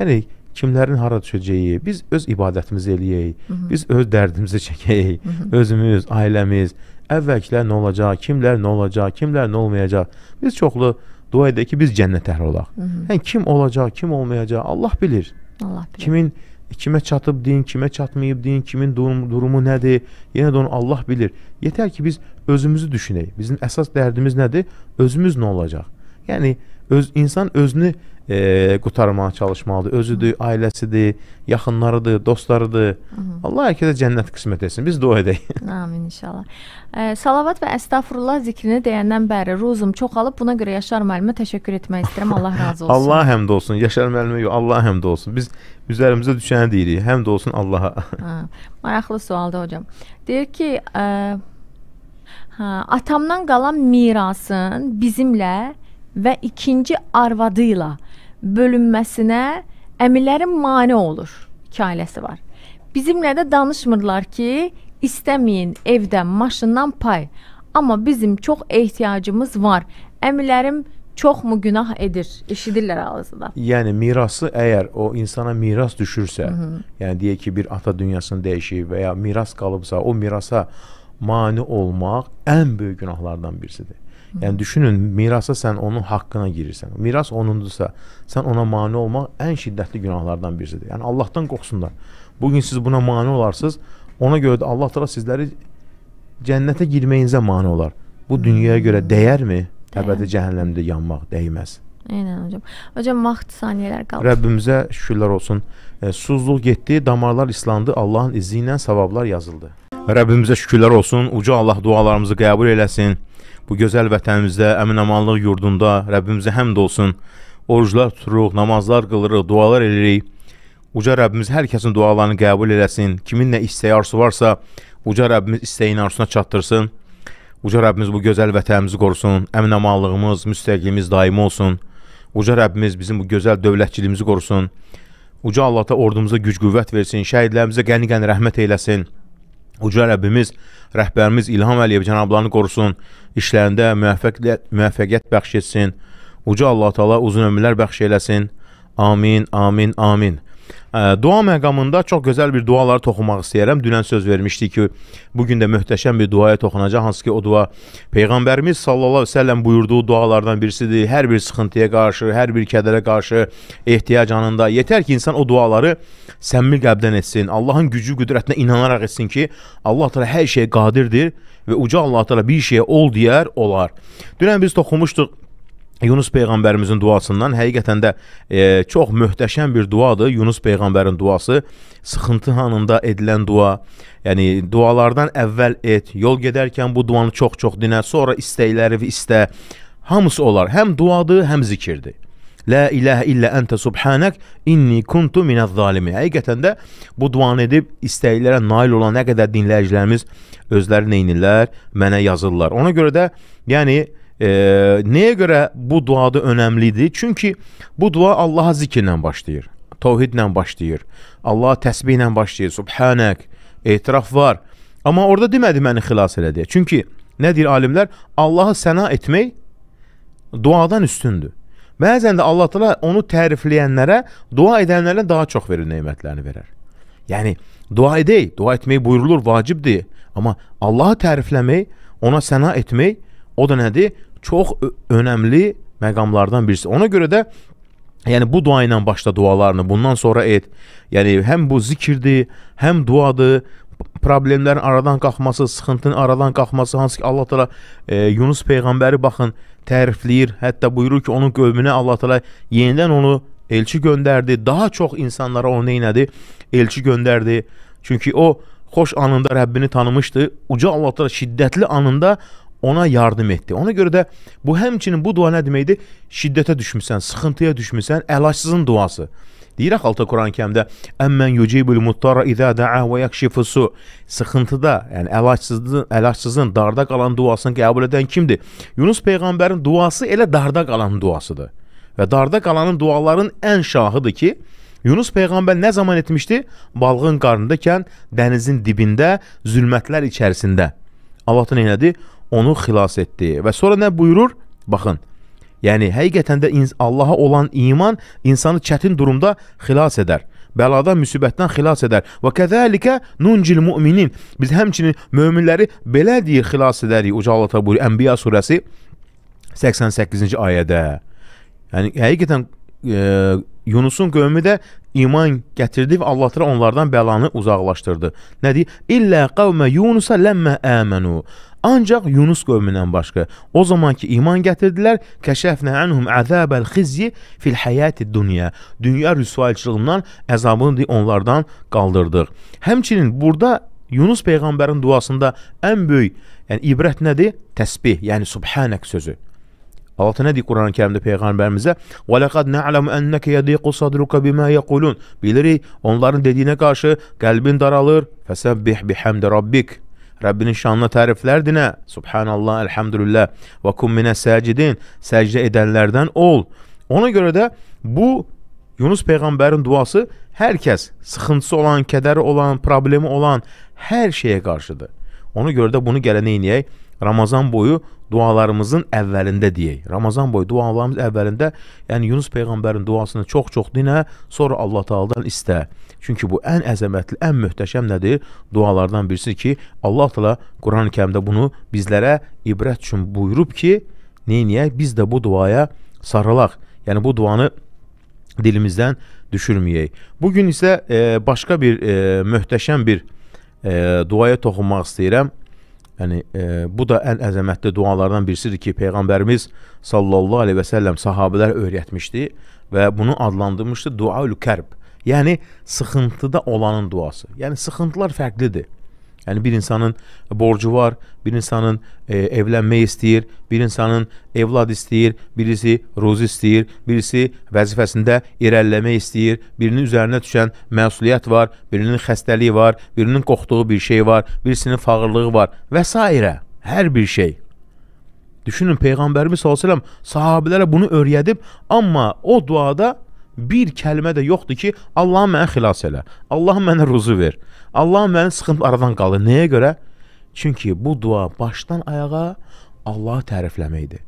Yəni kimlərin hara düşəcəyi, biz öz ibadətimizi eləyək, Hı -hı. biz öz dərdimizi çəkək, Hı -hı. özümüz, ailəmiz, Əvvəlkilər nə olacaq, kimlər nə olacaq, kimlər nə olmayacaq. Biz çoxlu dua edək ki, biz cənnət əhli olaq. Hı -hı. Yəni kim olacaq, kim olmayacaq, Allah bilir. Allah bilir. Kimin kimə çatıb din, kimə çatmayıb din, kimin durum, durumu nədir, yenə də onu Allah bilir. Yetər ki, biz özümüzü düşünək. Bizim əsas dərdimiz nədir? Özümüz nə olacaq? Yəni öz insan özünü e, qutarmağa çalışmalıdır. Özüdür, ailəsidir, yaxınlarıdır, dostlarıdır. Hı -hı. Allah hər kəsə cənnət qismət etsin. Biz dua edək.
Amin inşallah. E, salavat və əstəğfurullah zikrini deyəndən bəri ruzum çoxalıb. Buna görə Yaşar müəllimə təşəkkür etmək istəyirəm. Allah razı olsun. Allah
həmd olsun. Yaşar müəllimə yox, Allah həmd olsun. Biz üzərimizə düşəni deyirik. Həmd olsun Allaha.
Ha, maraqlı sualdır hocam. Deyir ki, e, hə, atamdan qalan mirasın bizimlə və ikinci arvadı ilə bölünməsinə əmillərin mane olur hekayəsi var. Bizimlə də danışmırlar ki, istəməyin evdən, maşından pay. Amma bizim çox ehtiyacımız var. Əmilərim çoxmu günah edir? Eşidirlər ağzından.
Yəni mirası əgər o insana miras düşürsə, Hı -hı. yəni deyək ki, bir ata dünyasını dəyişib və ya miras qalıbsa, o mirasa mane olmaq ən böyük günahlardan birisidir. Yəni düşünün, mirasa sən onun haqqına girirsən. Miras onundursa, sən ona mane olmaq ən şiddətli günahlardan birisidir. Yəni Allahdan qorxsunlar. Bu gün siz buna mane olarsınız, ona görə də Allah təala sizləri cənnətə girməyinizə mane olar. Bu hmm. dünyaya görə dəyərmi? Əbədi cəhənnəmdə yanmaq dəyməz.
Eynən hocam. Hocam vaxt saniyələr
qaldı. Rəbbimizə şükürlər olsun. E, suzluq getdi, damarlar islandı, Allahın izni ilə savablar yazıldı. Rəbbimizə şükürlər olsun. Uca Allah dualarımızı qəbul eləsin bu gözəl vətənimizdə, əminamanlıq yurdunda Rəbbimizə həmd olsun. Oruclar tuturuq, namazlar qılırıq, dualar edirik. Uca Rəbbimiz hər kəsin dualarını qəbul eləsin. Kimin nə istəyi arzusu varsa, Uca Rəbbimiz istəyin arzusuna çatdırsın. Uca Rəbbimiz bu gözəl vətənimizi qorusun. Əminamanlığımız, müstəqiliyimiz daimi olsun. Uca Rəbbimiz bizim bu gözəl dövlətçiliyimizi qorusun. Uca Allah da ordumuza güc-qüvvət versin, şəhidlərimizə qəni-qəni rəhmət eyləsin. Uca Rəbbimiz, rəhbərimiz İlham Əliyev cənablarını qorusun, işlərində müvəffəqiyyət bəxş etsin. Uca Allah-u Teala uzun ömürlər bəxş eləsin. Amin, amin, amin. Dua məqamında çox gözəl bir duaları toxumaq istəyərəm. Dünən söz vermişdik ki, bu gün də möhtəşəm bir duaya toxunacaq, hansı ki, o dua peyğəmbərimiz sallallahu əleyhi və səlləm buyurduğu dualardan birisidir. Hər bir sıxıntıya qarşı, hər bir kədərə qarşı ehtiyac anında yetər ki, insan o duaları səmimi qəlbdən etsin. Allahın gücü, qüdrətinə inanaraq etsin ki, Allah təala hər şeyə qadirdir və uca Allah təala bir şeyə ol deyər, olar. Dünən biz toxumuşduq Yunus peyğəmbərimizin duasından həqiqətən də e, çox möhtəşəm bir duadır. Yunus peyğəmbərin duası sıxıntı anında edilən dua. Yəni dualardan əvvəl et, yol gedərkən bu duanı çox-çox dinə, sonra istəkləri və istə hamısı olar. Həm duadır, həm zikirdir. La ilahe illə entə subhanak inni kuntu minəz zalimin. Həqiqətən də bu duanı edib istəklərə nail olan nə qədər dinləyicilərimiz özləri nə edirlər, mənə yazırlar. Ona görə də yəni E, nəyə görə bu duada önəmlidir? Çünki bu dua Allaha zikirlə başlayır, tovhidlə başlayır, Allah təsbihlə başlayır, subhanək, etiraf var. Amma orada demədi məni xilas elə deyə. Çünki nə deyir alimlər? Allahı səna etmək duadan üstündür. Bəzən də Allah təala onu tərifləyənlərə, dua edənlərə daha çox verir nemətlərini verər. Yəni dua edək, dua etmək buyurulur, vacibdir. Amma Allahı tərifləmək, ona səna etmək, o da nədir? çox önəmli məqamlardan birisi. Ona görə də Yəni bu dua ilə başla dualarını, bundan sonra et. Yəni həm bu zikirdir, həm duadır. Problemlərin aradan qalxması, sıxıntının aradan qalxması, hansı ki Allah təala e, Yunus peyğəmbəri baxın tərifləyir. Hətta buyurur ki, onun qövmünə Allah təala yenidən onu elçi göndərdi. Daha çox insanlara onu neylədi? Elçi göndərdi. Çünki o xoş anında Rəbbini tanımışdı. Uca Allah təala şiddətli anında ona yardım etdi. Ona görə də bu həmçinin bu dua nə deməkdir? Şiddətə düşmüsən, sıxıntıya düşmüsən, əlacsızın duası. Deyir axalta Quran-Kərimdə: "Əmmən yucibul muttarra izə da'a və yakşifus su." Sıxıntıda, yəni əlacsızlığın, əlacsızın darda qalan duasını qəbul edən kimdir? Yunus peyğəmbərin duası elə darda qalanın duasıdır. Və darda qalanın duaların ən şahıdır ki, Yunus peyğəmbər nə zaman etmişdi? Balığın qarnındakən, dənizin dibində, zülmətlər içərisində. Allah da neylədi? Onu xilas etdi. Və sonra nə buyurur? Baxın, yəni həqiqətən də Allaha olan iman insanı çətin durumda xilas edər bəladan, müsibətdən xilas edər. Və kəzəlikə nuncil müminin. Biz həmçinin möminləri belə deyir xilas edərik. Uca Allah təala buyurur Ənbiya surəsi 88-ci ayədə. Yəni həqiqətən e, Yunusun qövmü də iman gətirdi və Allah təala onlardan bəlanı uzaqlaşdırdı. Nə deyir? İllə qavmə Yunusa ləmmə əmənu. Ancaq Yunus qövmündən başqa o zamanki iman gətirdilər, kəşəfnə anhum əzabal xizyi fil hayatid dunya. Dünya rüsvayçılığından əzabını onlardan qaldırdıq. Həmçinin burada Yunus peyğəmbərin duasında ən böyük, yəni ibrət nədir? Təsbih, yəni subhanak sözü. Allah nə deyir Qurani-Kərimdə peyğəmbərimizə? "Və laqad na'lamu annaka yadiqu sadruka bima yaqulun." Bilirik, onların dediyinə qarşı qəlbin daralır. Fəsəbbih bihamdi rabbik. Rəbbinin şanına təriflərdir nə? Subhanallah, elhamdülillah. Və kun minəs-sacidin. Səcdə edənlərdən ol. Ona görə də bu Yunus peyğəmbərin duası hər kəs sıxıntısı olan, kədəri olan, problemi olan hər şeyə qarşıdır. Ona görə də bunu gələnə eləyək. Ramazan boyu dualarımızın əvvəlində deyək. Ramazan boyu dualarımız əvvəlində, yəni Yunus peyğəmbərin duasını çox-çox dinə, sonra Allah Taala'dan istə. Çünki bu ən əzəmətli, ən möhtəşəm nədir? Dualardan birisi ki, Allah Taala Qurani-Kərimdə bunu bizlərə ibrət üçün buyurub ki, neyniyək? Biz də bu duaya sarılaq. Yəni bu duanı dilimizdən düşürməyək. Bu gün isə e, başqa bir e, möhtəşəm bir e, duaya toxunmaq istəyirəm. Yəni e, bu da ən əzəmətli dualardan birisidir ki, peyğəmbərimiz sallallahu əleyhi və səlləm sahabelər öyrətmişdi və bunu adlandırmışdı duaül kərb. Yəni sıxıntıda olanın duası. Yəni sıxıntılar fərqlidir. Yəni bir insanın borcu var, bir insanın e, evlənmək istəyir, bir insanın evlad istəyir, birisi ruzi istəyir, birisi vəzifəsində irəliləmək istəyir, birinin üzərinə düşən məsuliyyət var, birinin xəstəliyi var, birinin qorxduğu bir şey var, birisinin fağırlığı var və s. hər bir şey. Düşünün Peyğəmbərimiz sallallahu əleyhi və səlləm sahabelərə bunu öyrədib, amma o duada bir kəlmə də yoxdur ki, Allahım məni xilas elə. Allahım mənə ruzu ver. Allahım məni sıxıntı aradan qalır. Nəyə görə? Çünki bu dua başdan ayağa Allahı tərifləməkdir.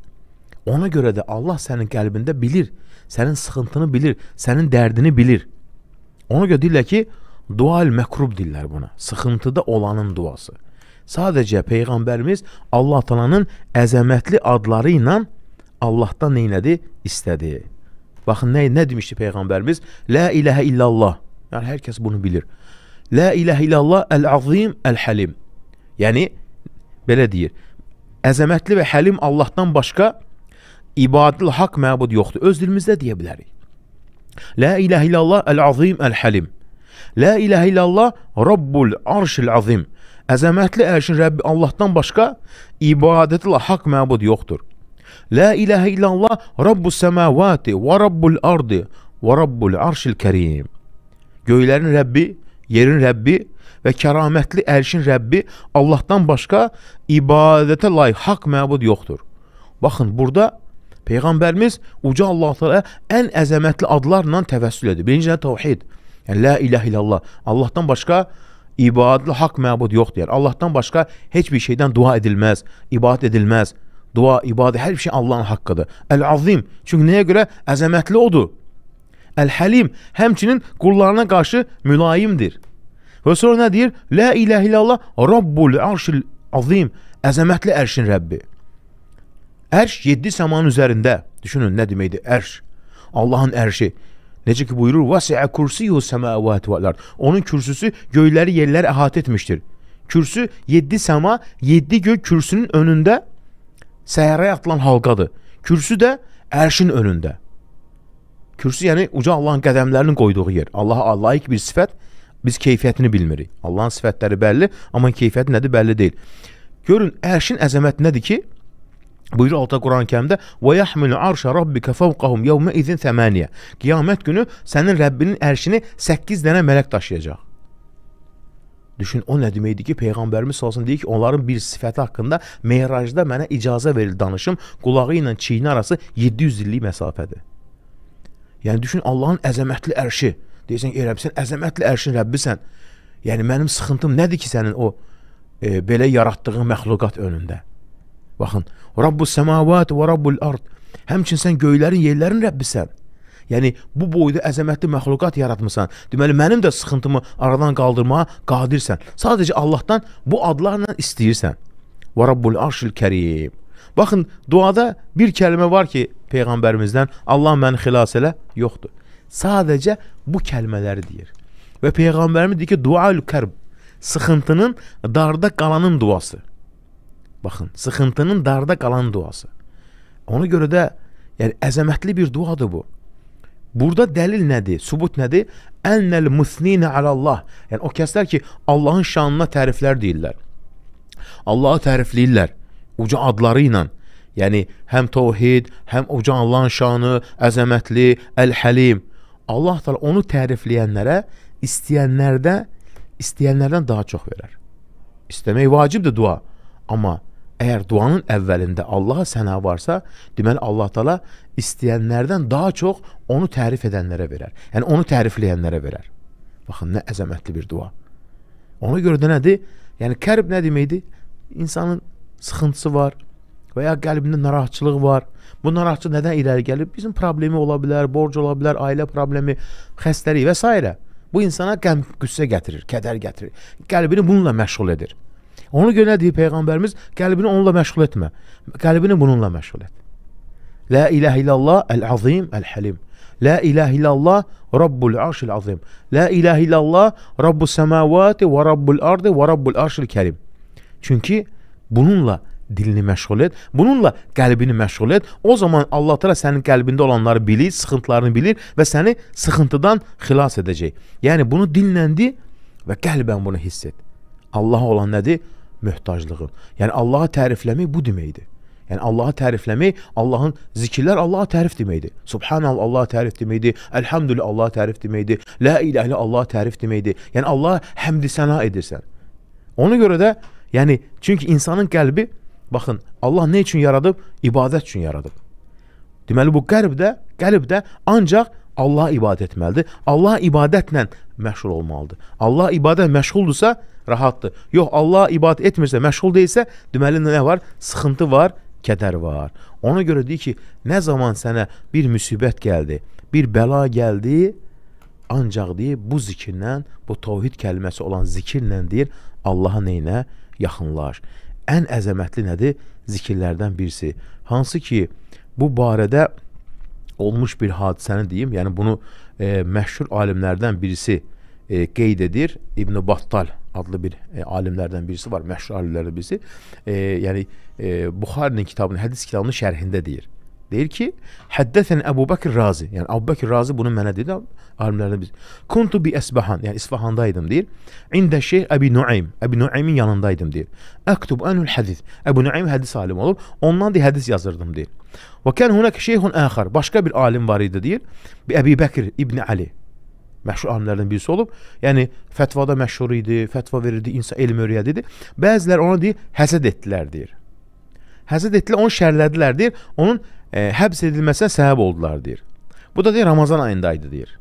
Ona görə də Allah sənin qəlbində bilir, sənin sıxıntını bilir, sənin dərdini bilir. Ona görə deyirlər ki, dual məkrub deyirlər buna. Sıxıntıda olanın duası. Sadəcə peyğəmbərimiz Allah təalanın əzəmətli adları ilə Allahdan nə elədi? İstədi. Baxın nə, nə demişdi Peyğəmbərimiz? Lə iləhə illallah. Yəni, hər kəs bunu bilir. Lə iləhə illallah əl-azim əl-həlim. Yəni, belə deyir, əzəmətli və həlim Allahdan başqa ibadil haqq məbud yoxdur. Öz dilimizdə deyə bilərik. Lə iləhə illallah əl-azim əl-həlim. Lə iləhə illallah Rabbul arşil azim. Əzəmətli ərşin Rəbbi Allahdan başqa ibadətlə haqq məbud yoxdur. La ilahe illallah Rabbus semavati ve Rabbul ardi ve Rabbul arşil kerim. Göylərin Rəbbi, yerin Rəbbi və kəramətli ərşin Rəbbi Allahdan başqa ibadətə layiq haqq məbud yoxdur. Baxın, burada Peyğəmbərimiz uca Allah Teala ən əzəmətli adlarla təvəssül edir. Birinci təvhid. Yəni la ilahe illallah. Allahdan başqa ibadətli haqq məbud yoxdur. Yəni Allahdan başqa heç bir şeydən dua edilməz, ibadət edilməz. Dua, ibadət, hər bir şey Allahın haqqıdır. Əl-Azim, çünki nəyə görə? Əzəmətli odur. Əl-Həlim, həmçinin qullarına qarşı mülayimdir. Və sonra nə deyir? Lə ilə illallah Rabbul Arşil Azim, əzəmətli ərşin Rəbbi. Ərş 7 səmanın üzərində. Düşünün nə deməkdir ərş? Allahın ərşi. Necə ki buyurur, "Vasi'a kursiyyu semawati vel ard." Onun kürsüsü göyləri, yerləri əhatə etmişdir. Kürsü 7 səma, 7 göy kürsünün önündə səhərə atılan halqadır. Kürsü də ərşin önündə. Kürsü yəni uca Allahın qədəmlərinin qoyduğu yer. Allaha layiq bir sifət, biz keyfiyyətini bilmirik. Allahın sifətləri bəlli, amma keyfiyyəti nədir bəlli deyil. Görün ərşin əzəməti nədir ki? Buyur alta Quran-Kərimdə: "Və yahmilu arşa rabbika fawqahum yawma izin 8." Qiyamət günü sənin Rəbbinin ərşini 8 dənə mələk daşıyacaq. Düşün o nə deməkdir ki, peyğəmbərimiz sallallahu deyir ki, onların bir sifəti haqqında Mehracda mənə icazə verildi danışım. Qulağı ilə çiyini arası 700 illik məsafədir. Yəni düşün Allahın əzəmətli ərşi. Deyirsən ki, Rəbb sən əzəmətli ərşin Rəbbisən. Yəni mənim sıxıntım nədir ki, sənin o e, belə yaratdığın məxluqat önündə? Baxın, Rabbus semawat və Rabbul ard. Həmçinin sən göylərin, yerlərin Rəbbisən. Yəni bu boyda əzəmətli məxluqat yaratmısan. Deməli mənim də sıxıntımı aradan qaldırmağa qadirsən. Sadəcə Allahdan bu adlarla istəyirsən. Və Rabbul Arşil Kərim. Baxın, duada bir kəlmə var ki, peyğəmbərimizdən Allah məni xilas elə, yoxdur. Sadəcə bu kəlmələri deyir. Və peyğəmbərimiz deyir ki, duaül kərb, sıxıntının darda qalanın duası. Baxın, sıxıntının darda qalan duası. Ona görə də yəni əzəmətli bir duadır bu. Burada dəlil nədir? Sübut nədir? Ənəl musninə alallah. Yəni o kəslər ki, Allahın şanına təriflər deyirlər. Allahı tərifləyirlər uca adları ilə. Yəni həm təvhid, həm uca Allahın şanı, əzəmətli, Əl-Həlim. Allah təala onu tərifləyənlərə istəyənlərdə istəyənlərdən daha çox verər. İstəmək vacibdir dua. Amma Əgər duanın əvvəlində Allaha sənə varsa, deməli Allah Taala istəyənlərdən daha çox onu tərif edənlərə verər. Yəni onu tərifləyənlərə verər. Baxın nə əzəmətli bir dua. Ona görə də nədir? Yəni kərb nə deməkdir? İnsanın sıxıntısı var və ya qəlbində narahatçılıq var. Bu narahatçılıq nədən irəli gəlir? Bizim problemi ola bilər, borc ola bilər, ailə problemi, xəstəlik və s. Bu insana qəm qüssə gətirir, kədər gətirir. Qəlbini bununla məşğul edir. Ona görə nə deyir Peyğəmbərimiz? Qəlbini onunla məşğul etmə. Qəlbini bununla məşğul et. La ilahe illallah el-azim el-halim. La ilahe illallah Rabbul arşil azim. La ilahe illallah Rabbus semavati ve Rabbul ardi ve Rabbul arşil kerim. Çünki bununla dilini məşğul et, bununla qəlbini məşğul et. O zaman Allah təala sənin qəlbində olanları bilir, sıxıntılarını bilir və səni sıxıntıdan xilas edəcək. Yəni bunu dilləndi və qəlbən bunu hiss et. Allaha olan nədir? möhtaclığın. Yəni Allahı tərifləmək bu deməkdir. Yəni Allahı tərifləmək, Allahın zikirlər Allaha tərif deməkdir. Subhanallah Allah tərif deməkdir. Elhamdülillah Allah tərif deməkdir. La ilahe illallah Allah tərif deməkdir. Yəni Allah həmd-i səna edirsən. Ona görə də, yəni çünki insanın qəlbi baxın, Allah nə üçün yaradıb? İbadət üçün yaradıb. Deməli bu qəlb də, qəlb də ancaq Allah ibadət etməlidir. Allah ibadətlə məşğul olmalıdır. Allah ibadət məşğuldursa, rahatdır. Yox, Allah ibadət etmirsə, məşğul deyilsə, deməli nə var? Sıxıntı var, kədər var. Ona görə deyir ki, nə zaman sənə bir müsibət gəldi, bir bəla gəldi, ancaq deyir bu zikirlə, bu təvhid kəlməsi olan zikirlə deyir Allahın nəyinə yaxınlaş. Ən əzəmətli nədir? Zikirlərdən birisi. Hansı ki, bu barədə olmuş bir hadisəni deyim, yəni bunu e, məşhur alimlərdən birisi e, qeyd edir İbn Battal adlı bir e, alimlərdən birisi var, məşhur alimlərdən birisi. E, yəni e, Buxarinin kitabının, hədis kitabının şərhində deyir. Deyir ki, "Həddəsən Əbu Bəkr Razi." Yəni Əbu Bəkr Razi bunu mənə dedi, alimlərdən birisi. "Kuntu bi Əsbahan." Yəni İsfahandaydım deyir. "İndə Şeyx Əbi Nuaym." Əbi Nuaymin yanındaydım deyir. "Əktub anul hədis." Əbu Nuaym hədis alimi olur. Ondan da hədis yazırdım deyir. "Və kan hunak şeyhun axar." Başqa bir alim var idi deyir. "Bi Əbi Bəkr ibn Ali." məşhur alimlərdən birisi olub. Yəni fətvada məşhur idi, fətva verirdi, insan elm öyrədirdi. Bəziləri ona deyir, həsəd etdilər deyir. Həsəd etdilər, onu şərlədilər deyir. Onun e, həbs edilməsinə səbəb oldular deyir. Bu da deyir Ramazan ayında idi deyir.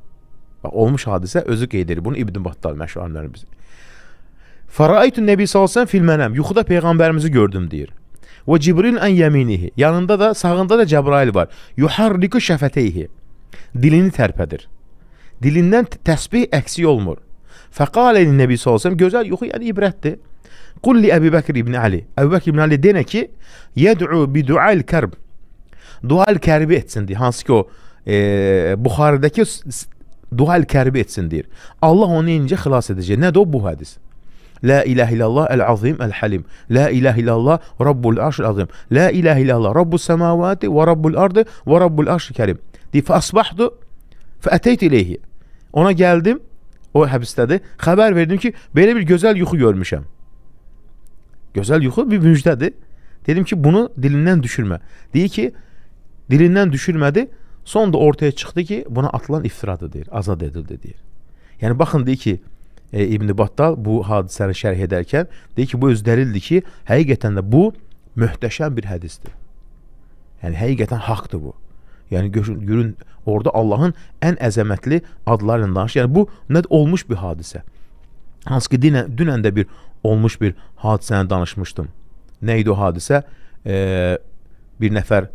Bax olmuş hadisə özü qeyd edir. Bunu İbn Battal məşhur alimlərin birisi. Faraitun Nəbi sallallahu fil mənəm. Yuxuda peyğəmbərimizi gördüm deyir. Və Cibril ən yeminihi. Yanında da, sağında da Cəbrail var. Yuharriku şəfəteyhi. Dilini tərpədir dilindən təsbih əksi olmur. Fəqaləni Nəbi sallallahu gözəl yuxu yəni ibrətdir. Qul li Əbu Bəkr ibn Ali. Əbu Bəkr ibn Ali deyinə ki, yəd'u bi du'al kərb. Dual kərbi etsin deyir. Hansı ki o e, Buxarıdakı dual kərbi etsin deyir. Allah onu incə xilas edəcək. Nədir o bu hədis? La ilahe illallah el-azim el-halim. La ilahe illallah rabbul arşil azim. La ilahe illallah rabbus semavati ve rabbul ardı ve rabbul arşil kerim. Deyir, fəasbahdu fəəteyt ileyhi. Ona gəldim, o həbsdədir. Xəbər verdim ki, belə bir gözəl yuxu görmüşəm. Gözəl yuxu bir müjdədir. Dedim ki, bunu dilindən düşürmə. Deyir ki, dilindən düşürmədi. Sonda ortaya çıxdı ki, buna atılan iftiradır deyir, azad edildi deyir. Yəni baxın deyir ki, e, İbn Battal bu hadisəni şərh edərkən deyir ki, bu öz dəlildir ki, həqiqətən də bu möhtəşəm bir hədisdir. Yəni həqiqətən haqqdır bu. Yəni görün Orada Allahın ən əzəmətli adlarından danışır. Yəni bu nə olmuş bir hadisə. Hansı ki dinə, dünən də bir olmuş bir hadisəni danışmışdım. Nə idi o hadisə? E, bir nəfər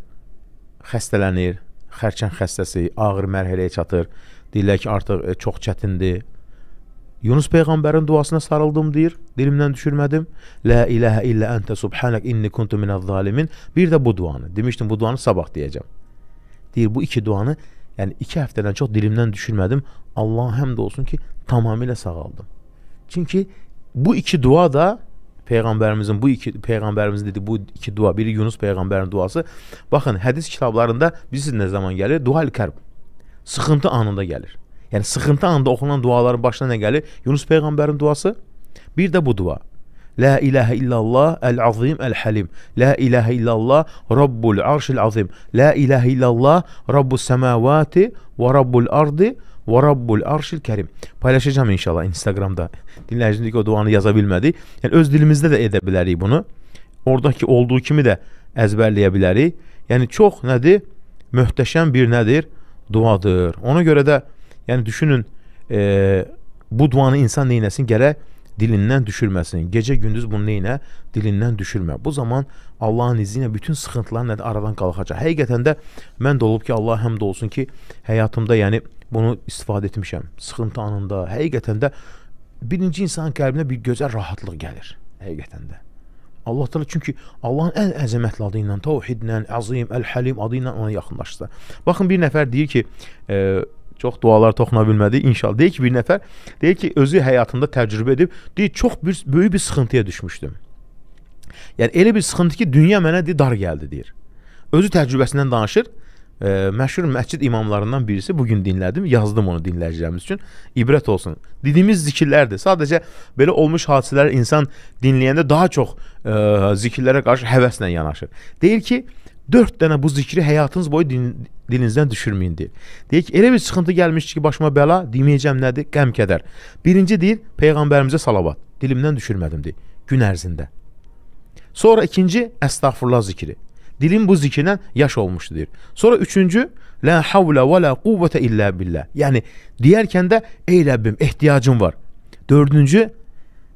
xəstələnir, xərçəng xəstəsi ağır mərhələyə çatır. Deyirlər ki, artıq e, çox çətindir. Yunus peyğəmbərin duasına sarıldım deyir, dilimdən düşürmədim. La ilahə illə entə subhanak inni kuntu minəz zalimin. Bir də bu duanı. Demişdim bu duanı sabah deyəcəm. Deyir bu iki duanı Yəni 2 həftədən çox dilimdən düşürmədim. Allaha həmd olsun ki, tamamilə sağaldım. Çünki bu iki dua da peyğəmbərimizin bu iki peyğəmbərimiz dedi bu iki dua, biri Yunus peyğəmbərin duası. Baxın, hədis kitablarında bilirsiniz nə zaman gəlir? Dual kərb. Sıxıntı anında gəlir. Yəni sıxıntı anında oxunan duaların başına nə gəlir? Yunus peyğəmbərin duası, bir də bu dua. La ilahe illallah el-azim el-halim. La ilahe illallah rabbul arşil azim. La ilahe illallah rabbus semavati ve rabbul ardi ve rabbul arşil kerim. Paylaşacağım inşallah Instagram'da. Dinleyicimdeki o duanı yaza bilmədi. Yəni öz dilimizdə də edə bilərik bunu. Oradakı olduğu kimi də əzbərləyə bilərik. Yəni çox nədir? Möhtəşəm bir nədir? Duadır. Ona görə də yəni düşünün, e, bu duanı insan neynəsin? Gərək dilindən düşürməsin. Gecə-gündüz bunu neynə? Dilindən düşürmə. Bu zaman Allahın izni ilə bütün sıxıntılar nədir? Aradan qalxacaq. Həqiqətən də mən də olub ki, Allah həmd olsun ki, həyatımda yəni bunu istifadə etmişəm. Sıxıntı anında həqiqətən də birinci insanın qəlbinə bir gözəl rahatlıq gəlir. Həqiqətən də. Allah təala çünki Allahın ən əzəmətli adı ilə, təvhidlə, əzim, əl-həlim adı ilə ona yaxınlaşsa. Baxın bir nəfər deyir ki, e, çox dualar toxuna bilmədi. İnşallah deyir ki, bir nəfər deyir ki, özü həyatında təcrübə edib, deyir çox bir böyük bir sıxıntıya düşmüşdüm. Yəni elə bir sıxıntı ki, dünya mənə deyir, dar gəldi deyir. Özü təcrübəsindən danışır. E, məşhur məscid imamlarından birisi bu gün dinlədim, yazdım onu dinləyicilərimiz üçün. İbrət olsun. Dediyimiz zikirlərdir. Sadəcə belə olmuş hadisələr insan dinləyəndə daha çox e, zikirlərə qarşı həvəslə yanaşır. Deyir ki, Dörd dənə bu zikri həyatınız boyu din, dilinizdən düşürməyin deyir. Deyir ki, elə bir sıxıntı gəlmişdi ki, başıma bəla, deməyəcəm nədir? Qəm kədər. Birinci deyir, Peyğəmbərimizə salavat. Dilimdən düşürmədim deyir, gün ərzində. Sonra ikinci, əstağfurullah zikri. Dilim bu zikirlə yaş olmuşdu deyir. Sonra üçüncü, Lə havlə və lə quvvətə illə billə. Yəni, deyərkən də, ey Rəbbim, ehtiyacım var. Dördüncü,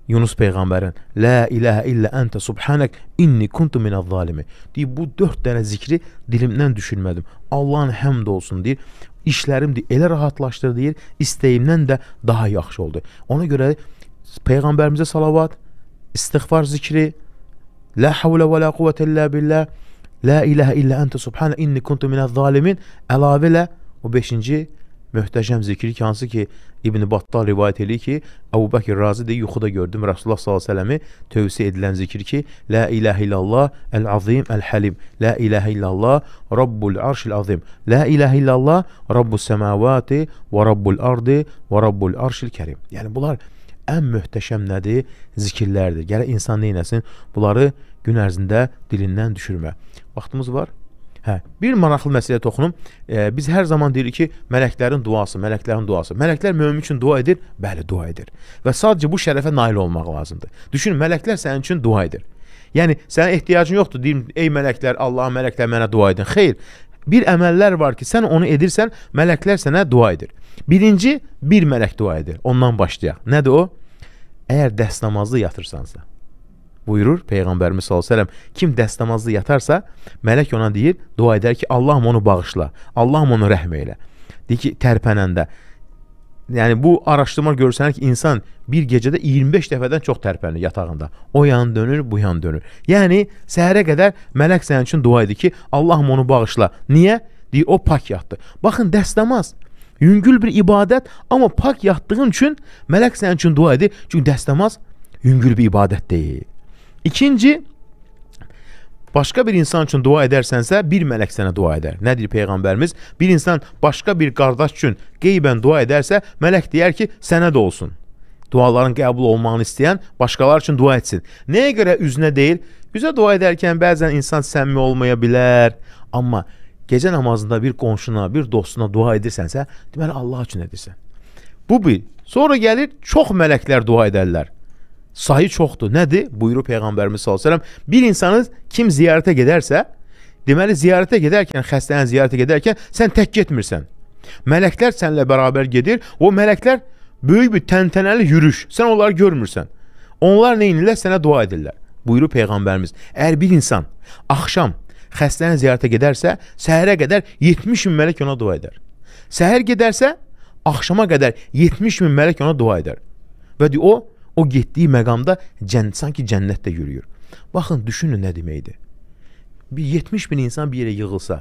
Yunus peyğəmbərin "Lə iləhə illə əntə subhanak inni kuntu minəz zalimi" deyib bu 4 dənə zikri dilimdən düşürmədim. Allahın həmd olsun deyir. İşlərim deyir, elə rahatlaşdı deyir. İstəyimdən də daha yaxşı oldu. Ona görə peyğəmbərimizə salavat, istighfar zikri, "Lə havlə və lə quvvətə illə billah" La ilahe illə əntə subhanə inni kuntu minəz zalimin əlavə ilə o 5-ci möhtəşəm zikri ki, hansı ki İbn Battal rivayət eləyir ki, Əbu Bəkir Razi deyir, yuxuda gördüm Rasulullah s.ə.v-i tövsiyə edilən zikir ki, Lə iləhə illallah, əl-azim, əl-həlim, Lə iləhə illallah, Rabbul arşil azim, Lə iləhə illallah, Rabbus səməvati və Rabbul ardi və Rabbul arşil kərim. Yəni, bunlar ən möhtəşəm nədir? Zikirlərdir. Gələ insan neynəsin? Bunları gün ərzində dilindən düşürmə. Vaxtımız var. Hə, bir maraqlı məsələyə toxunum. E, biz hər zaman deyirik ki, mələklərin duası, mələklərin duası. Mələklər mömin üçün dua edir? Bəli, dua edir. Və sadəcə bu şərəfə nail olmaq lazımdır. Düşün, mələklər sənin üçün dua edir. Yəni sənə ehtiyacın yoxdur, deyim, ey mələklər, Allah mələklər mənə dua edin. Xeyr. Bir əməllər var ki, sən onu edirsən, mələklər sənə dua edir. Birinci bir mələk dua edir. Ondan başlayaq. Nədir o? Əgər dəstnamazlı yatırsansa, buyurur Peyğəmbərimiz sallallahu əleyhi və səlləm. Kim dəstəmazlı yatarsa, mələk ona deyir, dua edər ki, Allahım onu bağışla, Allahım onu rəhm elə. Deyir ki, tərpənəndə. Yəni bu araşdırma görsənir ki, insan bir gecədə 25 dəfədən çox tərpənir yatağında. O yan dönür, bu yan dönür. Yəni səhərə qədər mələk sənin üçün dua edir ki, Allahım onu bağışla. Niyə? Deyir, o pak yatdı. Baxın, dəstəmaz yüngül bir ibadət, amma pak yatdığın üçün mələk sənin üçün dua edir. Çünki dəstəmaz yüngül bir ibadət deyil. İkinci, başqa bir insan üçün dua edərsənsə, bir mələk sənə dua edər. Nədir Peyğəmbərimiz? Bir insan başqa bir qardaş üçün qeybən dua edərsə, mələk deyər ki, sənə də olsun. Duaların qəbul olmağını istəyən başqalar üçün dua etsin. Nəyə görə üzünə deyil? Üzə dua edərkən bəzən insan səmimi olmaya bilər, amma gecə namazında bir qonşuna, bir dostuna dua edirsənsə, deməli Allah üçün edirsən. Bu bir. Sonra gəlir çox mələklər dua edərlər sayı çoxdur. Nədir? Buyurur Peyğəmbərimiz sallallahu əleyhi və səlləm. Bir insanı kim ziyarətə gedərsə, deməli ziyarətə gedərkən, xəstəxanaya ziyarətə gedərkən sən tək getmirsən. Mələklər səninlə bərabər gedir. O mələklər böyük bir təntənəli yürüş. Sən onları görmürsən. Onlar nə edirlər? Sənə dua edirlər. Buyurur Peyğəmbərimiz. Əgər bir insan axşam xəstəxanaya ziyarətə gedərsə, səhərə qədər 70 min mələk ona dua edər. Səhər gedərsə, axşama qədər 70 min mələk ona dua edər. Və deyir, o O getdiyi məqamda cənnət sanki cənnətdə yürüyür. Baxın, düşünün nə deməkdir. Bir 70 min insan bir yerə yığılsa,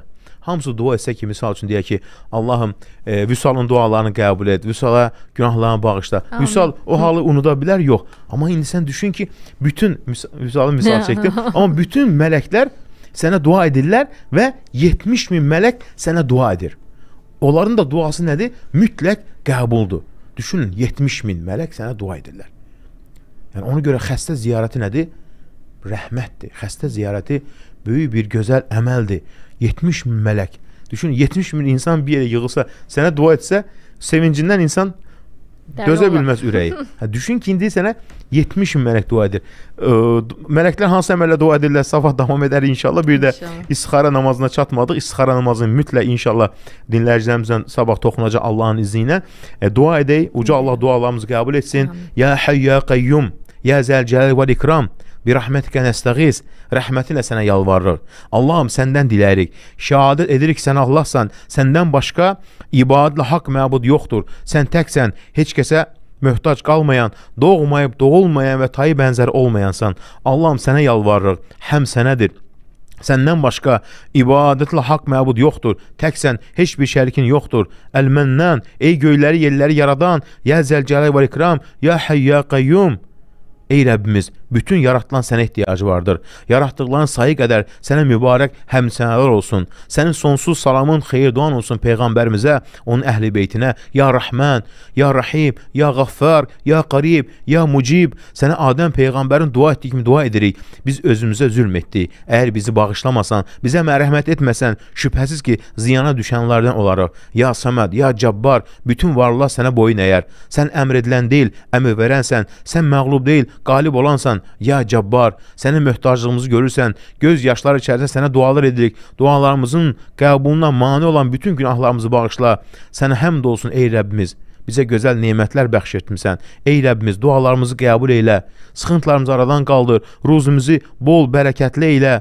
hamısı dua etsə ki, misal üçün deyək ki, Allahım, e, Vüsalın dualarını qəbul et, Vüsala günahlarını bağışla. Amin. Vüsal o halı unuda bilər, yox. Amma indi sən düşün ki, bütün Vüsalın misal çəkdim, amma bütün mələklər sənə dua edirlər və 70 min mələk sənə dua edir. Onların da duası nədir? Mütləq qəbuldur. Düşünün, 70 min mələk sənə dua edirlər. Yəni ona görə xəstə ziyarəti nədir? Rəhmətdir. Xəstə ziyarəti böyük bir gözəl əməldir. 70 min mələk. Düşün 70 min insan bir yerə yığılsa, sənə dua etsə, sevincindən insan Dözə bilməz ürəyi. Hə düşün ki, indi sənə 70 min mələk dua edir. E, mələklər hansı əməllə dua edirlər? Sabah davam edər inşallah. Bir də istixara namazına çatmadıq. İstixara namazını mütləq inşallah dinləyicilərimizlə sabah toxunacaq Allahın izni ilə. E, dua edək. Uca Allah dualarımızı qəbul etsin. Ya Hayy ya Qayyum, ya Zəlcəl və İkram. Bir rahmetikə nəstəğiz, rəhmətinlə sənə yalvarırıq. Allahım, səndən diləyirik. Şəhadət edirik sən Allahsan, səndən başqa ibadətlə haqq məbud yoxdur. Sən təksən, heç kəsə möhtac qalmayan, doğmayıb doğulmayan və tayı bənzər olmayansan. Allahım, sənə yalvarırıq. Həm sənədir. Səndən başqa ibadətlə haqq məbud yoxdur. Təksən heç bir şərikin yoxdur. Əl-Mənnən, ey göyləri, yerləri yaradan, ya Zəlcələ və İkram, ya Hayya Qayyum. Ey Rəbbimiz, bütün yaratılan sənə ehtiyacı vardır. Yaratdıqların sayı qədər sənə mübarək həmsənələr olsun. Sənin sonsuz salamın xeyir duan olsun Peyğəmbərimizə, onun əhl-i beytinə. Ya Rəhmən, Ya Rəhim, Ya Qaffar, Ya Qarib, Ya Mucib. Sənə Adəm Peyğəmbərin dua etdiyi kimi dua edirik. Biz özümüzə zülm etdik. Əgər bizi bağışlamasan, bizə mərhəmət etməsən, şübhəsiz ki, ziyana düşənlərdən olarıq. Ya Səməd, Ya Cabbar, bütün varlıqlar sənə boyun əyər. Sən əmr edilən deyil, əmr verənsən. Sən məğlub deyil, qalib olansan görürsən, ya Cəbbar, sənə möhtaclığımızı görürsən, göz yaşları içərisində sənə dualar edirik, dualarımızın qəbuluna mani olan bütün günahlarımızı bağışla, sənə həmd olsun, ey Rəbbimiz, bizə gözəl nemətlər bəxş etmisən. Ey Rəbbimiz, dualarımızı qəbul eylə, sıxıntılarımızı aradan qaldır, ruzumuzu bol bərəkətli eylə,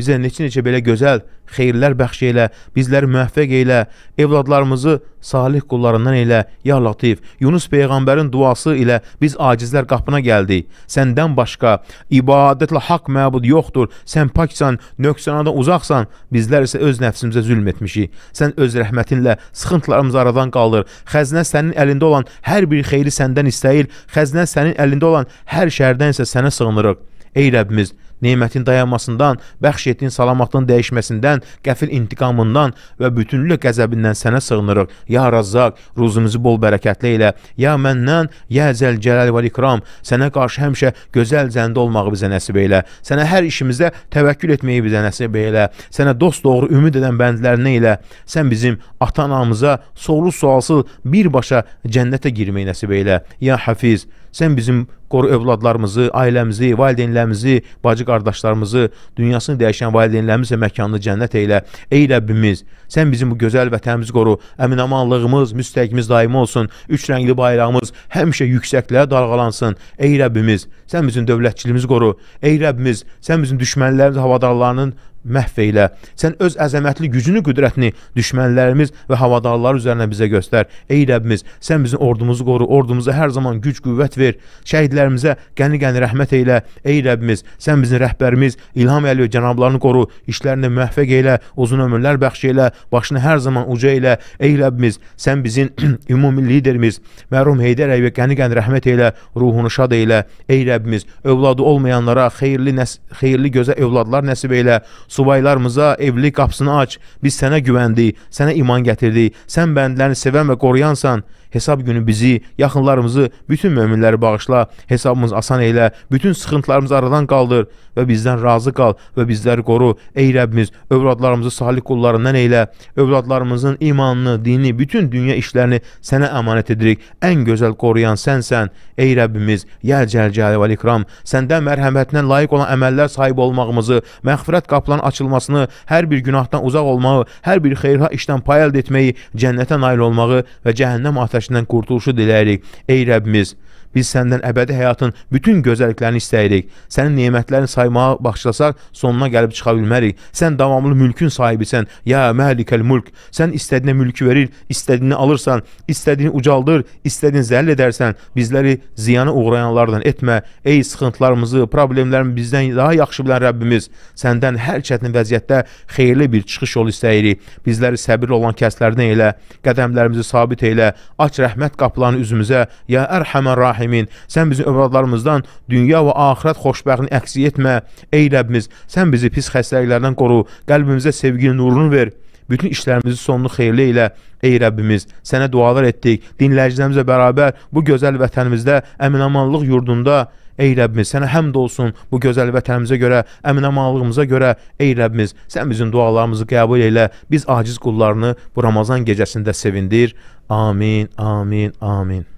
Bizə neçə-neçə belə gözəl xeyirlər bəxş elə, bizləri müvəffəq elə, evladlarımızı salih qullarından elə, ya Latif. Yunus peyğəmbərin duası ilə biz acizlər qapına gəldik. Səndən başqa ibadətlə haqq məbud yoxdur. Sən paksan, nöqsanadan uzaqsan. Bizlər isə öz nəfsimizə zülm etmişik. Sən öz rəhmətinlə sıxıntılarımızı aradan qaldır. Xəzinə sənin əlində olan hər bir xeyri səndən istəyir. Xəzinə sənin əlində olan hər şərdən isə sənə sığınırıq. Ey Rəbbimiz, nemətin dayanmasından, bəxş etdiyin salamatlığın dəyişməsindən, qəfil intiqamından və bütünlüklə qəzəbindən sənə sığınırıq. Ya Razzaq, ruzumuzu bol bərəkətli elə. Ya Mənnən, ya Zəlcəlal və İkram, sənə qarşı həmişə gözəl zəndə olmağı bizə nəsib elə. Sənə hər işimizdə təvəkkül etməyi bizə nəsib elə. Sənə dost doğru ümid edən bəndlərinə elə. Sən bizim ata-anamıza soğlu sualsız birbaşa cənnətə girməyi nəsib elə. Ya Hafiz, sən bizim Qoru övladlarımızı, ailəmizi, valideynlərimizi, bacı-qardaşlarımızı, dünyasını dəyişən valideynlərimizə məkanını cənnət elə. Ey Rəbbimiz, sən bizim bu gözəl vətənimizi qoru. Əminamanlığımız, müstəqimiz daim olsun. Üç rəngli bayrağımız həmişə yüksəklərə dalğalansın. Ey Rəbbimiz, sən bizim dövlətçiliyimizi qoru. Ey Rəbbimiz, sən bizim düşmənlərimiz havadarlarının məhv elə. Sən öz əzəmətli gücünü, qüdrətini düşmənlərimiz və havadarlar üzərinə bizə göstər. Ey Rəbbimiz, sən bizim ordumuzu qoru, ordumuza hər zaman güc, qüvvət ver. Şəhidlər valideynlərimizə qəni-qəni rəhmət eylə. Ey Rəbbimiz, sən bizim rəhbərimiz, İlham Əliyev cənablarını qoru, işlərində müvəffəq eylə, uzun ömürlər bəxş eylə, başını hər zaman uca eylə. Ey Rəbbimiz, sən bizim ümumi liderimiz, mərhum Heydər Əliyev qəni-qəni rəhmət eylə, ruhunu şad eylə. Ey Rəbbimiz, övladı olmayanlara xeyirli nəs xeyirli gözə övladlar nəsib eylə. Subaylarımıza evlilik qapısını aç. Biz sənə güvəndik, sənə iman gətirdik. Sən bəndlərini sevən və qoruyansan. Hesab günü bizi, yaxınlarımızı, bütün möminləri bağışla, hesabımız asan elə, bütün sıxıntılarımızı aradan qaldır və bizdən razı qal və bizləri qoru. Ey Rəbbimiz, övladlarımızı salih qullarından elə, övladlarımızın imanını, dini, bütün dünya işlərini sənə əmanət edirik. Ən gözəl qoruyan sənsən. Ey Rəbbimiz, ya Cəlcəli və İkram, səndən mərhəmətinə layiq olan əməllər sahib olmağımızı, məğfirət qapılarının açılmasını, hər bir günahdan uzaq olmağı, hər bir xeyrha işdən pay əldə etməyi, cənnətə nail olmağı və cəhənnəm atəşi atəşindən qurtuluşu diləyirik. Ey Rəbbimiz, Biz səndən əbədi həyatın bütün gözəlliklərini istəyirik. Sənin nemətlərini saymağa başlasaq, sonuna gəlib çıxa bilmərik. Sən davamlı mülkün sahibisən. Ya məlikəl mülk. Sən istədiyinə mülkü verir, istədiyini alırsan, istədiyini ucaldır, istədiyini zəll edərsən. Bizləri ziyana uğrayanlardan etmə. Ey sıxıntılarımızı, problemlərimizi bizdən daha yaxşı bilən Rəbbimiz, səndən hər çətin vəziyyətdə xeyirli bir çıxış yolu istəyirik. Bizləri səbirli olan kəslərdən elə, qədəmlərimizi sabit elə, aç rəhmət qapılarını üzümüzə. Ya Ərhəmər Rahim rahimin. Sən bizim övladlarımızdan dünya və axirət xoşbəxtini əksi etmə. Ey Rəbbimiz, sən bizi pis xəstəliklərdən qoru, qəlbimizə sevginin nurunu ver. Bütün işlərimizi sonunu xeyirli ilə. Ey Rəbbimiz, sənə dualar etdik. Dinləyicilərimizlə bərabər bu gözəl vətənimizdə, əminamanlıq yurdunda Ey Rəbbimiz, sənə həmd olsun bu gözəl vətənimizə görə, əminamanlığımıza görə. Ey Rəbbimiz, sən bizim dualarımızı qəbul elə. Biz aciz qullarını bu Ramazan gecəsində sevindir. Amin, amin, amin.